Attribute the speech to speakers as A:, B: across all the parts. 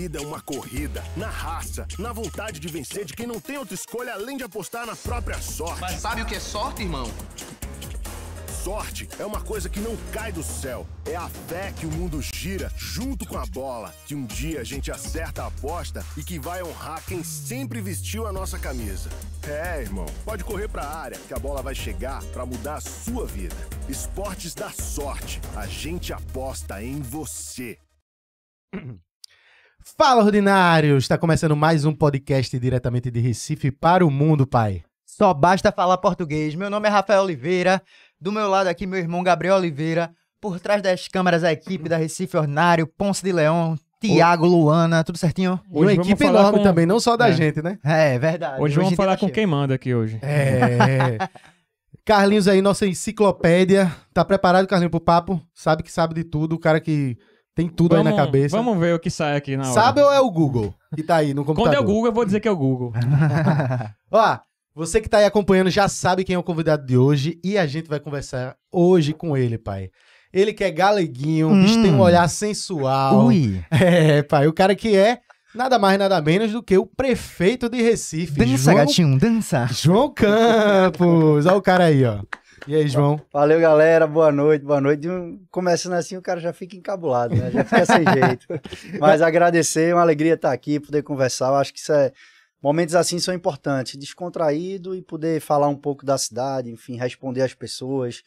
A: vida é uma corrida, na raça, na vontade de vencer de quem não tem outra escolha além de apostar na própria sorte. Mas sabe o que é sorte, irmão? Sorte é uma coisa que não cai do céu. É a fé que o mundo gira junto com a bola. Que um dia a gente acerta a aposta e que vai honrar quem sempre vestiu a nossa camisa. É, irmão, pode correr pra área que a bola vai chegar para mudar a sua vida. Esportes da sorte. A gente aposta em você.
B: Fala, ordinário! Está começando mais um podcast diretamente de Recife para o mundo, pai.
C: Só basta
A: falar português.
C: Meu nome é Rafael Oliveira. Do meu lado aqui, meu irmão Gabriel Oliveira. Por trás das câmeras, a equipe da Recife Ordinário, Ponce de Leão, Tiago, Luana, tudo certinho? Hoje Uma equipe enorme com... também, não só da é. gente, né? É, é verdade.
D: Hoje, hoje vamos falar tá com cheio. quem manda aqui hoje. É.
B: Carlinhos aí, nossa enciclopédia. Tá preparado, Carlinhos, pro papo? Sabe que sabe de tudo. O cara que tem tudo vamos, aí na cabeça. Vamos
D: ver o que sai aqui na hora. Sabe
B: ou é o Google que tá aí no computador? Quando é o Google, eu vou dizer que é o Google. Ó, você que tá aí acompanhando já sabe quem é o convidado de hoje e a gente vai conversar hoje com ele, pai. Ele que é galeguinho, hum. bicho tem um hum. olhar sensual. Ui. É, pai, o cara que é nada mais nada menos
E: do que o prefeito de Recife. Dança, João... gatinho,
C: dança. João Campos. Olha o cara aí, ó.
E: E aí, João? Valeu, galera. Boa noite, boa noite. Começando assim, o cara já fica encabulado, né? Já fica sem jeito. Mas agradecer, é uma alegria estar aqui, poder conversar. Eu acho que isso é. Momentos assim são importantes, descontraído e poder falar um pouco da cidade, enfim, responder às pessoas.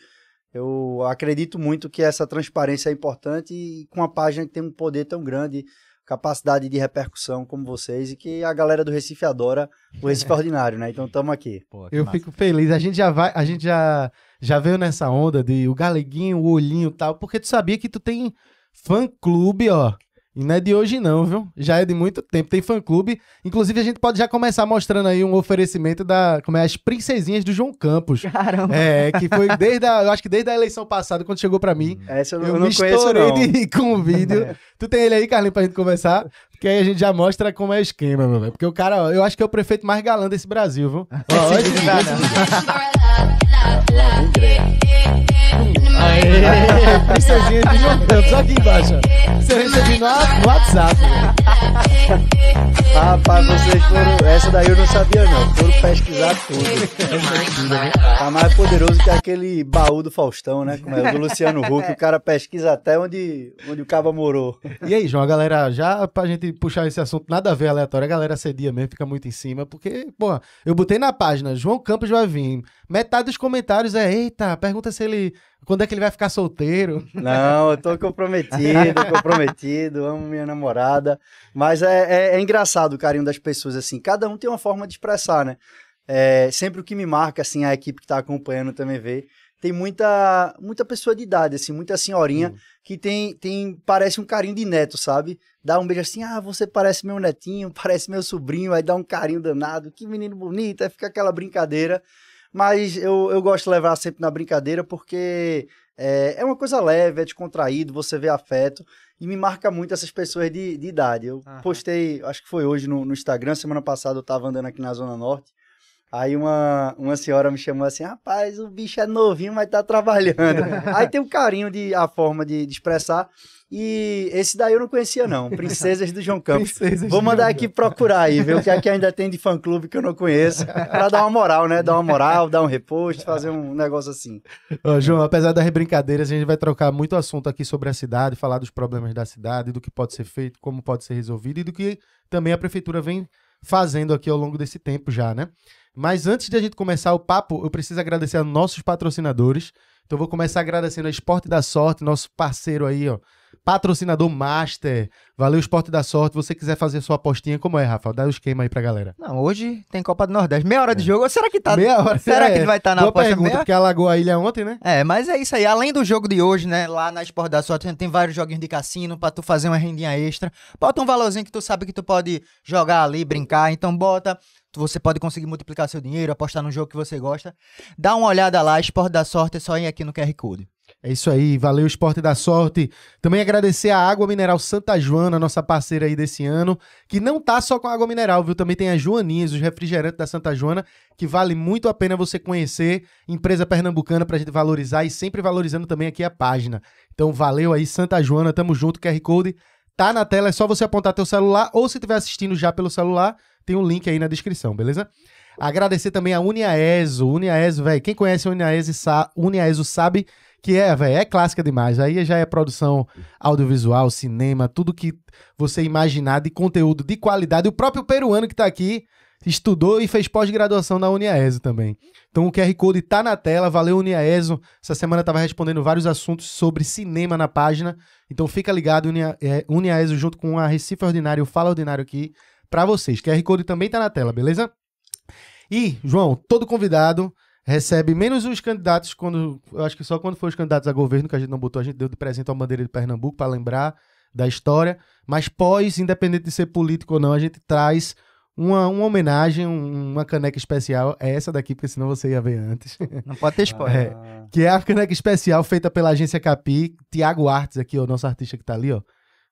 E: Eu acredito muito que essa transparência é importante e com uma página que tem um poder tão grande capacidade de repercussão como vocês e que a galera do Recife adora o Recife Ordinário, né? Então estamos aqui. Pô, eu massa.
B: fico feliz. A gente já vai, a gente já, já veio nessa onda de o galeguinho, o olhinho e tal, porque tu sabia que tu tem fã clube, ó. E não é de hoje não, viu? Já é de muito tempo. Tem fã-clube. Inclusive, a gente pode já começar mostrando aí um oferecimento da... Como é? As princesinhas do João Campos. Caramba. É, que foi desde a... Eu acho que desde a eleição passada, quando chegou para mim.
E: Hum. Essa eu não, eu não conheço,
B: não. de rir com o vídeo. É. tu tem ele aí, Carlinhos, pra gente conversar? Porque aí a gente já mostra como é o esquema, meu velho. Porque o cara... Ó, eu acho que é o prefeito mais galã desse Brasil, viu? Ó, hoje,
A: Aê! Princesinha aqui embaixo. Você recebeu no WhatsApp. Né? Rapaz,
E: vocês foram. Essa daí eu não sabia, não. Foram pesquisar tudo. Tá mais poderoso que aquele baú do Faustão, né? Como é o do Luciano Huck. O cara pesquisa até onde, onde o Cava morou.
B: E aí, João, a galera, já pra gente puxar esse assunto, nada a ver aleatório, a galera cedia mesmo, fica muito em cima, porque, pô, eu botei na página, João Campos vai vir. Metade dos comentários é: eita, pergunta se ele quando é que ele vai ficar solteiro?
E: Não, eu tô comprometido, comprometido, amo minha namorada. Mas é, é, é, engraçado o carinho das pessoas, assim. Cada um tem uma forma de expressar, né? É, sempre o que me marca, assim, a equipe que tá acompanhando também vê. Tem muita, muita pessoa de idade, assim, muita senhorinha que tem, tem, parece um carinho de neto, sabe? Dá um beijo assim, ah, você parece meu netinho, parece meu sobrinho, aí dá um carinho danado, que menino bonito, aí fica aquela brincadeira. Mas eu, eu gosto de levar sempre na brincadeira porque é, é uma coisa leve, é descontraído, você vê afeto. E me marca muito essas pessoas de, de idade. Eu postei, acho que foi hoje no, no Instagram, semana passada eu estava andando aqui na Zona Norte. Aí uma, uma senhora me chamou assim, rapaz, o bicho é novinho, mas tá trabalhando. Aí tem o um carinho de a forma de, de, expressar. E esse daí eu não conhecia, não. Princesas do João Campos. Princesas Vou mandar aqui procurar aí, ver o é que ainda tem de fã clube que eu não conheço. Pra dar uma moral, né? Dar uma moral, dar um reposto, fazer um negócio assim.
B: Ô, João, apesar das brincadeiras, a gente vai trocar muito assunto aqui sobre a cidade, falar dos problemas da cidade, do que pode ser feito, como pode ser resolvido e do que também a prefeitura vem fazendo aqui ao longo desse tempo já, né? Mas antes de a gente começar o papo, eu preciso agradecer a nossos patrocinadores. Então vou começar agradecendo a Esporte da Sorte, nosso parceiro aí, ó. Patrocinador Master. Valeu, Esporte da Sorte. Você quiser fazer sua apostinha, como é, Rafa? Dá o um esquema aí pra galera.
C: Não, hoje tem Copa do Nordeste. Meia hora de é. jogo. Será que tá. Meia hora. Será é. que vai estar tá na Boa aposta? pergunta, porque alagou a ilha ontem, né? É, mas é isso aí. Além do jogo de hoje, né? Lá na Esporte da Sorte tem vários joguinhos de cassino pra tu fazer uma rendinha extra. Bota um valorzinho que tu sabe que tu pode jogar ali, brincar. Então bota você pode conseguir multiplicar seu dinheiro, apostar no jogo que você gosta. Dá uma olhada lá, Esporte da Sorte, é só ir aqui no QR Code.
B: É isso aí, valeu Esporte da Sorte. Também agradecer a Água Mineral Santa Joana, nossa parceira aí desse ano, que não tá só com água mineral, viu? Também tem as Joaninhas, os refrigerantes da Santa Joana, que vale muito a pena você conhecer. Empresa pernambucana pra gente valorizar e sempre valorizando também aqui a página. Então valeu aí Santa Joana, tamo junto, QR Code tá na tela, é só você apontar teu celular ou se estiver assistindo já pelo celular, tem um link aí na descrição, beleza? Agradecer também a Uniaeso. Uniaeso, velho, quem conhece a Uniaeso, sa Uniaeso sabe que é, velho, é clássica demais. Aí já é produção audiovisual, cinema, tudo que você imaginar de conteúdo de qualidade. O próprio peruano que tá aqui estudou e fez pós-graduação na Uniaeso também. Então o QR Code tá na tela, valeu Uniaeso. Essa semana eu tava respondendo vários assuntos sobre cinema na página. Então fica ligado, é, Uniaeso junto com a Recife Ordinário, Fala Ordinário aqui para vocês. QR Code também tá na tela, beleza? E, João, todo convidado recebe menos os candidatos quando. Eu acho que só quando foi os candidatos a governo que a gente não botou, a gente deu de presente a bandeira de Pernambuco para lembrar da história. Mas pós, independente de ser político ou não, a gente traz uma, uma homenagem, uma caneca especial. É essa daqui, porque senão você ia ver antes.
C: Não pode ter spoiler.
B: é, que é a caneca especial feita pela agência Capi, Tiago Artes, aqui, o nosso artista que está ali, ó.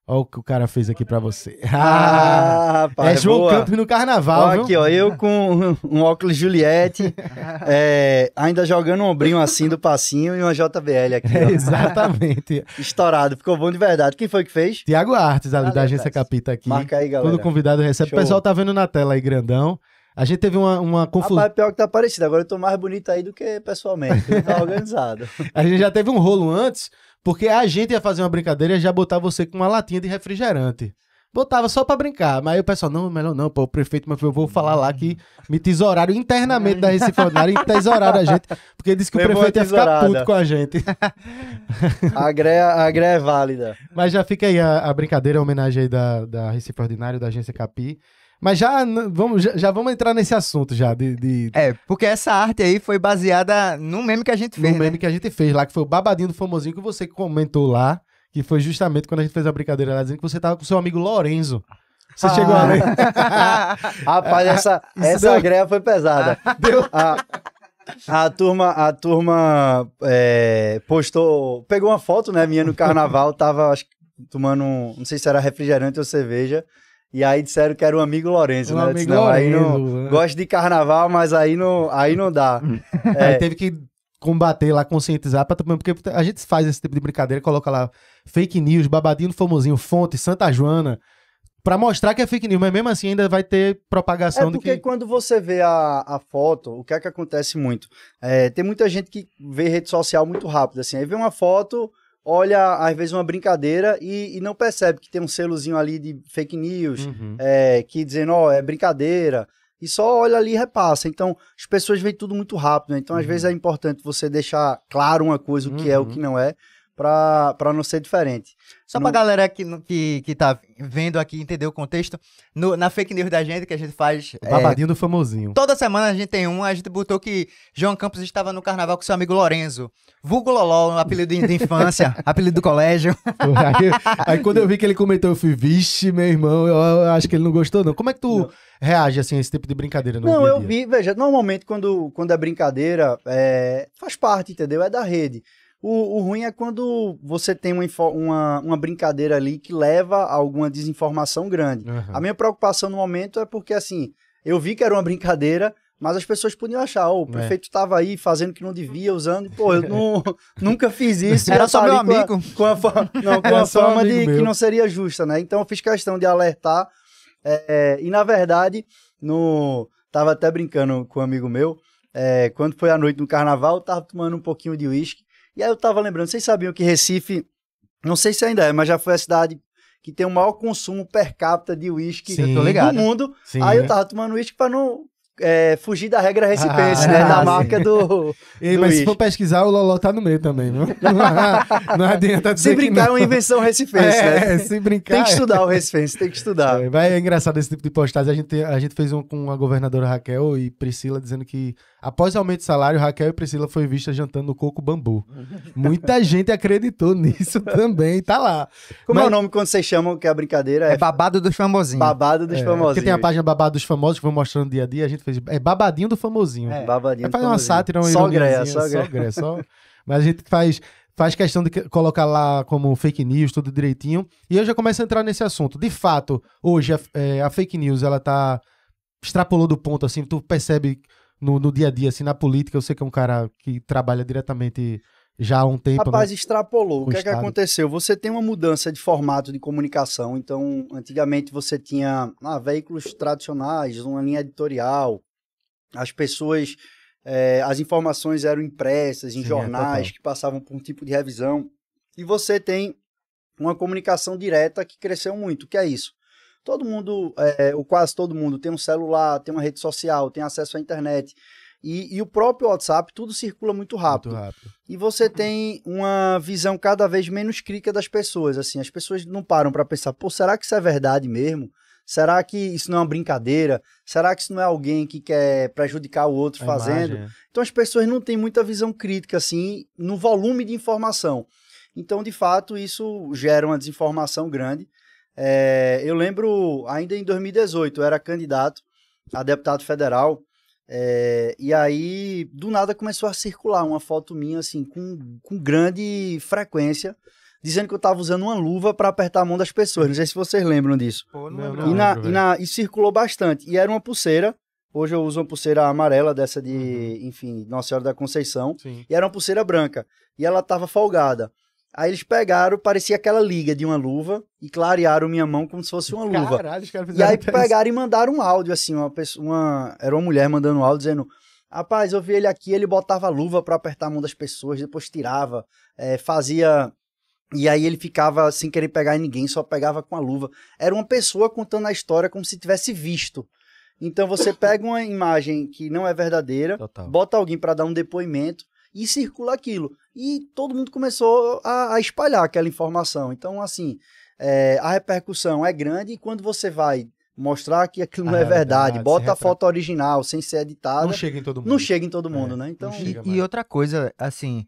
B: Olha o que o cara fez aqui para você. Ah, é rapaz, é João boa. Campos no carnaval. viu? aqui,
E: ó, eu com um óculos Juliette, é, ainda jogando um ombrinho assim do passinho e uma JBL aqui. É, exatamente. Estourado, ficou bom de verdade. Quem foi que fez?
B: Tiago Artes, ali ah, da é agência Capita aqui. Marca aí, galera. Todo convidado recebe. Show. O pessoal tá vendo na tela aí, grandão. A gente teve uma, uma confusão. Rapaz,
E: pior que tá parecido. Agora eu tô mais bonito aí do que pessoalmente. Tá organizado.
B: a gente já teve um rolo antes porque a gente ia fazer uma brincadeira e já botar você com uma latinha de refrigerante. Botava só pra brincar. Mas aí o pessoal, não, melhor não, pô, o prefeito, mas eu vou falar lá que me tesouraram internamente da Recife Ordinária e tesouraram a gente. Porque disse que Levou o prefeito ia ficar puto com a
E: gente. a greia, a greia é válida.
B: Mas já fica aí a, a brincadeira, a homenagem aí da, da Recife Ordinária, da Agência Capi. Mas já vamos, já, já vamos entrar nesse assunto já. De, de, É, porque essa arte aí foi baseada no meme que a gente fez. No né? meme que a gente fez lá, que foi o babadinho do famosinho que você comentou lá, que foi justamente quando a gente fez a brincadeira lá, dizendo que você tava com seu amigo Lorenzo. Você ah. chegou a
E: Rapaz, essa, essa deu... greve foi pesada. Deu... A, a turma, a turma é, postou, pegou uma foto, né, minha no carnaval, tava acho, tomando, não sei se era refrigerante ou cerveja, e aí disseram que era o amigo Lourenço, um né? Amigo Disse, não, aí não né? gosta de carnaval, mas aí não, aí não dá. é. Aí teve que
B: combater lá, conscientizar, pra, porque a gente faz esse tipo de brincadeira, coloca lá fake news, babadinho famosinho, fonte, Santa Joana, pra mostrar que é fake news, mas mesmo assim ainda vai ter
E: propagação. É porque que... quando você vê a, a foto, o que é que acontece muito? É, tem muita gente que vê rede social muito rápido, assim, aí vê uma foto, olha, às vezes, uma brincadeira e, e não percebe que tem um selozinho ali de fake news, uhum. é, que dizendo, ó, oh, é brincadeira, e só olha ali e repassa. Então, as pessoas veem tudo muito rápido, né? Então, às uhum. vezes, é importante você deixar claro uma coisa, o que uhum. é, o uhum. que não é, para não ser diferente.
C: Só no... para galera que, que, que tá vendo aqui entender o contexto, no, na fake news da gente, que a gente faz. O babadinho é, do famosinho. Toda semana a gente tem um, a gente botou que João Campos estava no carnaval com seu amigo Lorenzo. Vulgo Loló, um apelido de, infância, apelido do colégio. aí,
B: aí, quando eu vi que ele comentou, eu fui, vixe, meu irmão, eu, eu acho que ele não gostou, não. Como é que tu. Não. Reage assim a esse tipo de brincadeira no Não, dia -dia? eu vi,
E: veja, normalmente quando, quando é brincadeira, é, faz parte, entendeu? É da rede. O, o ruim é quando você tem uma, uma, uma, brincadeira ali que leva a alguma desinformação grande. Uhum. A minha preocupação no momento é porque, assim, eu vi que era uma brincadeira, mas as pessoas podiam achar, oh, o é. prefeito estava é. aí fazendo que não devia, usando, pô, eu não, nunca fiz isso. Era só meu amigo. Com a, com a, não, com a de que não seria justa, né? Então eu fiz questão de alertar. É, é, e na verdade, no, tava até brincando com um amigo meu, é, quando foi a noite no carnaval, eu tava tomando um pouquinho de uísque, e aí eu tava lembrando, vocês sabiam que Recife, não sei se ainda é, mas já foi a cidade que tem o maior consumo per capita de uísque do mundo. Sim, aí eu tava tomando uísque para não é, fugir da regra recife ah, né? Na é. marca do. e,
B: do mas se for pesquisar, o Loló tá no meio também, viu? Não, adianta dizer. Se brincar, é uma invenção recifense, é, né? É, se brincar. Tem que é. estudar o recifense, tem que estudar. É, vai, é engraçado esse tipo de postagem. A gente, a gente fez um com a governadora Raquel e Priscila dizendo que após o aumento de salário, Raquel e Priscila
E: foi vista jantando no coco bambu. Muita gente acreditou nisso também, tá lá. Como mas... é o nome quando vocês chamam que é a brincadeira é? é babado dos famosinhos. Babado dos é, famosinhos. Porque tem a página
B: Babado dos Famosos, que vou mostrando dia a dia. A gente fez, é babadinho do famosinho. É, é
E: babadinho faz uma sátira, uma só assim, só greia. É só greia só...
B: Mas a gente faz, faz questão de colocar lá como fake news, tudo direitinho. E eu já começo a entrar nesse assunto. De fato, hoje a, é, a fake news, ela tá extrapolou do ponto, assim, tu percebe no, no dia a dia, assim, na política, eu sei que é um cara que trabalha diretamente já há um tempo. Rapaz, né? extrapolou. O que, é que
E: aconteceu? Você tem uma mudança de formato de comunicação. Então, antigamente você tinha ah, veículos tradicionais, uma linha editorial, as pessoas. É, as informações eram impressas em Sim, é, jornais é que passavam por um tipo de revisão. E você tem uma comunicação direta que cresceu muito. O que é isso? Todo mundo, é, eh, ou quase todo mundo, tem um celular, tem uma rede social, tem acesso à internet. E, e, o próprio WhatsApp, tudo circula muito rápido. muito rápido. E você tem uma visão cada vez menos crítica das pessoas. Assim, as pessoas não param para pensar: pô, será que isso é verdade mesmo? Será que isso não é uma brincadeira? Será que isso não é alguém que quer prejudicar o outro A fazendo? Imagem, é. Então as pessoas não têm muita visão crítica assim no volume de informação. Então, de fato, isso gera uma desinformação grande. É, eu lembro ainda em 2018, eu era candidato a deputado federal é, e aí, do nada, começou a circular uma foto minha, assim, com, com grande frequência, dizendo que eu tava usando uma luva para apertar a mão das pessoas. Não sei se vocês lembram disso.
C: Pô, não lembro, e, na, lembro, e,
E: na, e, circulou bastante. E era uma pulseira. Hoje eu uso uma pulseira amarela, dessa de, uhum. enfim, Nossa Senhora da Conceição. Sim. E era uma pulseira branca. E ela tava folgada. Aí eles pegaram, parecia aquela liga de uma luva, e clarearam minha mão como se fosse uma luva. Caralho,
B: os caras fizeram E aí pegaram
E: isso. e mandaram um áudio, assim, uma pessoa. Uma, era uma mulher mandando um áudio dizendo. Rapaz, eu vi ele aqui, ele botava luva para apertar a mão das pessoas, depois tirava, é, fazia. E aí ele ficava sem querer pegar ninguém, só pegava com a luva. Era uma pessoa contando a história como se tivesse visto. Então você pega uma imagem que não é verdadeira, Total. bota alguém para dar um depoimento e circula aquilo e todo mundo começou a, a espalhar aquela informação. Então, assim, é, a repercussão é grande e quando você vai mostrar que aquilo ah, não é, é, verdade, verdade bota a foto original sem ser editada. Não chega em todo mundo. Não chega em todo mundo, é, né? Então, e,
C: e outra coisa, assim,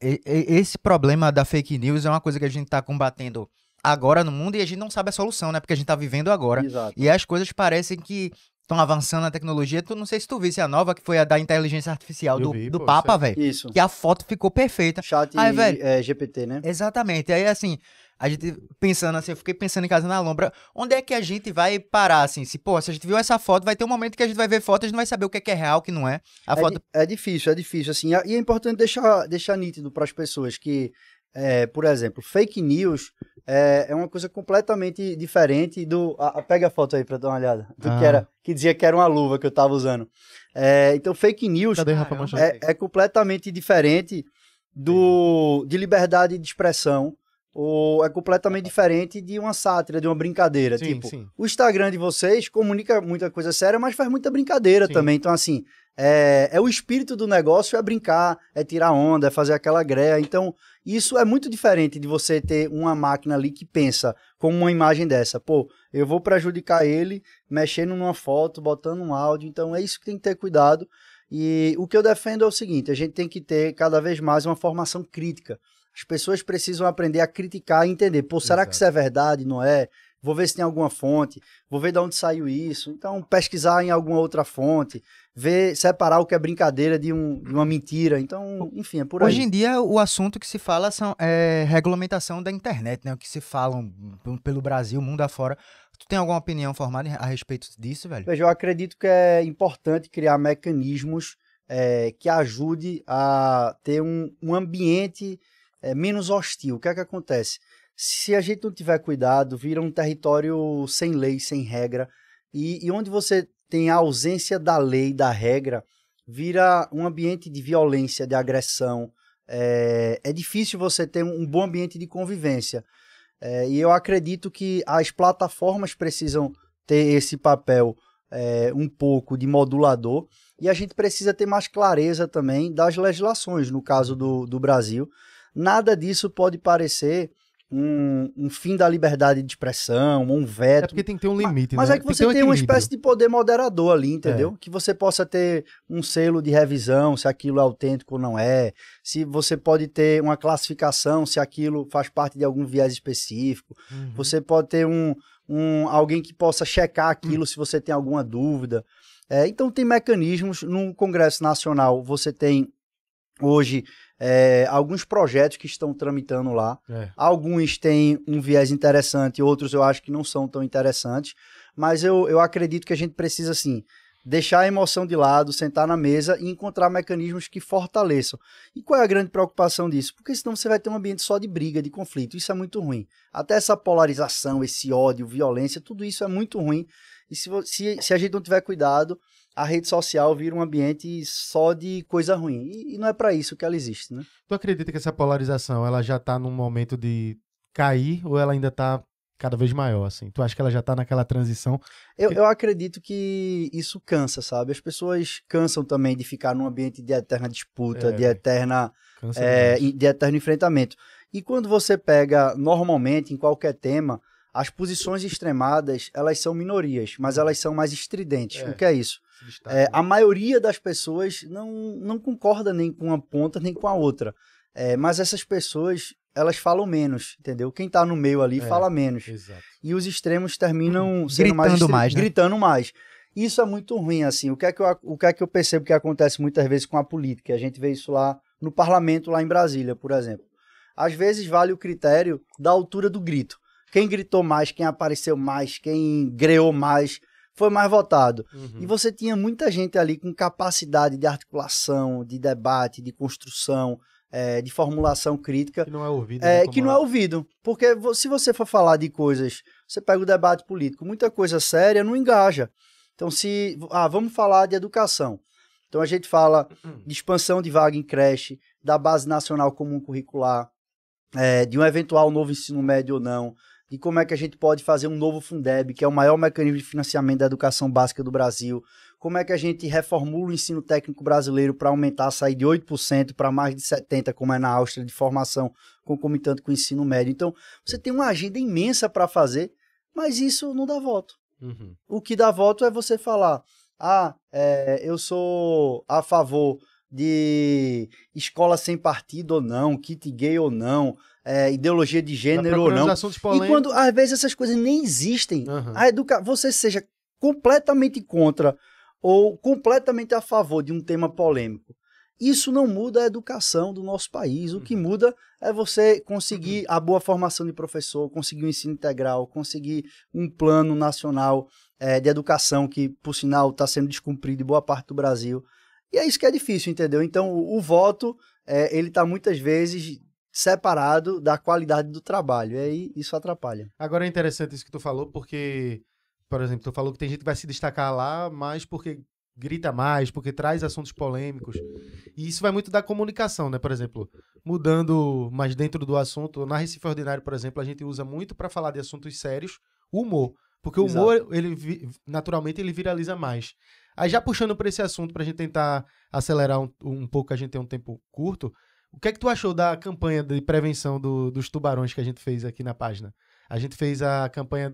C: esse problema da fake news é uma coisa que a gente está combatendo agora no mundo e a gente não sabe a solução, né? Porque a gente está vivendo agora. Exato. E as coisas parecem que estão avançando na tecnologia. Tu não sei se tu visse a nova, que foi a da inteligência artificial do, vi, do pô, Papa, é velho. Isso. Que a foto ficou perfeita. Chat aí, véio, é, GPT, né? Exatamente. Aí, assim, a gente pensando assim, eu fiquei pensando em casa na lombra, onde é que a gente vai parar, assim? Se, pô, se a gente viu essa foto, vai ter um momento que a gente vai ver foto, a gente não vai saber o que é, que é real, o que não é. A é, foto... é difícil, é difícil, assim. E é
E: importante deixar, deixar nítido para as pessoas que, é, por exemplo, fake news é, é uma coisa completamente diferente do. A, a, pega a foto aí pra dar uma olhada. Do ah. que era. Ah. Que dizia que era uma luva que eu tava usando. É, então, fake news Cadê, Rafa, é, é completamente diferente do de liberdade de expressão ou é completamente diferente de uma sátira, de uma brincadeira. Sim, tipo, sim. o Instagram de vocês comunica muita coisa séria, mas faz muita brincadeira sim. também. Então, assim, é, é, o espírito do negócio é brincar, é tirar onda, é fazer aquela greia. Então, isso é muito diferente de você ter uma máquina ali que pensa como uma imagem dessa. Pô, eu vou prejudicar ele mexendo numa foto, botando um áudio. Então é isso que tem que ter cuidado. E o que eu defendo é o seguinte: a gente tem que ter cada vez mais uma formação crítica. As pessoas precisam aprender a criticar e entender. Pô, será Exato. que isso é verdade? Não é? Vou ver se tem alguma fonte. Vou ver de onde saiu isso. Então pesquisar em alguma outra fonte ver, separar o que é brincadeira de, um, de uma mentira. Então, enfim, é por Hoje aí. Hoje em
C: dia, o assunto que se fala são, é regulamentação da internet, né? O que se falam pelo Brasil, mundo afora. Tu tem alguma opinião formada a respeito disso, velho?
E: Veja, eu acredito que é importante criar mecanismos é, que ajude a ter um, um ambiente é, menos hostil. O que é que acontece? Se a gente não tiver cuidado, vira um território sem lei, sem regra. E, e onde você tem a ausência da lei, da regra, vira um ambiente de violência, de agressão. É, é difícil você ter um bom ambiente de convivência. É, e eu acredito que as plataformas precisam ter esse papel é, um pouco de modulador e a gente precisa ter mais clareza também das legislações, no caso do, do Brasil. Nada disso pode parecer um, um, fim da liberdade de expressão, um veto. É porque tem que ter um limite, mas, né? Mas é que tem você um tem, uma espécie de poder moderador ali, entendeu? É. Que você possa ter um selo de revisão, se aquilo é autêntico ou não é. Se você pode ter uma classificação, se aquilo faz parte de algum viés específico. Uhum. Você pode ter um, um alguém que possa checar aquilo uhum. se você tem alguma dúvida. É, então tem mecanismos. No Congresso Nacional você tem hoje é, alguns projetos que estão tramitando lá. É. Alguns têm um viés interessante, outros eu acho que não são tão interessantes. Mas eu, eu acredito que a gente precisa, assim, deixar a emoção de lado, sentar na mesa e encontrar mecanismos que fortaleçam. E qual é a grande preocupação disso? Porque senão você vai ter um ambiente só de briga, de conflito. Isso é muito ruim. Até essa polarização, esse ódio, violência, tudo isso é muito ruim. E se, se, se a gente não tiver cuidado, a rede social vira um ambiente só de coisa ruim. E, e não é para isso que ela existe, né?
B: Tu acredita que essa polarização ela já tá num momento de cair ou ela ainda tá cada vez maior, assim? Tu acha que ela já tá naquela transição?
E: Eu, eu acredito que isso cansa, sabe? As pessoas cansam também de ficar num ambiente de eterna disputa, é, de eterna é, de eterno enfrentamento. E quando você pega normalmente em qualquer tema, as posições extremadas, elas são minorias, mas uhum. elas são mais estridentes. É. O que é isso? É, né? a maioria das pessoas não, não concorda nem com uma ponta nem com a outra. É, mas essas pessoas, elas falam menos, entendeu? Quem tá no meio ali é, fala menos. Exato. E os extremos terminam sendo gritando mais, mais né? gritando mais. Isso é muito ruim, assim. O que, é que eu, o que é que eu percebo que acontece muitas vezes com a política? A gente vê isso lá no parlamento, lá em Brasília, por exemplo. Às vezes vale o critério da altura do grito. Quem gritou mais, quem apareceu mais, quem greou mais foi mais votado. Uhum. E você tinha muita gente ali com capacidade de articulação, de debate, de construção, é, de formulação crítica. Que não é ouvido. É, né, que não é, é ouvido. Porque se você for falar de coisas, você pega o debate político, muita coisa séria não engaja. Então, se. Ah, vamos falar de educação. Então, a gente fala de expansão de vaga em creche, da base nacional comum curricular, é, de um eventual novo ensino médio ou não, e como é que a gente pode fazer um novo Fundeb, que é o maior mecanismo de financiamento da educação básica do Brasil, como é que a gente reformula o ensino técnico brasileiro para aumentar, sair de 8% para mais de 70%, como é na Áustria, de formação concomitante com o ensino médio. Então, você tem uma agenda imensa para fazer, mas isso não dá voto. Uhum. O que dá voto é você falar, ah, é, eu sou a favor de escola sem partido ou não, kit gay ou não, é, ideologia de gênero ou não. E quando às vezes essas coisas nem existem, uhum. a educa... você seja completamente contra ou completamente a favor de um tema polêmico. Isso não muda a educação do nosso país. O que uhum. muda é você conseguir a boa formação de professor, conseguir o um ensino integral, conseguir um plano nacional é, de educação que, por sinal, está sendo descumprido em boa parte do Brasil. E é isso que é difícil, entendeu? Então, o, o voto, é, ele está muitas vezes separado da qualidade do trabalho. E aí isso atrapalha.
B: Agora é interessante isso que tu falou, porque, por exemplo, tu falou que tem gente que vai se destacar lá mais porque grita mais, porque traz assuntos polêmicos. E isso vai muito da comunicação, né? Por exemplo, mudando mais dentro do assunto, na Recife Ordinário, por exemplo, a gente usa muito para falar de assuntos sérios o humor. Porque o humor, ele naturalmente, ele viraliza mais. Aí já puxando para esse assunto, para a gente tentar acelerar um, um pouco, a gente tem um tempo curto. O que é que tu achou da campanha de prevenção do, dos tubarões que a gente fez aqui na página? A gente fez a campanha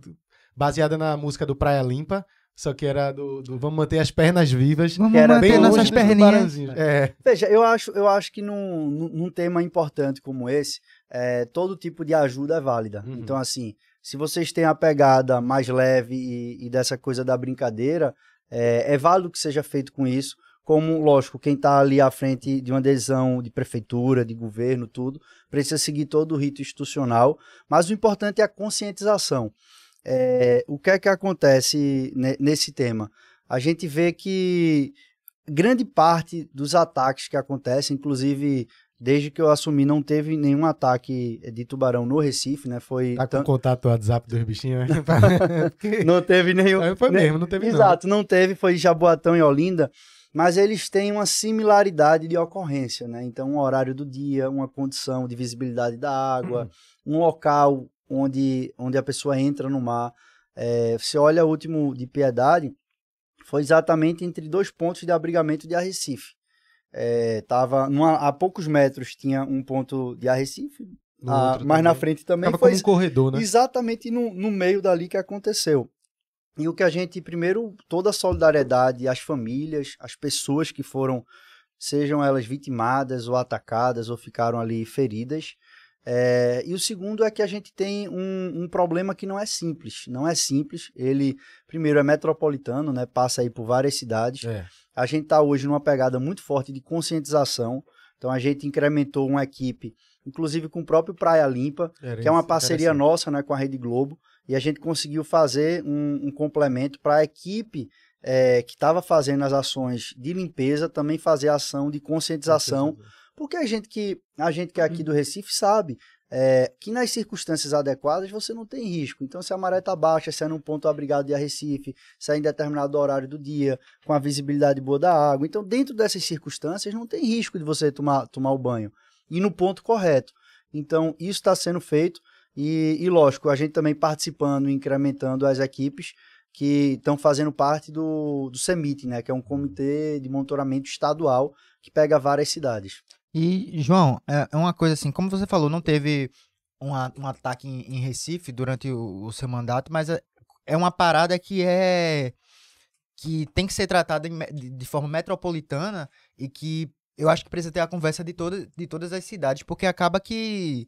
B: baseada na música do Praia Limpa, só que era do, do Vamos Manter as Pernas Vivas. Vamos era manter nossas perninhas. É.
E: Veja, eu acho, eu acho que num, num tema importante como esse, é, todo tipo de ajuda é válida. Uhum. Então, assim, se vocês têm a pegada mais leve e, e dessa coisa da brincadeira, é, é válido que seja feito com isso, como, lógico, quem está ali à frente de uma decisão de prefeitura, de governo, tudo, precisa seguir todo o rito institucional, mas o importante é a conscientização. É, o que é que acontece nesse tema? A gente vê que grande parte dos ataques que acontecem, inclusive desde que eu assumi, não teve nenhum ataque de tubarão no Recife, né? Foi. Tá com tam...
B: contato WhatsApp dos bichinhos, né?
E: não teve nenhum. É, foi né? mesmo, não teve Exato, não. não teve, foi Jaboatão e Olinda, mas eles têm uma similaridade de ocorrência, né? Então, um horário do dia, uma condição de visibilidade da água, uhum. um local onde, onde a pessoa entra no mar. É, você olha o último de Piedade, foi exatamente entre dois pontos de abrigamento de Arrecife. É, tava numa, a poucos metros tinha um ponto de arrecife, a, ah, mas também. na frente também Acaba foi um corredor, né? Exatamente no, no meio dali que aconteceu. E o que a gente, primeiro, toda a solidariedade às famílias, às pessoas que foram, sejam elas vitimadas ou atacadas ou ficaram ali feridas. É, e o segundo é que a gente tem um, um, problema que não é simples. Não é simples. Ele, primeiro, é metropolitano, né? Passa aí por várias cidades. É. A gente está hoje numa pegada muito forte de conscientização. Então a gente incrementou uma equipe, inclusive com o próprio Praia Limpa, que é uma parceria nossa né, com a Rede Globo, e a gente conseguiu fazer um, um complemento para a equipe é, que estava fazendo as ações de limpeza também fazer ação de conscientização. Porque a gente que a gente que é aqui do Recife sabe é, que nas circunstâncias adequadas você não tem risco. Então, se a maré está baixa, se é num ponto abrigado de arrecife, se é em determinado horário do dia, com a visibilidade boa da água. Então, dentro dessas circunstâncias, não tem risco de você tomar, tomar o banho. E no ponto correto. Então, isso está sendo feito. E, e, lógico, a gente também participando, incrementando as equipes que estão fazendo parte do, do CEMIT, né, que é um comitê de monitoramento estadual que pega várias cidades.
C: E, João, é, é uma coisa assim, como você falou, não teve um, um ataque em, em Recife durante o, o, seu mandato, mas é, é uma parada que é que tem que ser tratada de, de forma metropolitana e que eu acho que precisa ter a conversa de, toda de todas as cidades, porque acaba que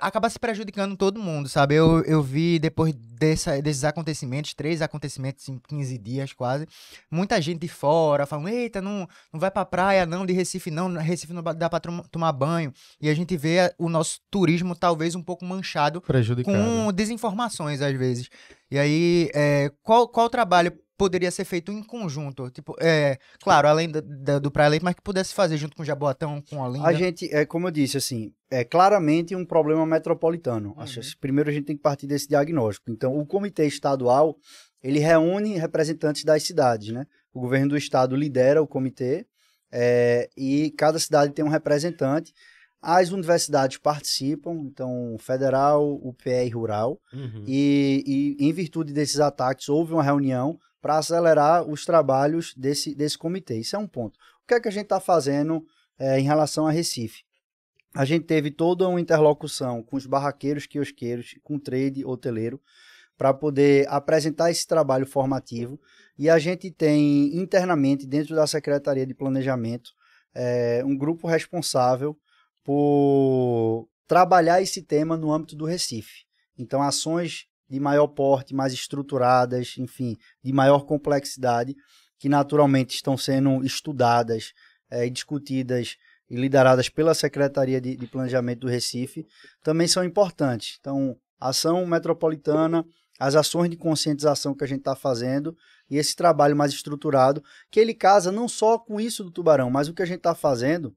C: acaba se prejudicando todo mundo, sabe? Eu, eu vi depois dessa, desses acontecimentos, três acontecimentos em 15 dias quase, muita gente de fora falando: eita, não, não vai pra praia não, de Recife não, Recife não dá pra tomar banho. E a gente vê o nosso turismo talvez um pouco manchado com desinformações às vezes. E aí, é, qual, qual o trabalho poderia ser feito em conjunto. Tipo, é, claro, além do Praia Leite, mas que pudesse fazer junto com o Jaboatão, com a Olinda. A
E: gente, é, como eu disse, assim, é claramente um problema metropolitano. Uhum. Acho, assim, primeiro a gente tem que partir desse diagnóstico. Então, o comitê estadual, ele reúne representantes das cidades, né? O governo do estado lidera o comitê é, e cada cidade tem um representante. As universidades participam, então federal, UPR rural, uhum. e, e em virtude desses ataques houve uma reunião para acelerar os trabalhos desse, desse comitê. Isso é um ponto. O que é que a gente está fazendo é, em relação a Recife? A gente teve toda uma interlocução com os barraqueiros, quiosqueiros, com trade, hoteleiro, para poder apresentar esse trabalho formativo. E a gente tem internamente, dentro da Secretaria de Planejamento, é, um grupo responsável por trabalhar esse tema no âmbito do Recife. Então, ações de maior porte, mais estruturadas, enfim, de maior complexidade, que naturalmente estão sendo estudadas é, e é, discutidas e lideradas pela Secretaria de, de, Planejamento do Recife, também são importantes. Então, ação metropolitana, as ações de conscientização que a gente está fazendo e esse trabalho mais estruturado, que ele casa não só com isso do tubarão, mas o que a gente está fazendo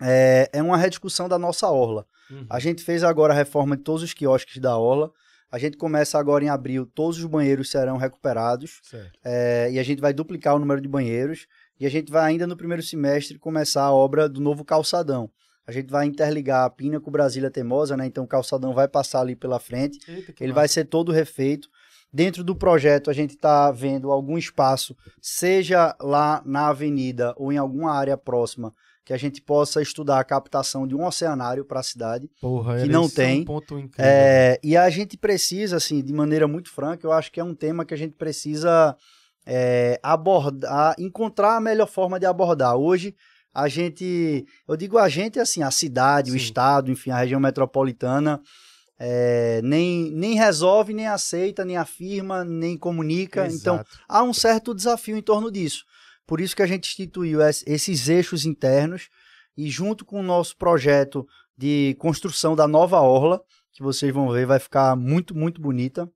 E: é, é, uma rediscussão da nossa orla. Uhum. A gente fez agora a reforma de todos os quiosques da orla, a gente começa agora em abril, todos os banheiros serão recuperados. É, e a gente vai duplicar o número de banheiros. E a gente vai ainda no primeiro semestre começar a obra do novo calçadão. A gente vai interligar a com Brasília Temosa, né? Então o calçadão vai passar ali pela frente. Eita, ele massa. vai ser todo refeito. Dentro do projeto, a gente está vendo algum espaço, seja lá na avenida ou em alguma área próxima, que a gente possa estudar a captação de um oceanário para a cidade, Porra, que não é tem. Um ponto incrível. É, e a gente precisa, assim, de maneira muito franca, eu acho que é um tema que a gente precisa é, abordar, encontrar a melhor forma de abordar. Hoje, a gente, eu digo a gente, assim, a cidade, Sim. o estado, enfim, a região metropolitana, é, nem, nem resolve, nem aceita, nem afirma, nem comunica. Então, Exato. Então, há um certo desafio em torno disso. Por isso que a gente instituiu esses eixos internos e junto com o nosso projeto de construção da nova orla, que vocês vão ver, vai ficar muito, muito bonita.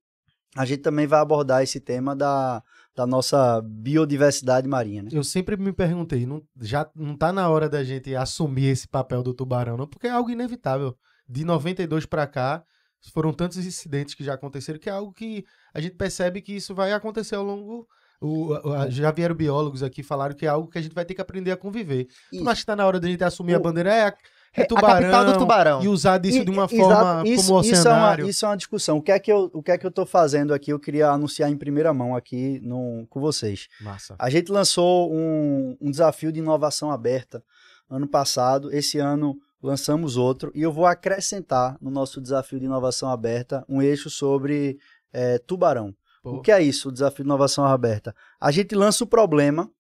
E: A gente também vai abordar esse tema da, da nossa biodiversidade marinha. Né?
B: Eu sempre me perguntei, não, já não está na hora da gente assumir esse papel do tubarão, não, porque é algo inevitável. De 92 para cá, foram tantos incidentes que já aconteceram que é algo que a gente percebe que isso vai acontecer ao longo o, a, já vieram biólogos aqui falaram que é algo que a gente vai ter que aprender a conviver. Isso. Tu não acha que está na hora da gente assumir o... a bandeira? É, é, é a, é tubarão, do tubarão. E usar disso e, de uma forma isso, como isso É uma,
E: isso é uma discussão. O que é que eu, o que é que eu tô fazendo aqui? Eu queria anunciar em primeira mão aqui no, com vocês. Massa. A gente lançou um, um desafio de inovação aberta ano passado. Esse ano lançamos outro. E eu vou acrescentar no nosso desafio de inovação aberta um eixo sobre é, tubarão. Pô. O que é isso, o desafio de inovação aberta? A gente lança o problema,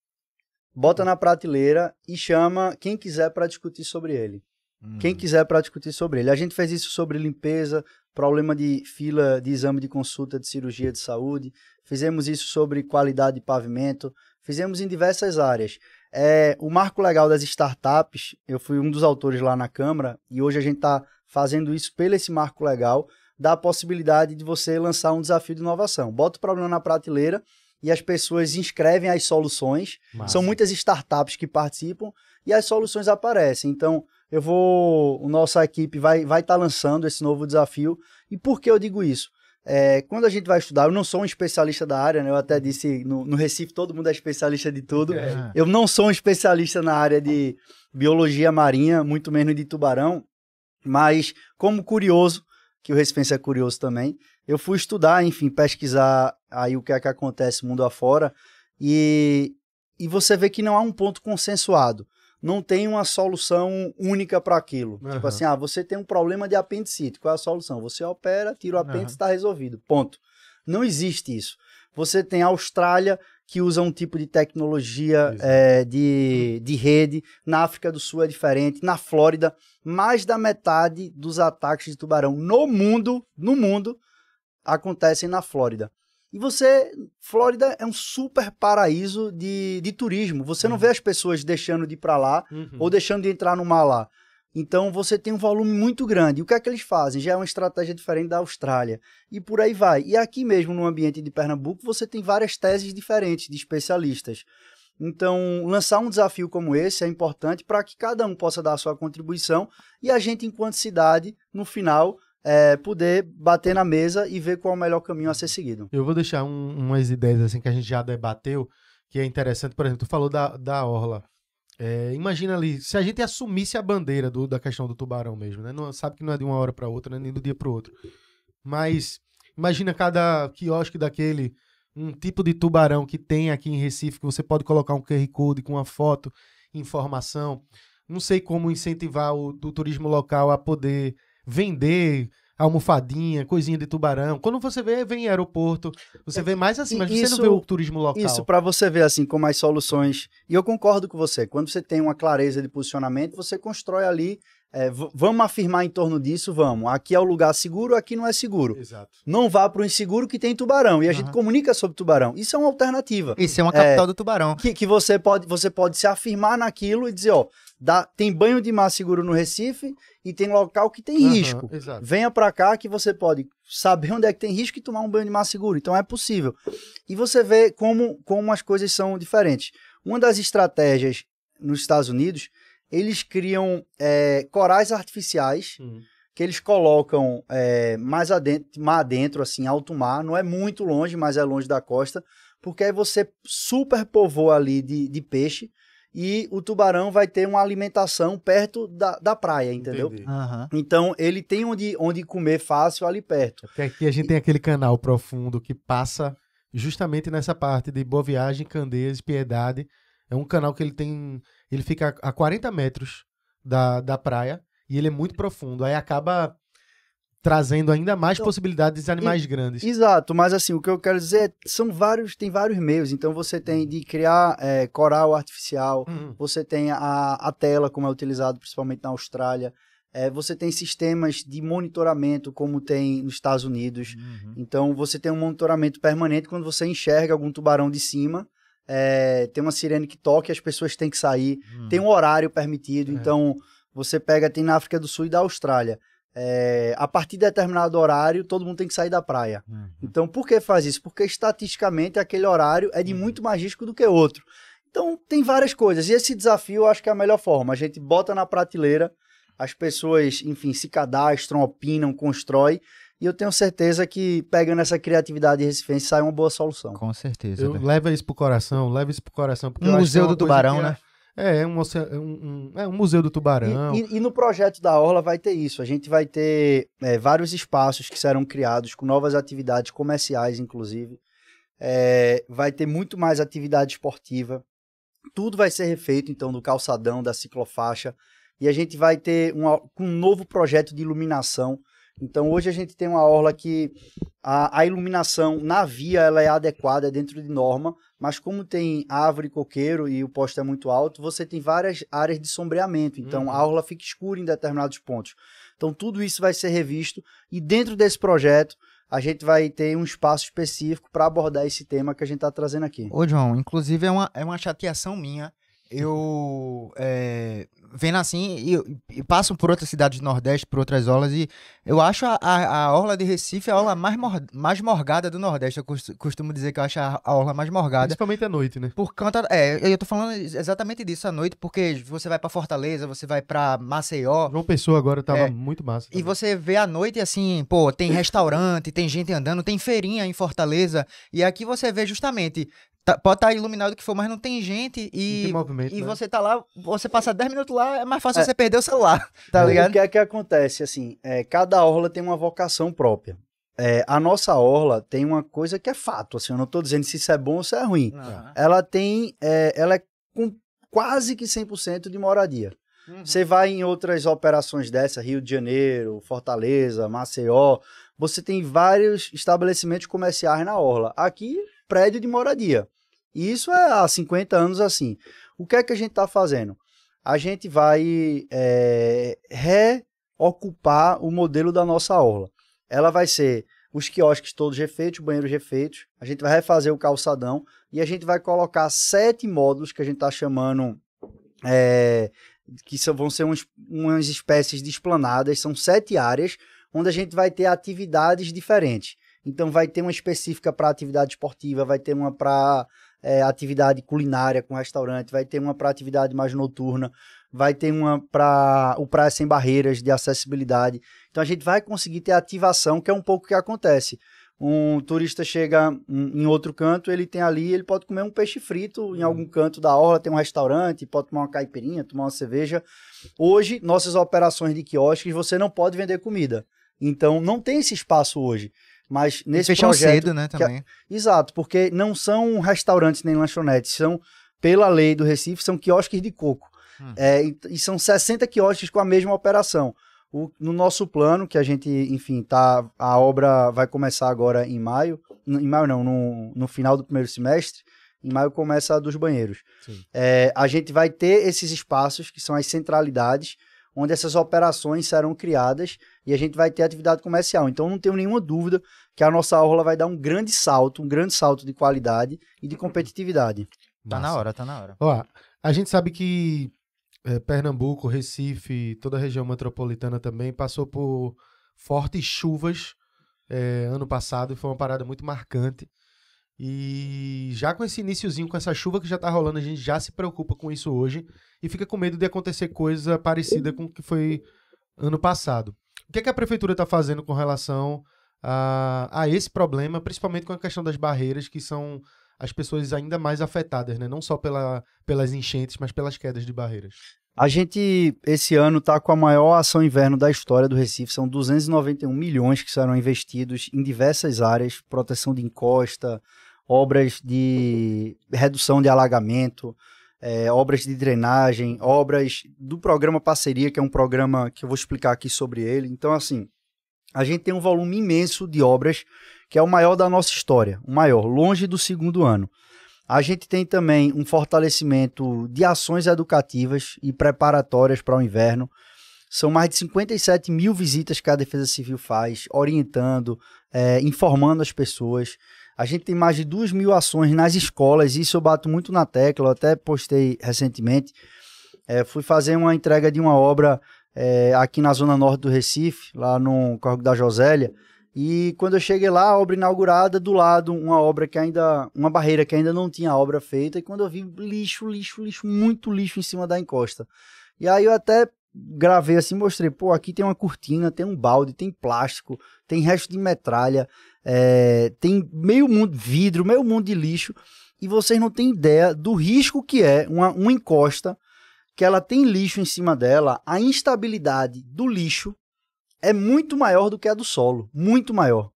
E: bota hum. na prateleira e chama quem quiser para discutir sobre ele. Uhum. Quem hum. quiser para discutir sobre ele. A gente fez isso sobre limpeza, problema de fila de exame de consulta de cirurgia de saúde, fizemos isso sobre qualidade de pavimento, fizemos em diversas áreas. É, o marco legal das startups, eu fui um dos autores lá na Câmara e hoje a gente está fazendo isso pelo esse marco legal da possibilidade de você lançar um desafio de inovação. Bota o problema na prateleira e as pessoas inscrevem as soluções. Massa. São muitas startups que participam e as soluções aparecem. Então, eu vou. Nossa equipe vai estar vai tá lançando esse novo desafio. E por que eu digo isso? É, quando a gente vai estudar, eu não sou um especialista da área, né? Eu até disse no, no Recife todo mundo é especialista de tudo. É. Eu não sou um especialista na área de biologia marinha, muito menos de tubarão. Mas, como curioso, que o Recife é curioso também. Eu fui estudar, enfim, pesquisar aí o que é que acontece mundo afora e, e você vê que não há um ponto consensuado. Não tem uma solução única para aquilo. Uhum. Tipo assim, ah, você tem um problema de apendicite, qual é a solução? Você opera, tira o apêndice, está uhum. resolvido. Ponto. Não existe isso. Você tem a Austrália que usa um tipo de tecnologia é, eh, de, de rede. Na África do Sul é diferente. Na Flórida, mais da metade dos ataques de tubarão no mundo, no mundo, acontecem na Flórida. E você, Flórida é um super paraíso de, de turismo. Você uhum. não vê as pessoas deixando de ir para lá uhum. ou deixando de entrar no mar lá. Então você tem um volume muito grande. E o que é que eles fazem? Já é uma estratégia diferente da Austrália. E por aí vai. E aqui mesmo no ambiente de Pernambuco, você tem várias teses diferentes de especialistas. Então, lançar um desafio como esse é importante para que cada um possa dar a sua contribuição e a gente, enquanto cidade, no final, é, poder bater na mesa e ver qual é o melhor caminho a ser seguido.
B: Eu vou deixar um, umas ideias assim que a gente já debateu, que é interessante. Por exemplo, tu falou da, da Orla. É, imagina ali, se a gente assumisse a bandeira do, da questão do tubarão mesmo, né? Não, sabe que não é de uma hora para outra, né? nem do dia para outro. Mas imagina cada quiosque daquele, um tipo de tubarão que tem aqui em Recife, que você pode colocar um QR Code com uma foto, informação. Não sei como incentivar o do turismo local a poder vender almofadinha, coisinha de tubarão. Quando você vê, vem aeroporto, você vê mais assim, mas isso, você não vê o turismo local. Isso, para
E: você ver assim, com mais soluções. E eu concordo com você, quando você tem uma clareza de posicionamento, você constrói ali, é, vamos afirmar em torno disso, vamos. Aqui é o lugar seguro, aqui não é seguro. Exato. Não vá para o inseguro que tem tubarão. E a uhum. gente comunica sobre tubarão. Isso é uma alternativa. Isso é uma é, capital é, do tubarão. Que, que você, pode, você pode se afirmar naquilo e dizer, ó, Dá, tem banho de mar seguro no Recife e tem local que tem uhum, risco. Exato. Venha para cá que você pode saber onde é que tem risco e tomar um banho de mar seguro. Então é possível. E você vê como, como as coisas são diferentes. Uma das estratégias nos Estados Unidos, eles criam é, corais artificiais uhum. que eles colocam é, mais adentro, mar adentro, assim, alto mar. Não é muito longe, mas é longe da costa. Porque aí você superpovoa ali de, de peixe e o tubarão vai ter uma alimentação perto da, da praia, entendeu? Uhum. Então ele tem onde, onde comer fácil ali perto. Até aqui a
B: gente e... tem aquele canal profundo que passa justamente nessa parte de Boa Viagem, Candeias, Piedade. É um canal que ele tem. Ele fica a 40 metros da, da praia e ele é muito profundo. Aí acaba trazendo ainda mais então, possibilidades de animais e, grandes.
E: Exato, mas assim, o que eu quero dizer é, são vários, tem vários meios, então você tem uhum. de criar é, coral artificial, uhum. você tem a, a, tela, como é utilizado principalmente na Austrália, é, você tem sistemas de monitoramento, como tem nos Estados Unidos, uhum. então você tem um monitoramento permanente, quando você enxerga algum tubarão de cima, é, tem uma sirene que toca e as pessoas têm que sair, uhum. tem um horário permitido, é. então você pega, tem na África do Sul e da Austrália, é, a partir de determinado horário, todo mundo tem que sair da praia. Uhum. Então, por que faz isso? Porque estatisticamente aquele horário é de uhum. muito mais risco do que outro. Então, tem várias coisas. E esse desafio eu acho que é a melhor forma. A gente bota na prateleira, as pessoas, enfim, se cadastram, opinam, constrói. E eu tenho certeza que pegando essa criatividade e resistência sai uma boa solução. Com certeza.
B: Eu, leva isso pro coração, leva isso pro coração. Porque um é Museu do Tubarão, né? É é, é, um, é um, um, é um museu do tubarão. E, e,
E: e, no projeto da Orla vai ter isso. A gente vai ter é, vários espaços que serão criados com novas atividades comerciais, inclusive. É, vai ter muito mais atividade esportiva. Tudo vai ser refeito, então, do calçadão, da ciclofaixa. E a gente vai ter uma, um novo projeto de iluminação. Então, hoje a gente tem uma orla que a, a iluminação na via ela é adequada, é dentro de norma, mas como tem árvore coqueiro e o poste é muito alto, você tem várias áreas de sombreamento, então uhum. a aula fica escura em determinados pontos. Então tudo isso vai ser revisto e dentro desse projeto a gente vai ter um espaço específico para abordar esse tema que a gente está trazendo aqui.
C: Ô João, inclusive é uma, é uma chateação minha. Eu é, vendo assim, e, e passam por outras cidades do Nordeste, por outras orlas, e eu acho a, a, a Orla de Recife a orla mais, mor, mais morgada do Nordeste. Eu costumo dizer que eu acho a, a orla mais morgada. Principalmente à noite, né? Por conta. É, eu tô falando exatamente disso à noite, porque você vai para Fortaleza, você vai para Maceió. João
B: Pessoa agora tava é, muito massa.
C: Também. E você vê à noite, assim, pô, tem restaurante, tem gente andando, tem feirinha em Fortaleza, e aqui você vê justamente Tá, pode estar tá iluminado o que for, mas não tem gente e, e né? você tá lá, você passa 10 minutos lá, é mais fácil é. você perder o celular,
E: tá é, ligado? O que é que acontece, assim, é, cada orla tem uma vocação própria. É, a nossa orla tem uma coisa que é fato, assim, eu não estou dizendo se isso é bom ou se é ruim. Uhum. Ela tem, é, ela é com quase que 100% de moradia. Uhum. Você vai em outras operações dessa, Rio de Janeiro, Fortaleza, Maceió, você tem vários estabelecimentos comerciais na orla. Aqui, prédio de moradia. E isso é há 50 anos assim. O que é que a gente está fazendo? A gente vai é, reocupar o modelo da nossa aula. Ela vai ser os quiosques todos refeitos, banheiros refeitos, a gente vai refazer o calçadão e a gente vai colocar sete módulos que a gente está chamando é, que vão ser uns, umas espécies de esplanadas, são sete áreas onde a gente vai ter atividades diferentes. Então vai ter uma específica para atividade esportiva, vai ter uma para é, atividade culinária com restaurante, vai ter uma para atividade mais noturna, vai ter uma para o Praia Sem Barreiras de acessibilidade. Então a gente vai conseguir ter ativação, que é um pouco o que acontece. Um turista chega em outro canto, ele tem ali, ele pode comer um peixe frito em uhum. algum canto da orla, tem um restaurante, pode tomar uma caipirinha, tomar uma cerveja. Hoje, nossas operações de quiosques, você não pode vender comida. Então, não tem esse espaço hoje. Mas nesse e fechar projeto, cedo, né, também. Que, exato, porque não são restaurantes nem lanchonetes, são, pela lei do Recife, são quiosques de coco. Hum. É, e, e são 60 quiosques com a mesma operação. O, no nosso plano, que a gente, enfim, tá, a obra vai começar agora em maio, em maio não, no, no final do primeiro semestre, em maio começa a dos banheiros. É, a gente vai ter esses espaços, que são as centralidades, onde essas operações serão criadas e a gente vai ter atividade comercial. Então não tenho nenhuma dúvida que a nossa aula vai dar um grande salto, um grande salto de qualidade e de competitividade. Tá Massa.
C: na hora, tá na hora. Ó,
B: a gente sabe que é, Pernambuco, Recife, toda a região metropolitana também passou por fortes chuvas é, ano passado, foi uma parada muito marcante. E já com esse iníciozinho, com essa chuva que já tá rolando, a gente já se preocupa com isso hoje e fica com medo de acontecer coisa parecida com o que foi ano passado. O que, é que a prefeitura está fazendo com relação a, a esse problema, principalmente com a questão das barreiras, que são as pessoas ainda mais afetadas, né? não só pela, pelas enchentes, mas pelas quedas de barreiras?
E: A gente, esse ano, está com a maior ação inverno da história do Recife. São 291 milhões que serão investidos em diversas áreas, proteção de encosta, obras de redução de alagamento, é, obras de drenagem, obras do programa Parceria, que é um programa que eu vou explicar aqui sobre ele. Então, assim, a gente tem um volume imenso de obras, que é o maior da nossa história, o maior, longe do segundo ano. A gente tem também um fortalecimento de ações educativas e preparatórias para o inverno. São mais de 57 mil visitas que a Defesa Civil faz, orientando, é, informando as pessoas. A gente tem mais de duas mil ações nas escolas, isso eu bato muito na tecla, eu até postei recentemente. É, fui fazer uma entrega de uma obra é, aqui na zona norte do Recife, lá no Corgo da Josélia. E quando eu cheguei lá, a obra inaugurada, do lado, uma obra que ainda. uma barreira que ainda não tinha obra feita. E quando eu vi lixo, lixo, lixo, muito lixo em cima da encosta. E aí eu até gravei assim, mostrei, pô, aqui tem uma cortina, tem um balde, tem plástico, tem resto de metralha, é, tem meio mundo vidro, meio mundo de lixo, e vocês não têm ideia do risco que é uma, uma encosta que ela tem lixo em cima dela, a instabilidade do lixo é muito maior do que a do solo, muito maior.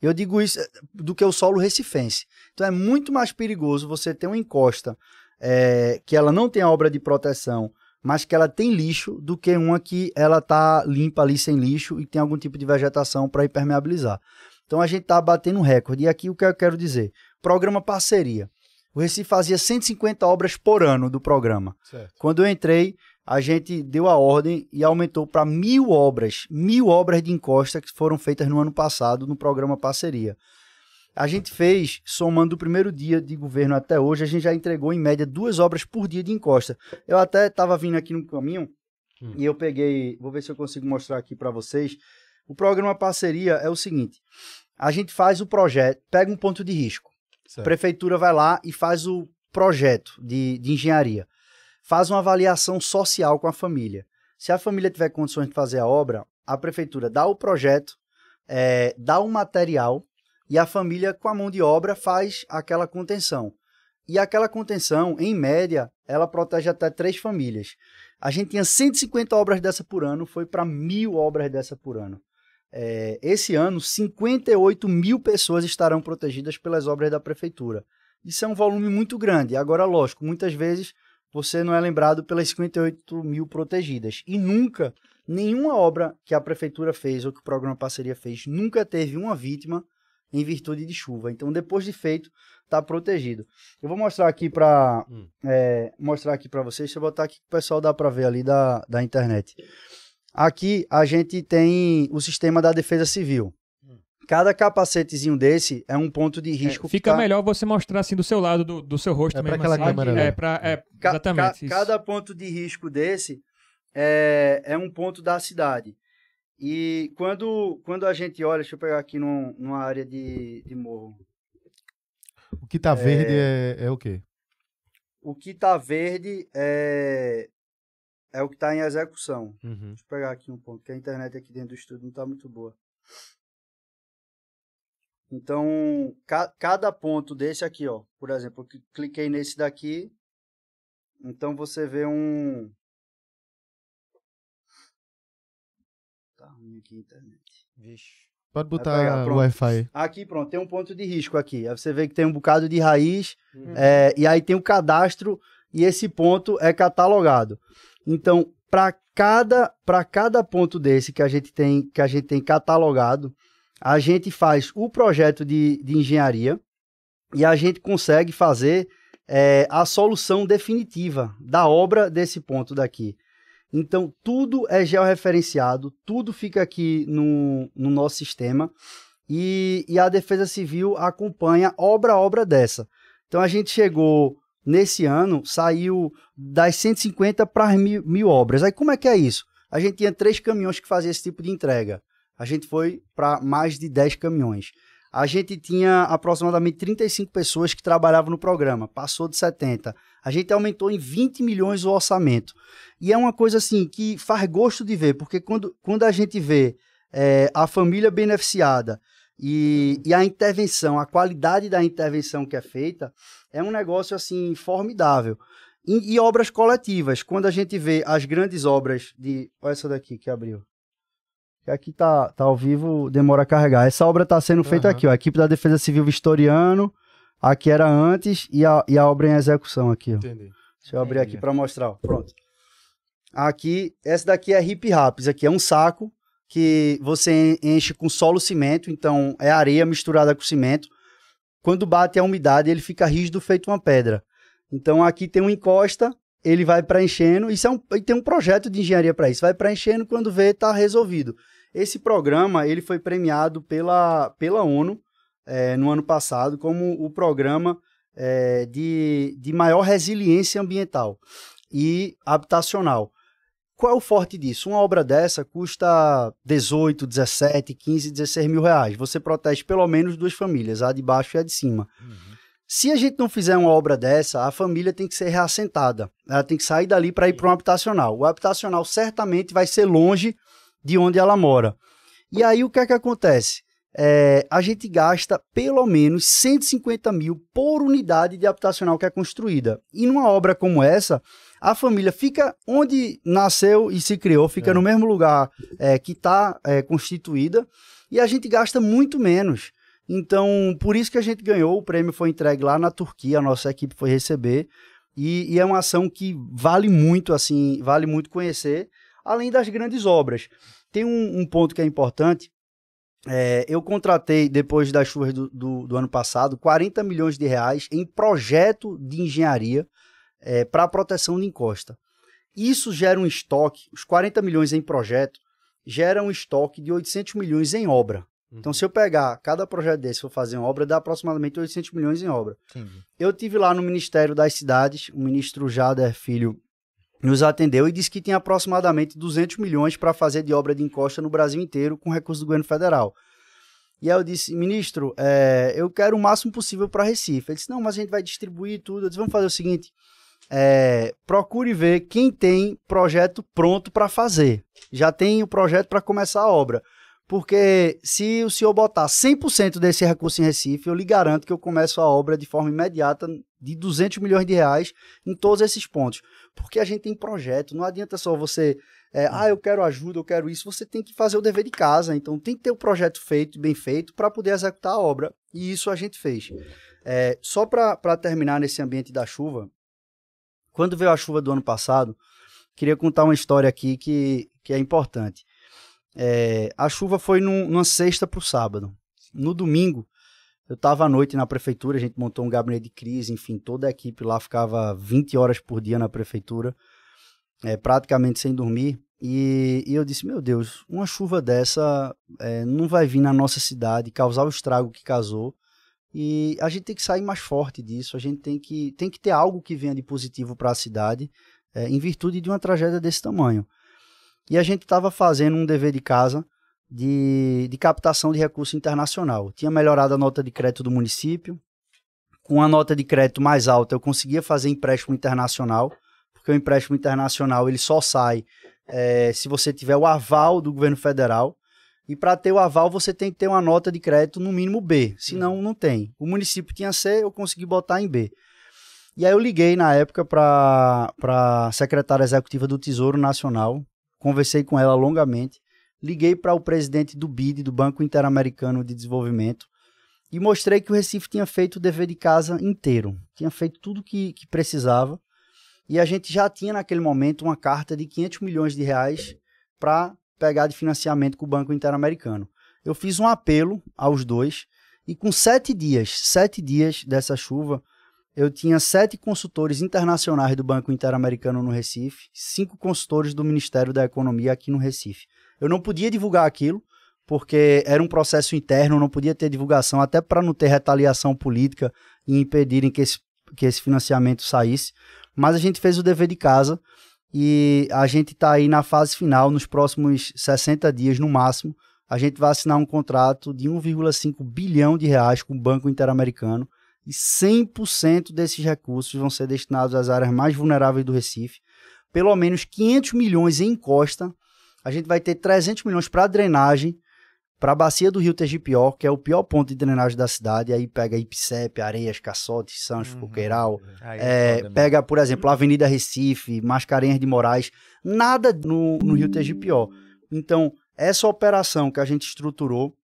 E: Eu digo isso eh, do que o solo recifense. Então é muito mais perigoso você ter uma encosta é, que ela não tem obra de proteção, mas que ela tem lixo, do que uma que ela está limpa ali sem lixo e tem algum tipo de vegetação para impermeabilizar. Então a gente está batendo um recorde. E aqui o que eu quero dizer? Programa parceria. O Recife fazia 150 obras por ano do programa. Certo. Quando eu entrei, a gente deu a ordem e aumentou para mil obras, mil obras de encosta que foram feitas no ano passado no programa Parceria. A gente fez, somando o primeiro dia de governo até hoje, a gente já entregou em média duas obras por dia de encosta. Eu até estava vindo aqui no caminho hum. e eu peguei, vou ver se eu consigo mostrar aqui para vocês. O programa Parceria é o seguinte: a gente faz o projeto, pega um ponto de risco. Certo. A prefeitura vai lá e faz o projeto de, de engenharia. Faz uma avaliação social com a família. Se a família tiver condições de fazer a obra, a prefeitura dá o projeto, é, dá o material e a família, com a mão de obra, faz aquela contenção. E aquela contenção, em média, ela protege até três famílias. A gente tinha 150 obras dessa por ano, foi para mil obras dessa por ano é, esse ano 58 mil pessoas estarão protegidas pelas obras da prefeitura. Isso é um volume muito grande. Agora, lógico, muitas vezes você não é lembrado pelas 58 mil protegidas. E nunca, nenhuma obra que a prefeitura fez ou que o programa Parceria fez, nunca teve uma vítima em virtude de chuva. Então, depois de feito, está protegido. Eu vou mostrar aqui para hum. é, mostrar aqui para vocês. Deixa eu botar aqui que o pessoal dá para ver ali da, da internet. Aqui a gente tem o sistema da defesa civil. Hum. Cada capacetezinho desse é um ponto de é, risco. É, fica tá...
D: melhor você mostrar assim do seu lado, do, do seu rosto é mesmo. Aquela assim, câmera, é, né? pra, é, ca exatamente. cada
E: ponto de risco desse é, é um ponto da cidade. E quando, quando a gente olha, deixa eu pegar aqui num, numa área de, de morro.
B: O que está verde é. é, é o quê?
E: O que está verde é, é o que está em execução. Uhum. Deixa eu pegar aqui um ponto, que a internet aqui dentro do estudo não está muito boa. Então, ca cada ponto desse aqui, ó, por exemplo, eu cliquei nesse daqui, então você vê um... Tá ruim aqui a internet. Vixe.
B: Pode botar o Wi-Fi.
E: Aqui, pronto, tem um ponto de risco aqui. Aí você vê que tem um bocado de raiz, uhum. é, e aí tem o um cadastro, e esse ponto é catalogado. Então, para cada para cada ponto desse que a gente tem que a gente tem catalogado, a gente faz o projeto de, de engenharia e a gente consegue fazer é, a solução definitiva da obra desse ponto daqui. Então, tudo é georreferenciado, tudo fica aqui no, no nosso sistema e, e, a Defesa Civil acompanha obra a obra dessa. Então, a gente chegou nesse ano saiu das 150 para mil, mil obras. Aí como é que é isso? A gente tinha três caminhões que faziam esse tipo de entrega. A gente foi para mais de 10 caminhões. A gente tinha aproximadamente 35 pessoas que trabalhavam no programa, passou de 70. A gente aumentou em 20 milhões o orçamento. E é uma coisa assim que faz gosto de ver, porque quando, quando a gente vê é, a família beneficiada e, e a intervenção, a qualidade da intervenção que é feita é um negócio assim formidável. E, e obras coletivas, quando a gente vê as grandes obras de. Olha essa daqui que abriu. Aqui tá, tá ao vivo, demora a carregar. Essa obra está sendo feita uhum. aqui, ó. A equipe da Defesa Civil Vistoriano. Aqui era antes e a, e a obra em execução aqui, ó. Entendi. Deixa eu abrir Entendi. aqui para mostrar, ó. Pronto. Aqui, essa daqui é hip raps, aqui é um saco que você enche com solo cimento, então é areia misturada com cimento. Quando bate a umidade, ele fica rígido feito uma pedra. Então aqui tem uma encosta, ele vai preenchendo, isso é um, tem um projeto de engenharia para isso, vai preenchendo quando vê está resolvido. Esse programa ele foi premiado pela, pela ONU é, no ano passado como o programa é, de, de maior resiliência ambiental e habitacional qual é o forte disso? Uma obra dessa custa 18, 17, 15, 16 mil reais. Você protege pelo menos duas famílias, a de baixo e a de cima. Uhum. Se a gente não fizer uma obra dessa, a família tem que ser reassentada. Ela tem que sair dali para ir para um habitacional. O habitacional certamente vai ser longe de onde ela mora. E aí o que é que acontece? É, a gente gasta pelo menos 150 mil por unidade de habitacional que é construída. E numa obra como essa, a família fica onde nasceu e se criou, fica é. no mesmo lugar é, que está é, constituída e a gente gasta muito menos. Então, por isso que a gente ganhou, o prêmio foi entregue lá na Turquia, a nossa equipe foi receber. E, e é uma ação que vale muito, assim, vale muito conhecer, além das grandes obras. Tem um, um ponto que é importante. É, eu contratei, depois das chuvas do, do, do, ano passado, 40 milhões de reais em projeto de engenharia é, para a proteção de encosta. Isso gera um estoque, os 40 milhões em projeto, gera um estoque de 800 milhões em obra. Uhum. Então, se eu pegar cada projeto desse, for fazer uma obra, dá aproximadamente 800 milhões em obra. Entendi. Eu tive lá no Ministério das Cidades, o ministro Jader Filho nos atendeu e disse que tem aproximadamente 200 milhões para fazer de obra de encosta no Brasil inteiro com recurso do governo federal. E aí eu disse, ministro, é, eu quero o máximo possível para Recife. Ele disse, não, mas a gente vai distribuir tudo. Eu disse, vamos fazer o seguinte, é, procure ver quem tem projeto pronto para fazer. Já tem o projeto para começar a obra. Porque se o senhor botar 100% desse recurso em Recife, eu lhe garanto que eu começo a obra de forma imediata de 200 milhões de reais em todos esses pontos. Porque a gente tem projeto, não adianta só você, é, ah, eu quero ajuda, eu quero isso. Você tem que fazer o dever de casa, então tem que ter o projeto feito, bem feito, para poder executar a obra. E isso a gente fez. É, só para terminar nesse ambiente da chuva, quando veio a chuva do ano passado, queria contar uma história aqui que, que é importante. É, a chuva foi num, numa sexta para o sábado. No domingo, eu estava à noite na prefeitura, a gente montou um gabinete de crise, enfim, toda a equipe lá ficava 20 horas por dia na prefeitura, é, praticamente sem dormir. E, e, eu disse: Meu Deus, uma chuva dessa é, não vai vir na nossa cidade, causar o estrago que causou. E a gente tem que sair mais forte disso, a gente tem que, tem que ter algo que venha de positivo para a cidade, é, em virtude de uma tragédia desse tamanho. E a gente estava fazendo um dever de casa de, de captação de recurso internacional. Tinha melhorado a nota de crédito do município, com a nota de crédito mais alta eu conseguia fazer empréstimo internacional, porque o empréstimo internacional ele só sai é, se você tiver o aval do governo federal. E para ter o aval, você tem que ter uma nota de crédito no mínimo B, senão uhum. não tem. O município tinha C, eu consegui botar em B. E aí eu liguei na época para a secretária executiva do Tesouro Nacional, conversei com ela longamente, liguei para o presidente do BID, do Banco Interamericano de Desenvolvimento, e mostrei que o Recife tinha feito o dever de casa inteiro, tinha feito tudo que, que precisava, e a gente já tinha naquele momento uma carta de 500 milhões de reais para pegar de financiamento com o Banco Interamericano. Eu fiz um apelo aos dois e com sete dias, sete dias dessa chuva, eu tinha sete consultores internacionais do Banco Interamericano no Recife, cinco consultores do Ministério da Economia aqui no Recife. Eu não podia divulgar aquilo, porque era um processo interno, não podia ter divulgação, até para não ter retaliação política e impedirem que esse, que esse financiamento saísse. Mas a gente fez o dever de casa e a gente está aí na fase final, nos próximos 60 dias no máximo, a gente vai assinar um contrato de 1,5 bilhão de reais com o Banco Interamericano e 100% desses recursos vão ser destinados às áreas mais vulneráveis do Recife. Pelo menos 500 milhões em costa, a gente vai ter 300 milhões para drenagem, para a bacia do rio Tejipió, que é o pior ponto de drenagem da cidade, aí pega Ipsep, Areias, Caçote, Sancho, uhum. Coqueiral, é, é pega, por exemplo, a Avenida Recife, Mascarenhas de Moraes, nada no, no rio Tejipió. Então, essa operação que a gente estruturou,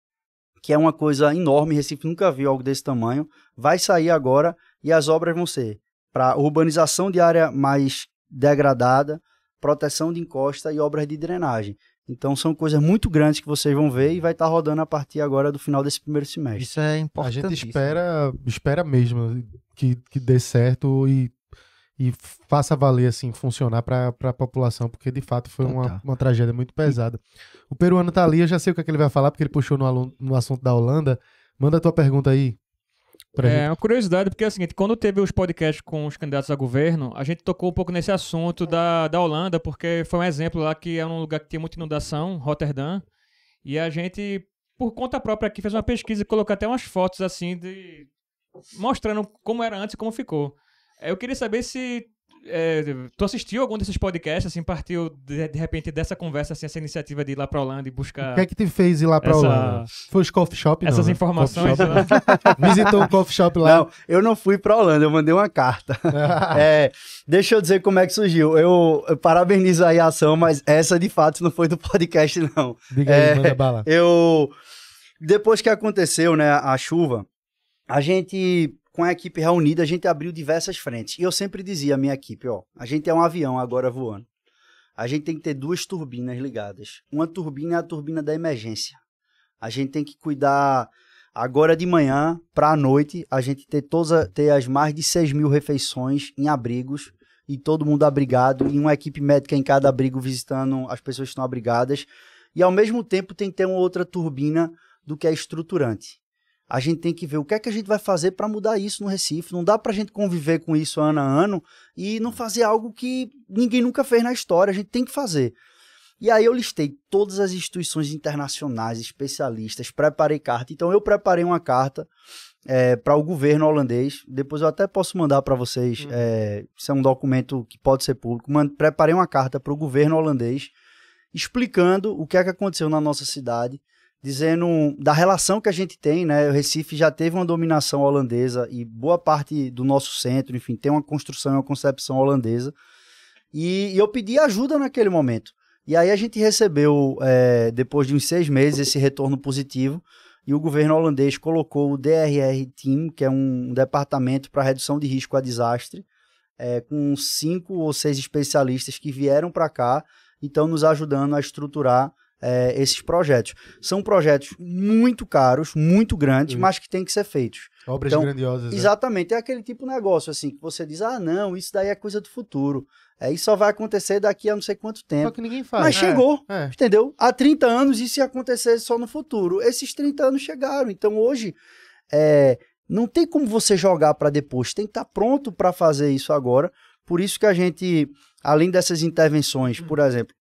E: que é uma coisa enorme, Recife nunca viu algo desse tamanho, vai sair agora e as obras vão ser para urbanização de área mais degradada, proteção de encosta e obras de drenagem. Então são coisas muito grandes que vocês vão ver e vai estar tá rodando a partir agora do final desse primeiro semestre. Isso é
B: importante. A gente espera, espera mesmo que, que dê certo e, e faça valer, assim, funcionar para a população, porque de fato foi então, uma, tá. uma tragédia muito pesada. O peruano tá ali, eu já sei o que, é que ele vai falar, porque ele puxou no, aluno, no assunto da Holanda. Manda a tua pergunta aí. Pra é, gente.
D: uma curiosidade, porque é o seguinte, quando teve os podcasts com os candidatos a governo, a gente tocou um pouco nesse assunto da, da Holanda, porque foi um exemplo lá que é um lugar que tinha muita inundação, Rotterdam, e a gente, por conta própria aqui, fez uma pesquisa e colocou até umas fotos assim de mostrando como era antes e como ficou. É, eu queria saber se é, tu assistiu algum desses podcasts, assim, partiu de, de, repente dessa conversa, assim, essa iniciativa de ir lá pra Holanda e buscar. O que é que te fez ir lá pra essa... Holanda?
B: Foi os coffee shop? Essas né? informações. Shop, né? Visitou o coffee
E: shop lá? Não, eu não fui pra Holanda, eu mandei uma carta. é, deixa eu dizer como é que surgiu. Eu, eu, parabenizo aí a ação, mas essa de fato não foi do podcast, não. Diga aí, é, manda bala. Eu. Depois que aconteceu, né, a chuva, a gente com a equipe reunida, a gente abriu diversas frentes. E eu sempre dizia à minha equipe, ó, a gente é um avião agora voando. A gente tem que ter duas turbinas ligadas. Uma turbina é a turbina da emergência. A gente tem que cuidar agora de manhã para a noite, a gente ter, todas, ter as mais de 6 mil refeições em abrigos e todo mundo abrigado e uma equipe médica em cada abrigo visitando as pessoas que estão abrigadas. E ao mesmo tempo tem que ter uma outra turbina do que é estruturante a gente tem que ver o que é que a gente vai fazer para mudar isso no Recife. Não dá para a gente conviver com isso ano a ano e não fazer algo que ninguém nunca fez na história. A gente tem que fazer. E aí eu listei todas as instituições internacionais, especialistas, preparei carta. Então eu preparei uma carta é, para o governo holandês. Depois eu até posso mandar para vocês. Uhum. É, isso é um documento que pode ser público. preparei uma carta para o governo holandês explicando o que é que aconteceu na nossa cidade dizendo da relação que a gente tem, né? O Recife já teve uma dominação holandesa e boa parte do nosso centro, enfim, tem uma construção e uma concepção holandesa. E, e, eu pedi ajuda naquele momento. E aí a gente recebeu, é, depois de uns seis meses, esse retorno positivo. E o governo holandês colocou o DRR Team, que é um departamento para redução de risco a desastre, é, com cinco ou seis especialistas que vieram para cá e estão nos ajudando a estruturar é, esses projetos. São projetos muito caros, muito grandes, uhum. mas que têm que ser feitos. Obras então, grandiosas. Né? Exatamente. É. é aquele tipo de negócio, assim, que você diz, ah, não, isso daí é coisa do futuro. É, isso só vai acontecer daqui a não sei quanto tempo. Só que ninguém fala. Mas é, chegou, é. entendeu? Há 30 anos isso ia acontecer só no futuro. Esses 30 anos chegaram. Então hoje é, não tem como você jogar para depois. Tem que estar tá pronto para fazer isso agora. Por isso que a gente, além dessas intervenções, hum. por exemplo,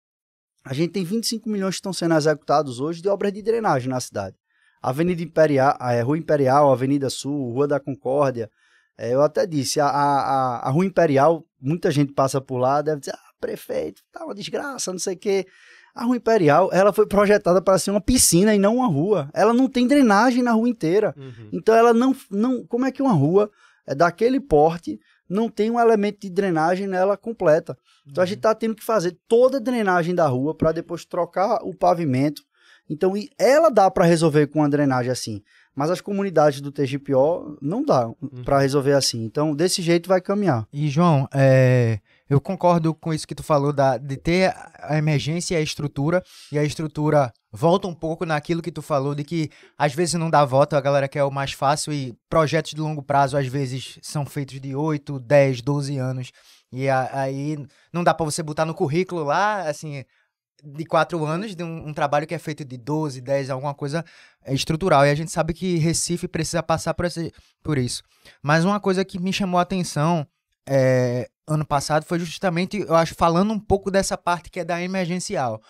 E: a gente tem 25 milhões que estão sendo executados hoje de obras de drenagem na cidade. Avenida Imperial, é, Rua Imperial, Avenida Sul, Rua da Concórdia. É, eu até disse, a, a, a, Rua Imperial, muita gente passa por lá, deve dizer, ah, prefeito, tá uma desgraça, não sei o quê. A Rua Imperial, ela foi projetada para ser uma piscina e não uma rua. Ela não tem drenagem na rua inteira. Uhum. Então, ela não, não. Como é que uma rua é daquele porte não tem um elemento de drenagem nela completa. Então uhum. a gente está tendo que fazer toda a drenagem da rua para depois trocar o pavimento. Então ela dá para resolver com a drenagem assim, mas as comunidades do TGPO não dá uhum. para resolver assim. Então desse jeito vai caminhar.
C: E João, é, eu concordo com isso que tu falou da, de ter a emergência e a estrutura e a estrutura volta um pouco naquilo que tu falou de que às vezes não dá voto, a galera quer o mais fácil e projetos de longo prazo às vezes são feitos de 8, 10, 12 anos. E a, aí não dá para você botar no currículo lá, assim, de quatro anos, de um, um, trabalho que é feito de 12, 10, alguma coisa é estrutural. E a gente sabe que Recife precisa passar por, esse, por isso. Mas uma coisa que me chamou a atenção é, ano passado foi justamente, eu acho, falando um pouco dessa parte que é da emergencial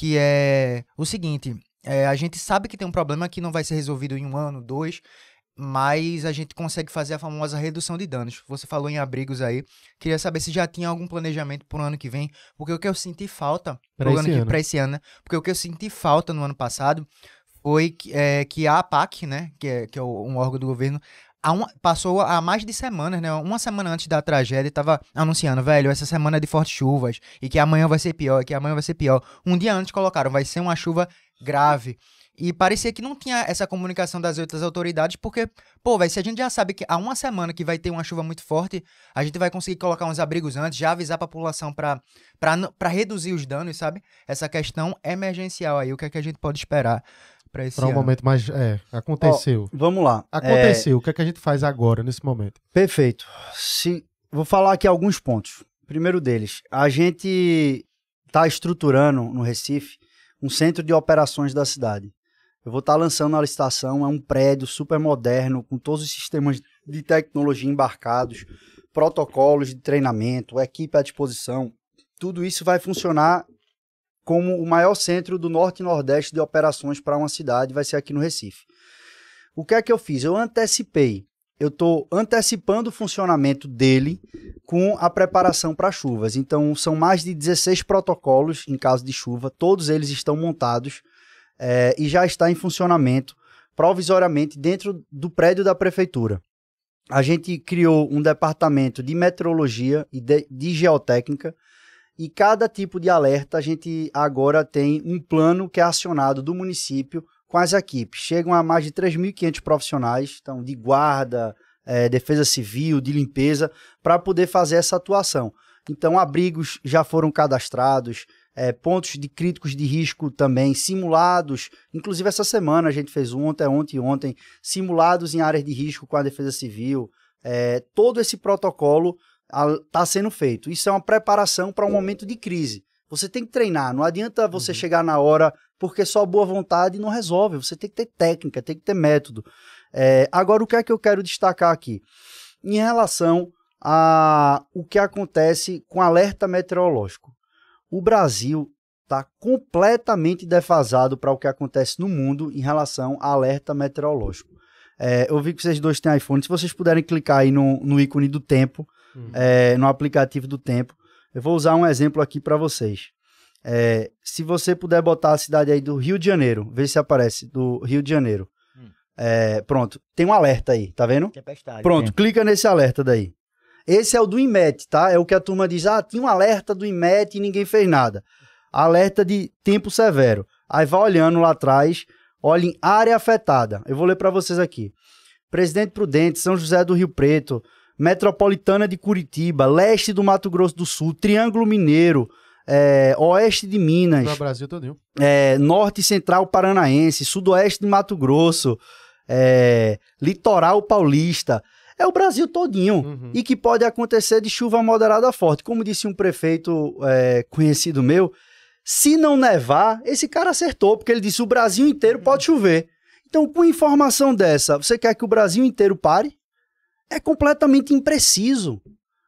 C: que é o seguinte: é, a gente sabe que tem um problema que não vai ser resolvido em um ano, dois, mas a gente consegue fazer a famosa redução de danos. Você falou em abrigos aí. Queria saber se já tinha algum planejamento para o ano que vem, porque o que eu senti falta para esse, ano. Que, esse ano, né? Porque o que eu senti falta no ano passado foi que, é, que a APAC, né, que é, que é um órgão do governo, um, passou há mais de semanas, né? Uma semana antes da tragédia, estava anunciando, velho, essa semana é de fortes chuvas e que amanhã vai ser pior, e que amanhã vai ser pior. Um dia antes colocaram, vai ser uma chuva grave. E parecia que não tinha essa comunicação das outras autoridades, porque, pô, velho, se a gente já sabe que há uma semana que vai ter uma chuva muito forte, a gente vai conseguir colocar uns abrigos antes, já avisar a população para reduzir os danos, sabe? Essa questão emergencial aí, o que é que a gente pode esperar para esse pra um ano. momento mais. É, aconteceu. vamos lá. Aconteceu.
B: É... O que, é que a gente faz agora, nesse momento?
E: Perfeito. Se... Vou falar aqui alguns pontos. Primeiro deles, a gente está estruturando no Recife um centro de operações da cidade. Eu vou estar tá lançando a licitação, é um prédio super moderno, com todos os sistemas de tecnologia embarcados, protocolos de treinamento, equipe à disposição. Tudo isso vai funcionar como o maior centro do norte e nordeste de operações para uma cidade, vai ser aqui no Recife. O que é que eu fiz? Eu antecipei. Eu estou antecipando o funcionamento dele com a preparação para chuvas. Então, são mais de 16 protocolos em caso de chuva, todos eles estão montados é, e já está em funcionamento provisoriamente dentro do prédio da prefeitura. A gente criou um departamento de meteorologia e de, de geotécnica e cada tipo de alerta a gente agora tem um plano que é acionado do município com as equipes. Chegam a mais de 3.500 profissionais, então de guarda, é, defesa civil, de limpeza, para poder fazer essa atuação. Então, abrigos já foram cadastrados, é, pontos de críticos de risco também simulados. Inclusive, essa semana a gente fez ontem, ontem e ontem, simulados em áreas de risco com a Defesa Civil. É, todo esse protocolo está sendo feito. Isso é uma preparação para um momento de crise. Você tem que treinar, não adianta você uhum. chegar na hora porque só boa vontade não resolve. Você tem que ter técnica, tem que ter método. É, agora, o que é que eu quero destacar aqui? Em relação a o que acontece com alerta meteorológico. O Brasil está completamente defasado para o que acontece no mundo em relação a alerta meteorológico. É, eu vi que vocês dois têm iPhone. Se vocês puderem clicar aí no, no ícone do tempo, Uhum. é, no aplicativo do tempo. Eu vou usar um exemplo aqui para vocês. É, se você puder botar a cidade aí do Rio de Janeiro, vê se aparece, do Rio de Janeiro. Hum. É, pronto, tem um alerta aí, tá vendo? Tempestade. É pronto, né? clica nesse alerta daí. Esse é o do IMET, tá? É o que a turma diz, ah, tinha um alerta do IMET e ninguém fez nada. Alerta de tempo severo. Aí vai olhando lá atrás, olha em área afetada. Eu vou ler para vocês aqui. Presidente Prudente, São José do Rio Preto, Metropolitana de Curitiba, leste do Mato Grosso do Sul, Triângulo Mineiro, é, oeste de Minas, pra Brasil todinho. É, norte central paranaense, sudoeste de Mato Grosso, é, litoral paulista. É o Brasil todinho uhum. e que pode acontecer de chuva moderada forte. Como disse um prefeito é, conhecido meu, se não nevar, esse cara acertou, porque ele disse o Brasil inteiro pode uhum. chover. Então, com informação dessa, você quer que o Brasil inteiro pare? é completamente impreciso.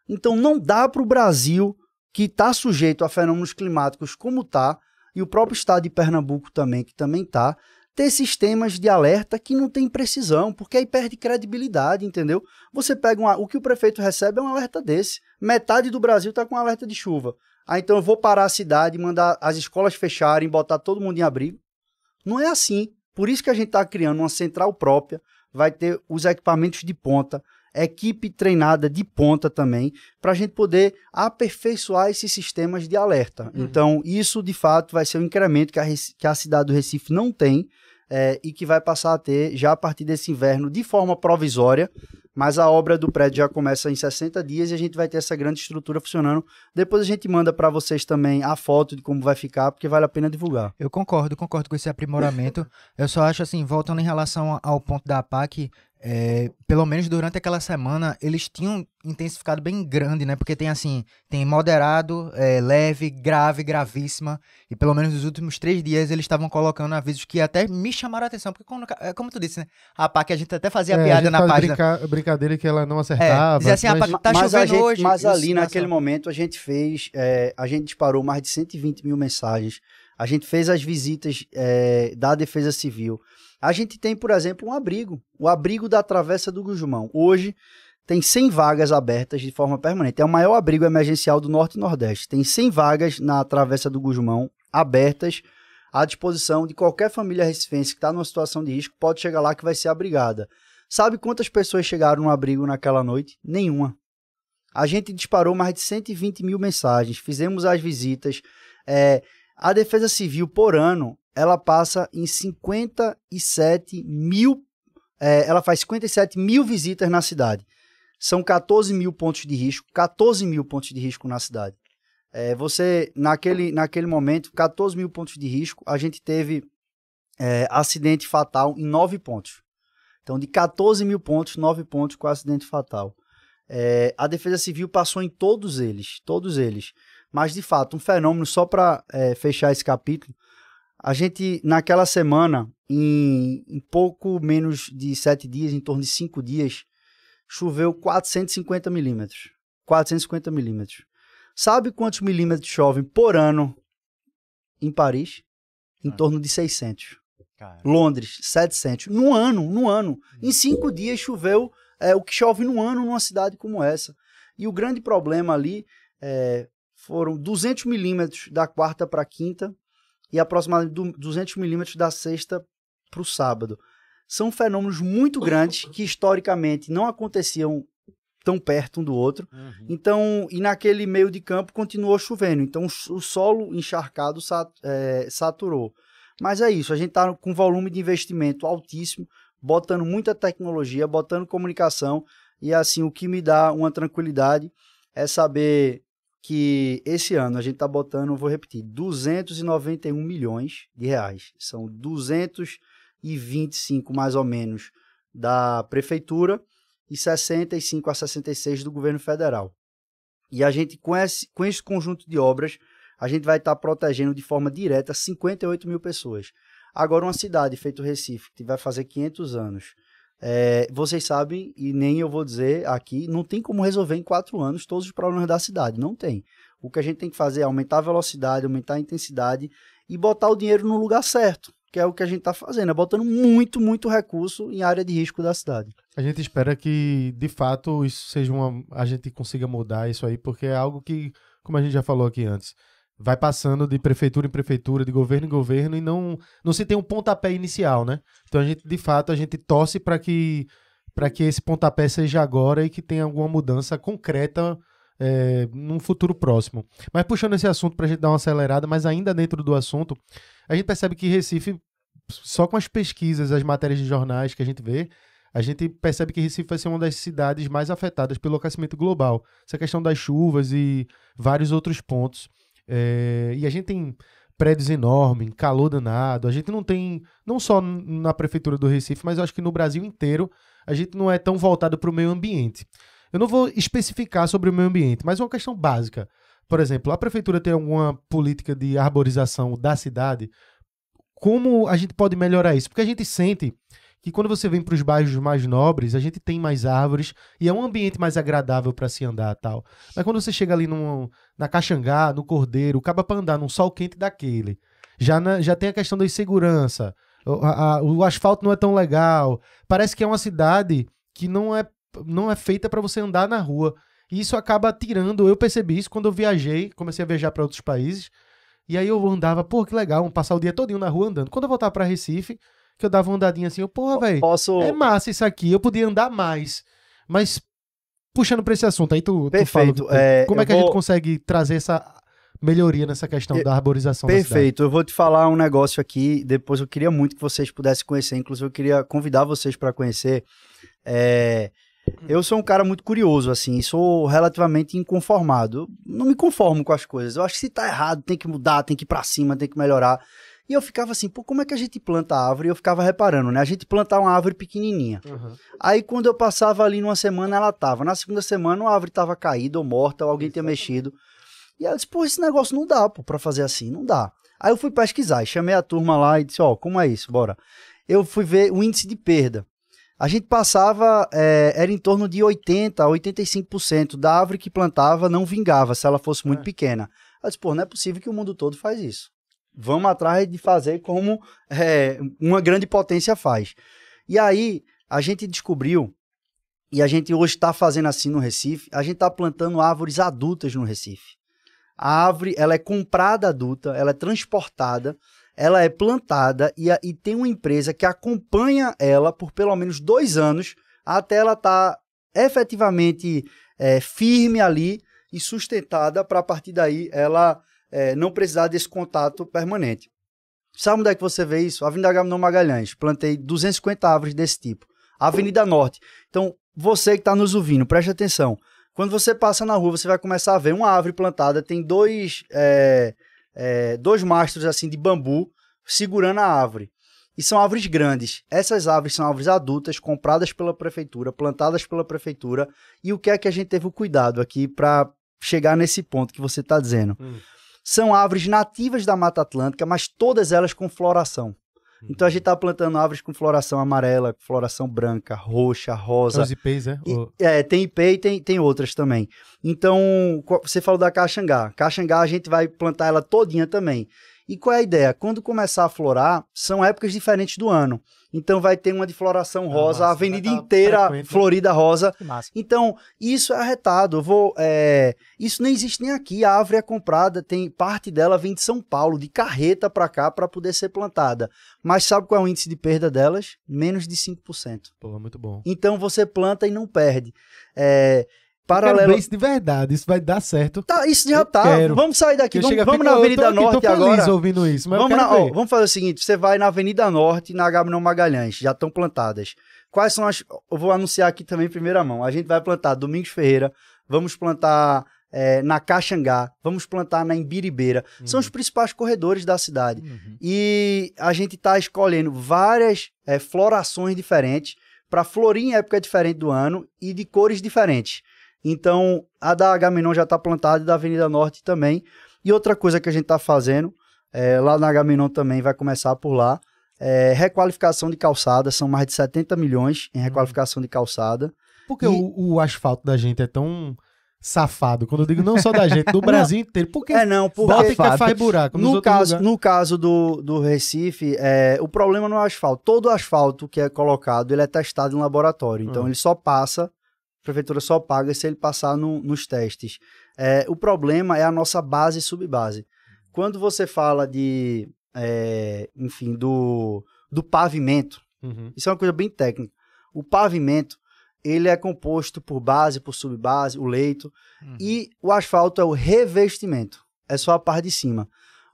E: Então não dá para o Brasil, que está sujeito a fenômenos climáticos como está, e o próprio estado de Pernambuco também, que também está, ter sistemas de alerta que não tem precisão, porque aí perde credibilidade, entendeu? Você pega uma, o que o prefeito recebe é um alerta desse. Metade do Brasil está com um alerta de chuva. Ah, então eu vou parar a cidade, mandar as escolas fecharem, botar todo mundo em abrigo. Não é assim. Por isso que a gente está criando uma central própria, vai ter os equipamentos de ponta, equipe treinada de ponta também, para a gente poder aperfeiçoar esses sistemas de alerta. Uhum. Então, isso de fato vai ser um incremento que a, que a cidade do Recife não tem é, e que vai passar a ter já a partir desse inverno de forma provisória. Mas a obra do prédio já começa em 60 dias e a gente vai ter essa grande estrutura funcionando. Depois a gente manda para vocês também a foto de como vai ficar, porque vale a pena divulgar.
C: Eu concordo, concordo com esse aprimoramento. Eu só acho assim, voltando em relação ao ponto da APAC, é, pelo menos durante aquela semana, eles tinham intensificado bem grande, né? Porque tem assim, tem moderado, é, leve, grave, gravíssima. E pelo menos nos últimos três dias eles estavam colocando avisos que até me chamaram a atenção. Porque quando, é como tu disse, né? A PAC, a gente até fazia é, piada na faz página.
B: Brinca, brincadeira que ela não é, acertava. É, dizia assim, mas, a PAC tá mas chovendo gente, hoje.
C: Mas isso, ali naquele
E: momento a gente fez, é, a gente disparou mais de 120 mil mensagens. A gente fez as visitas da Defesa Civil. A gente tem, por exemplo, um abrigo, o abrigo da Travessa do Gujumão. Hoje tem 100 vagas abertas de forma permanente. É o maior abrigo emergencial do Norte e Nordeste. Tem 100 vagas na Travessa do Gujumão abertas à disposição de qualquer família recifense que está numa situação de risco, pode chegar lá que vai ser abrigada. Sabe quantas pessoas chegaram no abrigo naquela noite? Nenhuma. A gente disparou mais de 120 mil mensagens, fizemos as visitas. É, a Defesa Civil, por ano, ela passa em 57 mil, é, ela faz 57 mil visitas na cidade. São 14 mil pontos de risco, 14 mil pontos de risco na cidade. É, você, naquele, naquele momento, 14 mil pontos de risco, a gente teve é, acidente fatal em 9 pontos. Então, de 14 mil pontos, 9 pontos com acidente fatal. É, a Defesa Civil passou em todos eles, todos eles. Mas, de fato, um fenômeno, só para é, fechar esse capítulo, a gente, naquela semana, em, em pouco menos de sete dias, em torno de cinco dias, choveu 450 milímetros. 450 milímetros. Sabe quantos milímetros chovem por ano em Paris? Em ah. torno de 600. Cara. Londres, 700. Num ano, num ano. Em hum. cinco dias choveu é, o que chove num ano numa cidade como essa. E o grande problema ali é, foram 200 milímetros da quarta para quinta e aproximadamente 200 milímetros da sexta para o sábado. São fenômenos muito grandes que historicamente não aconteciam tão perto um do outro. Uhum. Então, e naquele meio de campo continuou chovendo. Então, o solo encharcado sat, é, saturou. Mas é isso, a gente está com volume de investimento altíssimo, botando muita tecnologia, botando comunicação. E assim, o que me dá uma tranquilidade é saber que esse ano a gente está botando, vou repetir, 291 milhões de reais. São 225 mais ou menos da prefeitura e 65 a 66 do governo federal. E a gente, com esse, com esse conjunto de obras, a gente vai estar tá protegendo de forma direta 58 mil pessoas. Agora, uma cidade feito Recife, que vai fazer 500 anos, é, vocês sabem, e nem eu vou dizer aqui, não tem como resolver em quatro anos todos os problemas da cidade, não tem. O que a gente tem que fazer é aumentar a velocidade, aumentar a intensidade e botar o dinheiro no lugar certo, que é o que a gente está fazendo, é botando muito, muito recurso em área de risco da cidade.
B: A gente espera que, de fato, isso seja uma. a gente consiga mudar isso aí, porque é algo que, como a gente já falou aqui antes, vai passando de prefeitura em prefeitura, de governo em governo e não não se tem um pontapé inicial, né? Então a gente de fato a gente torce para que para que esse pontapé seja agora e que tenha alguma mudança concreta é, num futuro próximo. Mas puxando esse assunto para a gente dar uma acelerada, mas ainda dentro do assunto, a gente percebe que Recife, só com as pesquisas, as matérias de jornais que a gente vê, a gente percebe que Recife vai ser uma das cidades mais afetadas pelo aquecimento global. Essa questão das chuvas e vários outros pontos. É, e a gente tem prédios enormes, calor danado. A gente não tem, não só na prefeitura do Recife, mas acho que no Brasil inteiro, a gente não é tão voltado para o meio ambiente. Eu não vou especificar sobre o meio ambiente, mas é uma questão básica. Por exemplo, a prefeitura tem alguma política de arborização da cidade? Como a gente pode melhorar isso? Porque a gente sente que quando você vem para os bairros mais nobres, a gente tem mais árvores e é um ambiente mais agradável para se andar tal. Mas quando você chega ali no na Caxangá, no Cordeiro, acaba para andar num sol quente daquele. Já, na, já tem a questão da insegurança, o, a, o asfalto não é tão legal. Parece que é uma cidade que não é, não é feita para você andar na rua. E isso acaba tirando. Eu percebi isso quando eu viajei, comecei a viajar para outros países. E aí eu andava, pô, que legal, passar o dia todinho na rua andando. Quando eu voltava para Recife, que eu dava uma andadinha assim, eu, porra, velho, posso... é massa isso aqui, eu podia andar mais. Mas puxando para esse assunto, aí tu, Perfeito. Tu fala, é, como é que vou... a gente consegue trazer essa melhoria nessa questão eu... da arborização Perfeito,
E: da eu vou te falar um negócio aqui, depois eu queria muito que vocês pudessem conhecer, inclusive eu queria convidar vocês para conhecer. É... Hum. Eu sou um cara muito curioso, assim, sou relativamente inconformado. Não me conformo com as coisas. Eu acho que se tá errado, tem que mudar, tem que ir pra cima, tem que melhorar. E eu ficava assim, pô, como é que a gente planta a árvore? E eu ficava reparando, né? A gente plantar uma árvore pequenininha. Uhum. Aí quando eu passava ali numa semana, ela tava. Na segunda semana, a árvore tava caída ou morta, ou alguém Exatamente. tinha mexido. E ela disse, pô, esse negócio não dá, pô, pra fazer assim, não dá. Aí eu fui pesquisar, chamei a turma lá e disse, ó, oh, como é isso, bora. Eu fui ver o índice de perda. A gente passava, é, era em torno de 80% a 85% da árvore que plantava não vingava se ela fosse muito é. pequena. Eu disse, pô, não é possível que o mundo todo faz isso. Vamos atrás de fazer como é, uma grande potência faz. E aí a gente descobriu, e a gente hoje está fazendo assim no Recife, a gente está plantando árvores adultas no Recife. A árvore ela é comprada adulta, ela é transportada, ela é plantada e, e tem uma empresa que acompanha ela por pelo menos dois anos até ela estar tá efetivamente é, firme ali e sustentada para a partir daí ela é, não precisar desse contato permanente. Sabe onde é que você vê isso? Avenida Gabinão Magalhães. Plantei 250 árvores desse tipo. Avenida Norte. Então, você que está nos ouvindo, preste atenção. Quando você passa na rua, você vai começar a ver uma árvore plantada, tem dois, é, é, dois mastros assim de bambu segurando a árvore. E são árvores grandes. Essas árvores são árvores adultas, compradas pela prefeitura, plantadas pela prefeitura. E o que é que a gente teve o cuidado aqui para chegar nesse ponto que você está dizendo? Hum. São árvores nativas da Mata Atlântica, mas todas elas com floração. Uhum. Então a gente está plantando árvores com floração amarela, floração branca, roxa, rosa. Tem então, os
B: ipês, né? E,
E: é, tem ipê e tem, tem outras também. Então, você falou da caxangá. Caxangá a gente vai plantar ela todinha também. E qual é a ideia? Quando começar a florar, são épocas diferentes do ano. Então vai ter uma de floração ah, rosa, ah, a avenida tá inteira frequente. florida rosa. Então, isso é arretado. Eu vou, é... Isso nem existe nem aqui. A árvore é comprada, tem parte dela vem de São Paulo, de carreta para cá, para poder ser plantada. Mas sabe qual é o índice de perda delas? Menos de 5%. Pô, muito bom. Então você planta e não perde. É... Paralelo. isso de verdade, isso vai dar certo. Tá, isso já eu tá. Quero. Vamos sair daqui, eu vamos, vamos na Avenida Norte feliz agora. feliz ouvindo isso, mas vamos, na, ó, vamos fazer o seguinte, você vai na Avenida Norte e na Gabriel Magalhães, já estão plantadas. Quais são as... Eu vou anunciar aqui também em primeira mão. A gente vai plantar Domingos Ferreira, vamos plantar é, na Caxangá, vamos plantar na Embiribeira. Uhum. São os uhum. principais corredores da cidade. Uhum. E a gente está escolhendo várias é, florações diferentes para florir em época diferente do ano e de cores diferentes. Então, a da Agamenon já está plantada e da Avenida Norte também. E outra coisa que a gente está fazendo, é, lá na Agamenon também vai começar por lá, é requalificação de calçada, são mais de 70 milhões em uhum. requalificação de calçada.
B: Porque e... o, o asfalto da gente é tão safado. Quando eu digo não só da gente, do Brasil
E: inteiro. Porque é não, porque bota que faz buraco. No caso, no caso do, do Recife, é, o problema não é o asfalto. Todo asfalto que é colocado, ele é testado em laboratório. Então, hum. ele só passa a prefeitura só paga se ele passar no, nos testes. É, o problema é a nossa base e subbase. Quando você fala de, é, enfim, do, do pavimento, uhum. isso é uma coisa bem técnica. O pavimento, ele é composto por base, por subbase, o leito, uhum. e o asfalto é o revestimento, é só a parte de cima.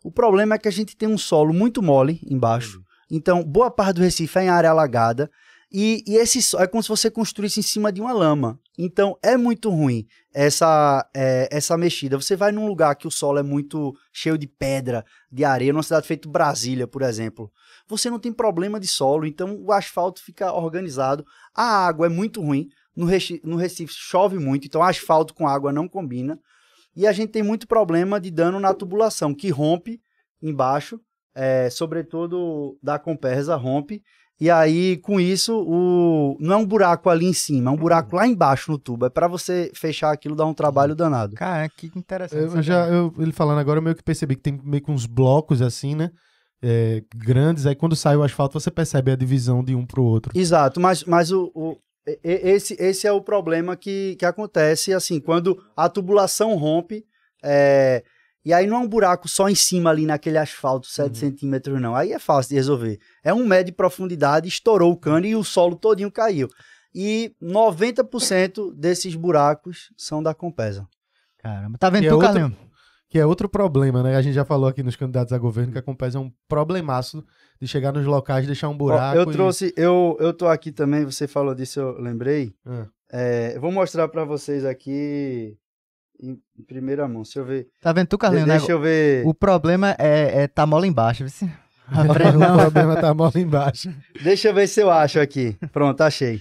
E: O problema é que a gente tem um solo muito mole embaixo, uhum. então boa parte do Recife é em área alagada, e, e, esse é como se você construísse em cima de uma lama. Então é muito ruim essa é, essa mexida. Você vai num lugar que o solo é muito cheio de pedra, de areia, numa cidade feita Brasília, por exemplo. Você não tem problema de solo, então o asfalto fica organizado. A água é muito ruim. No Recife, no Recife chove muito, então asfalto com água não combina. E a gente tem muito problema de dano na tubulação, que rompe embaixo, é, sobretudo da Comperza rompe e aí, com isso, o... não é um buraco ali em cima, é um uhum. buraco lá embaixo no tubo. É para você fechar aquilo, dar um trabalho uhum. danado. Cara, que interessante. Eu, já, eu,
B: ele falando agora, eu meio que percebi que tem meio que uns blocos assim, né? É, grandes. Aí quando sai o asfalto, você percebe a divisão de um pro outro.
E: Exato, mas, mas o, o esse, esse é o problema que, que acontece, assim, quando a tubulação rompe. É, e aí não é um buraco só em cima ali naquele asfalto, 7 uhum. centímetros, não. Aí é fácil de resolver. É um metro de profundidade, estourou o cano e o solo todinho caiu. E 90% desses buracos são da Compesa. Caramba, tá vendo que é outro,
B: Que é outro problema, né? A gente já falou aqui nos candidatos a governo que a Compesa é um
E: problemaço
B: de chegar nos locais, e deixar um buraco. Ó, eu e... trouxe,
E: eu, eu tô aqui também, você falou disso, eu lembrei. Ah. É, eu vou mostrar para vocês aqui em, em primeira mão. Deixa eu ver.
C: Tá vendo tu, Carlinhos? Né? deixa né? eu ver. O problema é, é tá mola embaixo. Viu? o problema tá mola embaixo.
E: Deixa eu ver se eu acho aqui. Pronto, achei.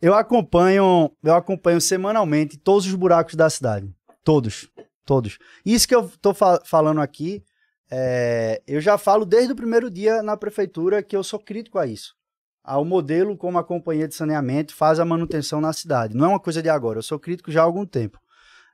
E: Eu acompanho, eu acompanho semanalmente todos os buracos da cidade. Todos. Todos. Isso que eu tô falando aqui, é, eu já falo desde o primeiro dia na prefeitura que eu sou crítico a isso. Ao modelo como a companhia de saneamento faz a manutenção na cidade. Não é uma coisa de agora, eu sou crítico já há algum tempo.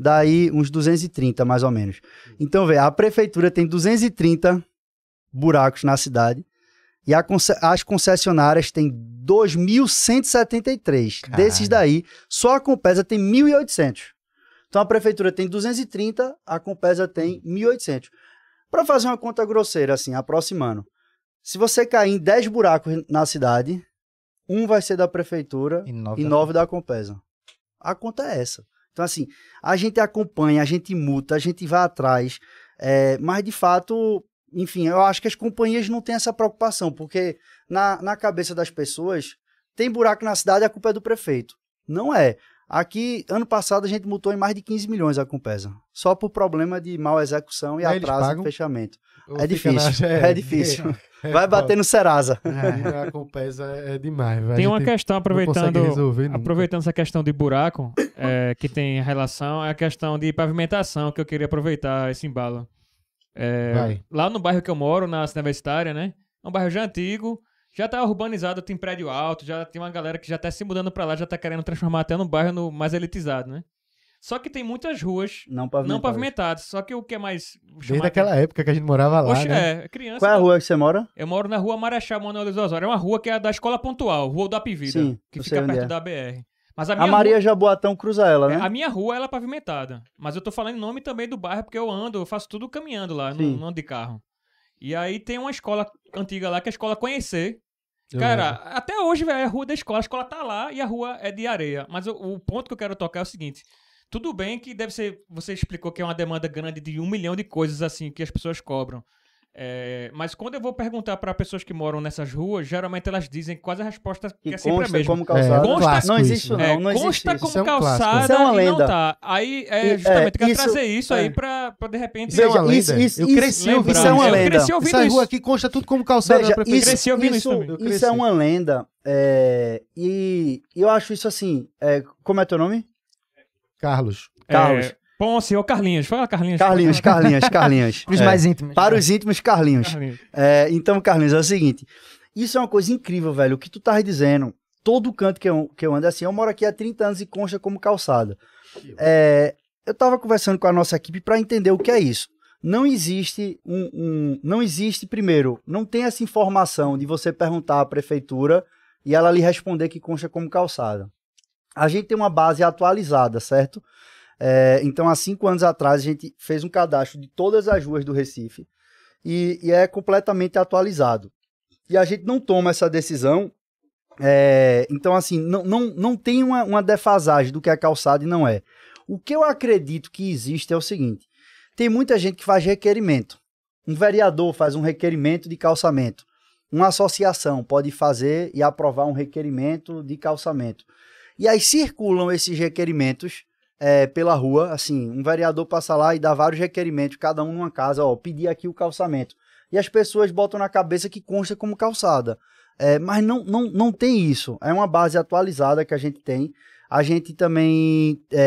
E: daí uns 230 mais ou menos. Então, vê, a prefeitura tem 230 buracos na cidade e a, as concessionárias têm 2.173. Desses daí, só a Compesa tem 1.800. Então a prefeitura tem 230, a Compesa tem 1.800. Para fazer uma conta grosseira, assim, aproximando. Se você cair em 10 buracos na cidade, um vai ser da prefeitura e nove, da... da Compesa. A conta é essa. Então, assim, a gente acompanha, a gente muta, a gente vai atrás, é, mas de fato, enfim, eu acho que as companhias não têm essa preocupação, porque na, na cabeça das pessoas, tem buraco na cidade, a culpa é do prefeito. Não é. Aqui, ano passado, a gente multou em mais de 15 milhões a Compesa. Só por problema de mal execução e Mas atraso no fechamento. É difícil, na... é, é difícil. É difícil. É, Vai bater no Serasa.
B: É. é demais. Véio.
D: Tem uma questão aproveitando, aproveitando essa questão de buraco é, que tem relação, é a questão de pavimentação que eu queria aproveitar esse embalo. É, lá no bairro que eu moro, na cidade universitária, né? É um bairro já antigo, já tá urbanizado, tem prédio alto, já tem uma galera que já tá se mudando para lá, já tá querendo transformar até no bairro no mais elitizado, né? Só que tem muitas ruas não pavimentadas. Não pavimentadas só que o que é mais. Desde aquela
E: de... época que a gente morava lá. Oxe, né? é, criança. Qual é a rua que você mora?
D: Eu moro na rua Marechal Manuel dos Osório. É uma rua que é da escola pontual, Rua do Pivida, Sim, que fica perto é. da BR. Mas a, a Maria rua,
E: Jaboatão cruza ela, é, né? A
D: minha rua ela é pavimentada. Mas eu tô falando em nome também do bairro, porque eu ando, eu faço tudo caminhando lá, não ando de carro. E aí tem uma escola antiga lá, que é a escola Conhecer, Cara, até hoje, velho, é a rua da escola. A escola tá lá e a rua é de areia. Mas o, ponto que eu quero tocar é o seguinte: tudo bem que deve ser. Você explicou que é uma demanda grande de um milhão de coisas assim que as pessoas cobram. É, mas quando eu vou perguntar para pessoas que moram nessas ruas, geralmente elas dizem quase a resposta que, que é sempre a mesma. Como calçada. É, é consta, não existe, né? não, é, não consta existe. como isso é calçada isso é uma lenda. não tá. Aí é, é justamente quer trazer isso aí para de repente. Veja, eu, isso, isso, eu cresci ouvindo isso. É uma lenda. Eu cresci ouvindo Essa rua aqui consta tudo como calçada. Veja, isso, cresci ouvindo isso, Isso é
E: uma lenda. e eu acho isso assim. como é teu nome?
D: Carlos. Carlos. É, Ponce ou Carlinhos. Fala Carlinhos. Carlinhos, Carlinhos, Carlinhos. Para os é. mais íntimos. Para né? os
E: íntimos, Carlinhos. Carlinhos. É, então, Carlinhos, é o seguinte. Isso é uma coisa incrível, velho. O que tu estás dizendo. Todo canto que eu, que eu ando assim. Eu moro aqui há 30 anos e concha como calçada. É, eu estava conversando com a nossa equipe para entender o que é isso. Não existe um, um, Não existe, primeiro, não tem essa informação de você perguntar à prefeitura e ela lhe responder que concha como calçada. A gente tem uma base atualizada, certo? É, então, há cinco anos atrás, a gente fez um cadastro de todas as ruas do Recife e, e é completamente atualizado. E a gente não toma essa decisão. É, então, assim, não, não, não tem uma, uma defasagem do que é calçada e não é. O que eu acredito que existe é o seguinte: tem muita gente que faz requerimento. Um vereador faz um requerimento de calçamento. Uma associação pode fazer e aprovar um requerimento de calçamento. E aí circulam esses requerimentos é, pela rua, assim, um vereador passa lá e dá vários requerimentos, cada um numa casa, ó, pedir aqui o calçamento. E as pessoas botam na cabeça que consta como calçada. É, mas não, não, não tem isso. É uma base atualizada que a gente tem. A gente também está